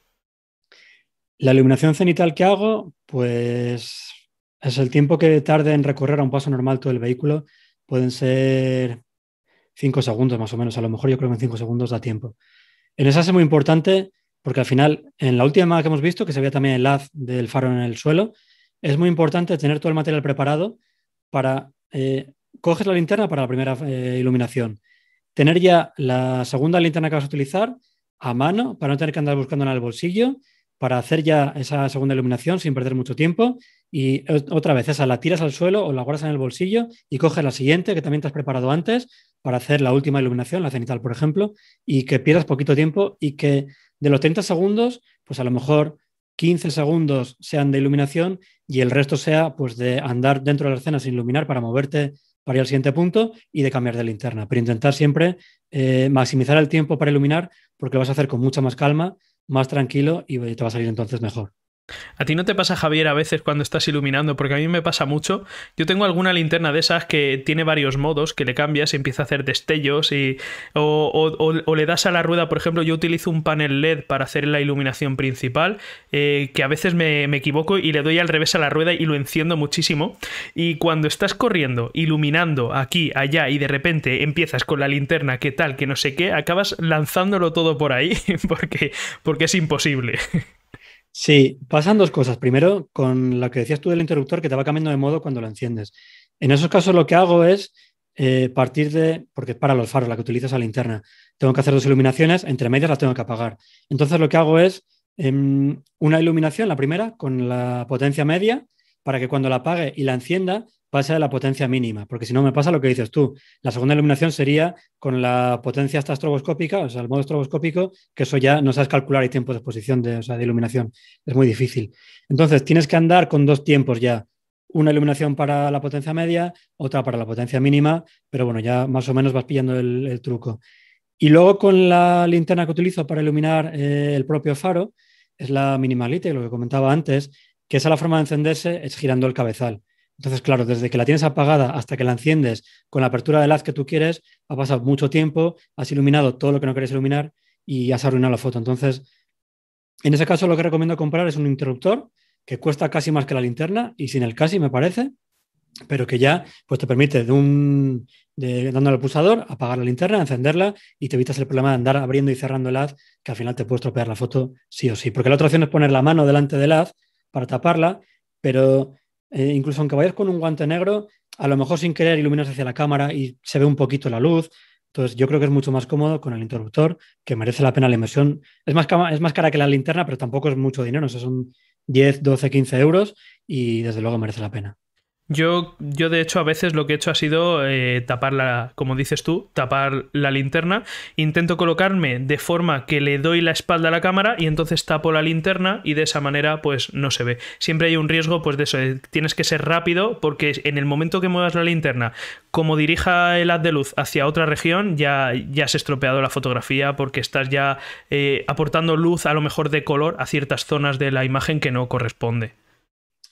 La iluminación cenital que hago, pues es el tiempo que tarde en recorrer a un paso normal todo el vehículo pueden ser cinco segundos más o menos, a lo mejor yo creo que en cinco segundos da tiempo. En esas es muy importante porque al final, en la última que hemos visto, que se veía también el haz del faro en el suelo, es muy importante tener todo el material preparado para, coger eh, coges la linterna para la primera eh, iluminación, tener ya la segunda linterna que vas a utilizar a mano para no tener que andar buscando en el bolsillo para hacer ya esa segunda iluminación sin perder mucho tiempo. Y otra vez, esa la tiras al suelo o la guardas en el bolsillo y coges la siguiente que también te has preparado antes para hacer la última iluminación, la cenital, por ejemplo, y que pierdas poquito tiempo y que de los 30 segundos, pues a lo mejor 15 segundos sean de iluminación y el resto sea pues de andar dentro de la escena sin iluminar para moverte para ir al siguiente punto y de cambiar de linterna, pero intentar siempre eh, maximizar el tiempo para iluminar porque lo vas a hacer con mucha más calma más tranquilo y te va a salir entonces mejor. ¿A ti no te pasa, Javier, a veces cuando estás iluminando? Porque a mí me pasa mucho. Yo tengo alguna linterna de esas que tiene varios modos, que le cambias y empieza a hacer destellos y... O, le das a la rueda, por ejemplo, yo utilizo un panel LED para hacer la iluminación principal, eh, que a veces me, me, equivoco y le doy al revés a la rueda y lo enciendo muchísimo. Y cuando estás corriendo, iluminando aquí, allá, y de repente empiezas con la linterna, que tal, que no sé qué, acabas lanzándolo todo por ahí, *laughs* porque, porque es imposible. *laughs* Sí, pasan dos cosas. Primero, con lo que decías tú del interruptor que te va cambiando de modo cuando lo enciendes. En esos casos lo que hago es eh, partir de, porque es para los faros, la que utilizas a la interna, Tengo que hacer dos iluminaciones, entre medias las tengo que apagar. Entonces lo que hago es em, una iluminación, la primera, con la potencia media, para que cuando la apague y la encienda pasa de la potencia mínima, porque si no me pasa lo que dices tú. La segunda iluminación sería con la potencia hasta estroboscópica, o sea, el modo estroboscópico, que eso ya no sabes calcular el tiempo de exposición de, o iluminación. Es muy difícil. Entonces, tienes que andar con dos tiempos ya. Una iluminación para la potencia media, otra para la potencia mínima, pero bueno, ya más o menos vas pillando el, truco. Y luego con la linterna que utilizo para iluminar eh, el propio faro, es la minimalite, lo que comentaba antes, que esa la forma de encenderse es girando el cabezal. Entonces, claro, desde que la tienes apagada hasta que la enciendes con la apertura del haz que tú quieres, ha pasado mucho tiempo, has iluminado todo lo que no querías iluminar y has arruinado la foto. Entonces, en ese caso lo que recomiendo comprar es un interruptor que cuesta casi más que la linterna y sin el casi, me parece, pero que ya pues, te permite, de un, de, dándole al pulsador, apagar la linterna, encenderla y te evitas el problema de andar abriendo y cerrando el haz, que al final te puedes tropear la foto sí o sí. Porque la otra opción es poner la mano delante del haz para taparla, pero eh, incluso aunque vayas con un guante negro, a lo mejor sin querer iluminas hacia la cámara y se ve un poquito la luz. Entonces yo creo que es mucho más cómodo con el interruptor, que merece la pena la inversión. Es más, es más cara que la linterna, pero tampoco es mucho dinero. son 10, 12, 15 euros y desde luego merece la pena. Yo, yo, de hecho, a veces lo que he hecho ha sido eh, tapar la, como dices tú, tapar la linterna. Intento colocarme de forma que le doy la espalda a la cámara y entonces tapo la linterna y de esa manera, pues no se ve. Siempre hay un riesgo, pues de eso, eh, tienes que ser rápido porque en el momento que muevas la linterna, como dirija el haz de luz hacia otra región, ya, ya has estropeado la fotografía porque estás ya eh, aportando luz, a lo mejor de color, a ciertas zonas de la imagen que no corresponde.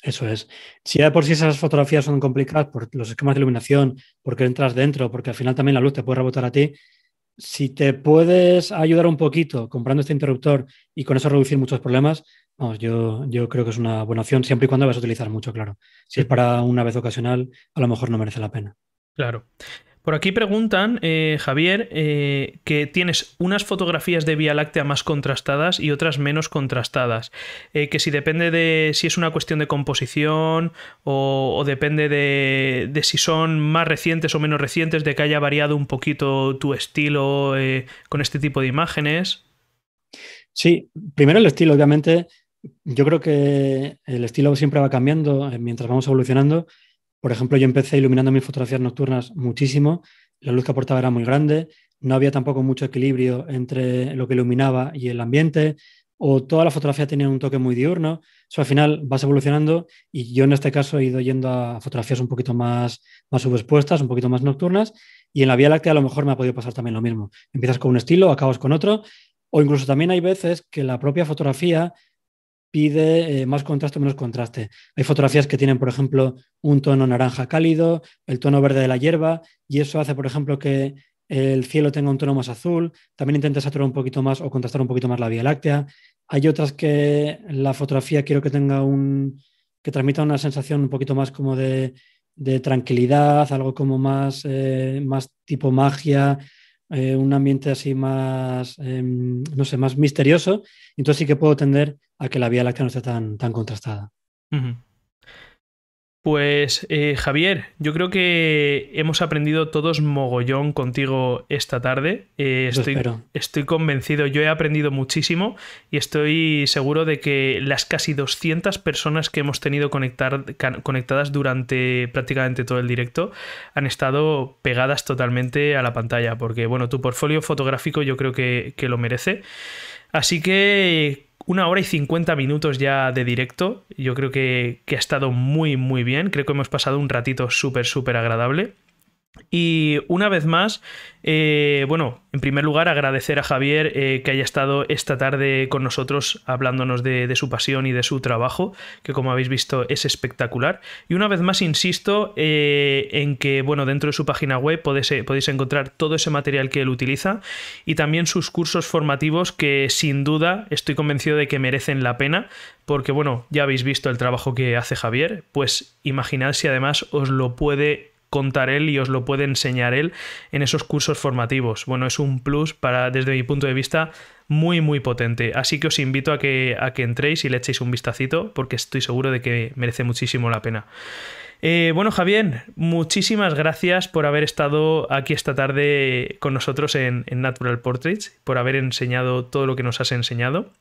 Eso es. Si ya por si esas fotografías son complicadas por los esquemas de iluminación, porque entras dentro, porque al final también la luz te puede rebotar a ti, si te puedes ayudar un poquito comprando este interruptor y con eso reducir muchos problemas, vamos, yo, yo creo que es una buena opción, siempre y cuando vas a utilizar mucho, claro. Si es para una vez ocasional, a lo mejor no merece la pena. Claro. Por aquí preguntan, eh, Javier, eh, que tienes unas fotografías de Vía Láctea más contrastadas y otras menos contrastadas. Eh, que si depende de si es una cuestión de composición o, depende de, si son más recientes o menos recientes, de que haya variado un poquito tu estilo con este tipo de imágenes. Sí, primero el estilo, obviamente. Yo creo que el estilo siempre va cambiando mientras vamos evolucionando por ejemplo, yo empecé iluminando mis fotografías nocturnas muchísimo, la luz que aportaba era muy grande, no había tampoco mucho equilibrio entre lo que iluminaba y el ambiente, o toda la fotografía tenía un toque muy diurno. Eso al final vas evolucionando y yo en este caso he ido yendo a fotografías un poquito más, más subexpuestas, un poquito más nocturnas, y en la Vía Láctea a lo mejor me ha podido pasar también lo mismo. Empiezas con un estilo, acabas con otro, o incluso también hay veces que la propia fotografía pide eh, más contraste o menos contraste. Hay fotografías que tienen, por ejemplo, un tono naranja cálido, el tono verde de la hierba, y eso hace, por ejemplo, que el cielo tenga un tono más azul, también intenta saturar un poquito más o contrastar un poquito más la Vía Láctea. Hay otras que la fotografía quiero que tenga un, que transmita una sensación un poquito más como de, de tranquilidad, algo como más, eh, más tipo magia, eh, un ambiente así más, em, no sé, más misterioso, entonces sí que puedo tender a que la Vía Láctea no esté tan, tan contrastada. Pues eh, Javier, yo creo que hemos aprendido todos mogollón contigo esta tarde. Eh, estoy, convencido, yo he aprendido muchísimo y estoy seguro de que las casi 200 personas que hemos tenido conectadas durante prácticamente todo el directo han estado pegadas totalmente a la pantalla, porque bueno, tu portfolio fotográfico yo creo que, que lo merece. Así que una hora y 50 minutos ya de directo. Yo creo que, que ha estado muy, muy bien. Creo que hemos pasado un ratito súper, súper agradable. Y una vez más, eh, bueno, en primer lugar agradecer a Javier eh, que haya estado esta tarde con nosotros hablándonos de, su pasión y de su trabajo, que como habéis visto es espectacular. Y una vez más insisto eh, en que, bueno, dentro de su página web podéis, podéis, encontrar todo ese material que él utiliza y también sus cursos formativos que sin duda estoy convencido de que merecen la pena, porque bueno, ya habéis visto el trabajo que hace Javier, pues imaginad si además os lo puede contar él y os lo puede enseñar él en esos cursos formativos. Bueno, es un plus para, desde mi punto de vista, muy, muy potente. Así que os invito a que, a que entréis y le echéis un vistacito, porque estoy seguro de que merece muchísimo la pena. Eh, bueno, Javier, muchísimas gracias por haber estado aquí esta tarde con nosotros en Natural Portraits, por haber enseñado todo lo que nos has enseñado.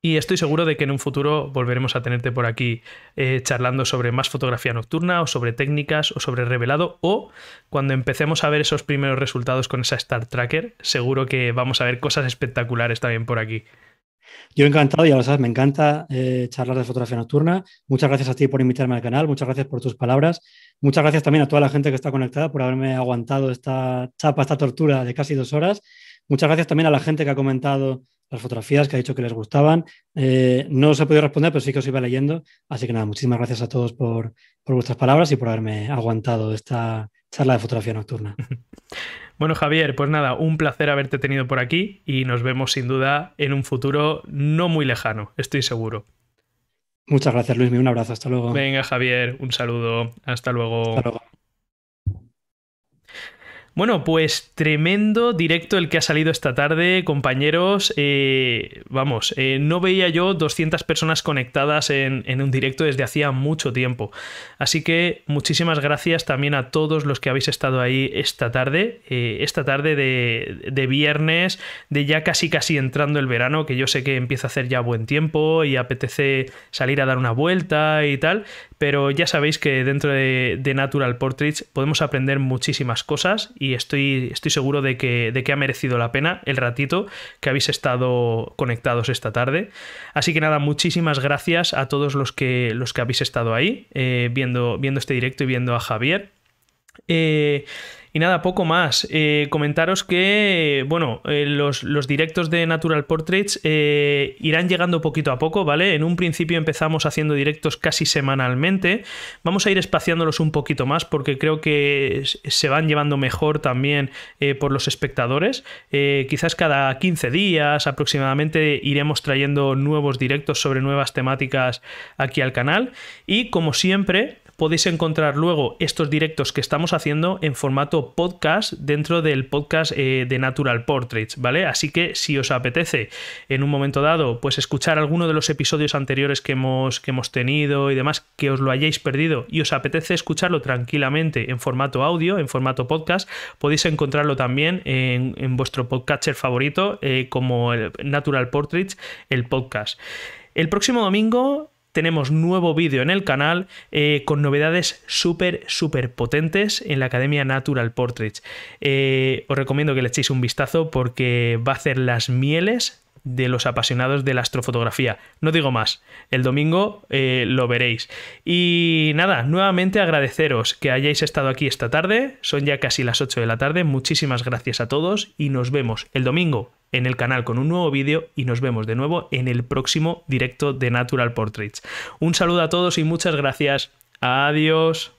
Y estoy seguro de que en un futuro volveremos a tenerte por aquí eh, charlando sobre más fotografía nocturna o sobre técnicas o sobre revelado o cuando empecemos a ver esos primeros resultados con esa Star Tracker, seguro que vamos a ver cosas espectaculares también por aquí. Yo encantado, ya lo sabes, me encanta eh, charlar de fotografía nocturna. Muchas gracias a ti por invitarme al canal, muchas gracias por tus palabras, muchas gracias también a toda la gente que está conectada por haberme aguantado esta chapa, esta tortura de casi dos horas. Muchas gracias también a la gente que ha comentado las fotografías que ha dicho que les gustaban. Eh, no os he podido responder, pero sí que os iba leyendo. Así que nada, muchísimas gracias a todos por, por vuestras palabras y por haberme aguantado esta charla de fotografía nocturna. *laughs* Bueno, Javier, pues nada, un placer haberte tenido por aquí y nos vemos sin duda en un futuro no muy lejano, estoy seguro. Muchas gracias, Luis. Un abrazo. Hasta luego. Venga, Javier. Un saludo. Hasta luego. Hasta luego. Bueno, pues tremendo directo el que ha salido esta tarde, compañeros. Eh, vamos, eh, no veía yo 200 personas conectadas en, un directo desde hacía mucho tiempo. Así que muchísimas gracias también a todos los que habéis estado ahí esta tarde, eh, esta tarde de, viernes, de ya casi casi entrando el verano, que yo sé que empieza a hacer ya buen tiempo y apetece salir a dar una vuelta y tal, pero ya sabéis que dentro de, de Natural Portraits podemos aprender muchísimas cosas y y estoy, estoy seguro de que, de que ha merecido la pena el ratito que habéis estado conectados esta tarde. Así que nada, muchísimas gracias a todos los que, los que habéis estado ahí eh, viendo, viendo este directo y viendo a Javier. Eh, y nada, poco más. Eh, comentaros que, bueno, eh, los, directos de Natural Portraits eh, irán llegando poquito a poco, ¿vale? En un principio empezamos haciendo directos casi semanalmente. Vamos a ir espaciándolos un poquito más porque creo que se van llevando mejor también por los espectadores. quizás cada 15 días aproximadamente iremos trayendo nuevos directos sobre nuevas temáticas aquí al canal. Y como siempre, podéis encontrar luego estos directos que estamos haciendo en formato podcast dentro del podcast eh, de Natural Portraits, ¿vale? Así que si os apetece en un momento dado, pues escuchar alguno de los episodios anteriores que hemos, que hemos tenido y demás, que os lo hayáis perdido y os apetece escucharlo tranquilamente en formato audio, en formato podcast, podéis encontrarlo también en, vuestro podcatcher favorito eh, como el Natural Portraits, el podcast. El próximo domingo tenemos nuevo vídeo en el canal eh, con novedades súper, súper potentes en la Academia Natural Portraits. Eh, os recomiendo que le echéis un vistazo porque va a hacer las mieles de los apasionados de la astrofotografía. No digo más, el domingo eh, lo veréis. Y nada, nuevamente agradeceros que hayáis estado aquí esta tarde, son ya casi las 8 de la tarde, muchísimas gracias a todos y nos vemos el domingo en el canal con un nuevo vídeo y nos vemos de nuevo en el próximo directo de Natural Portraits. Un saludo a todos y muchas gracias. Adiós.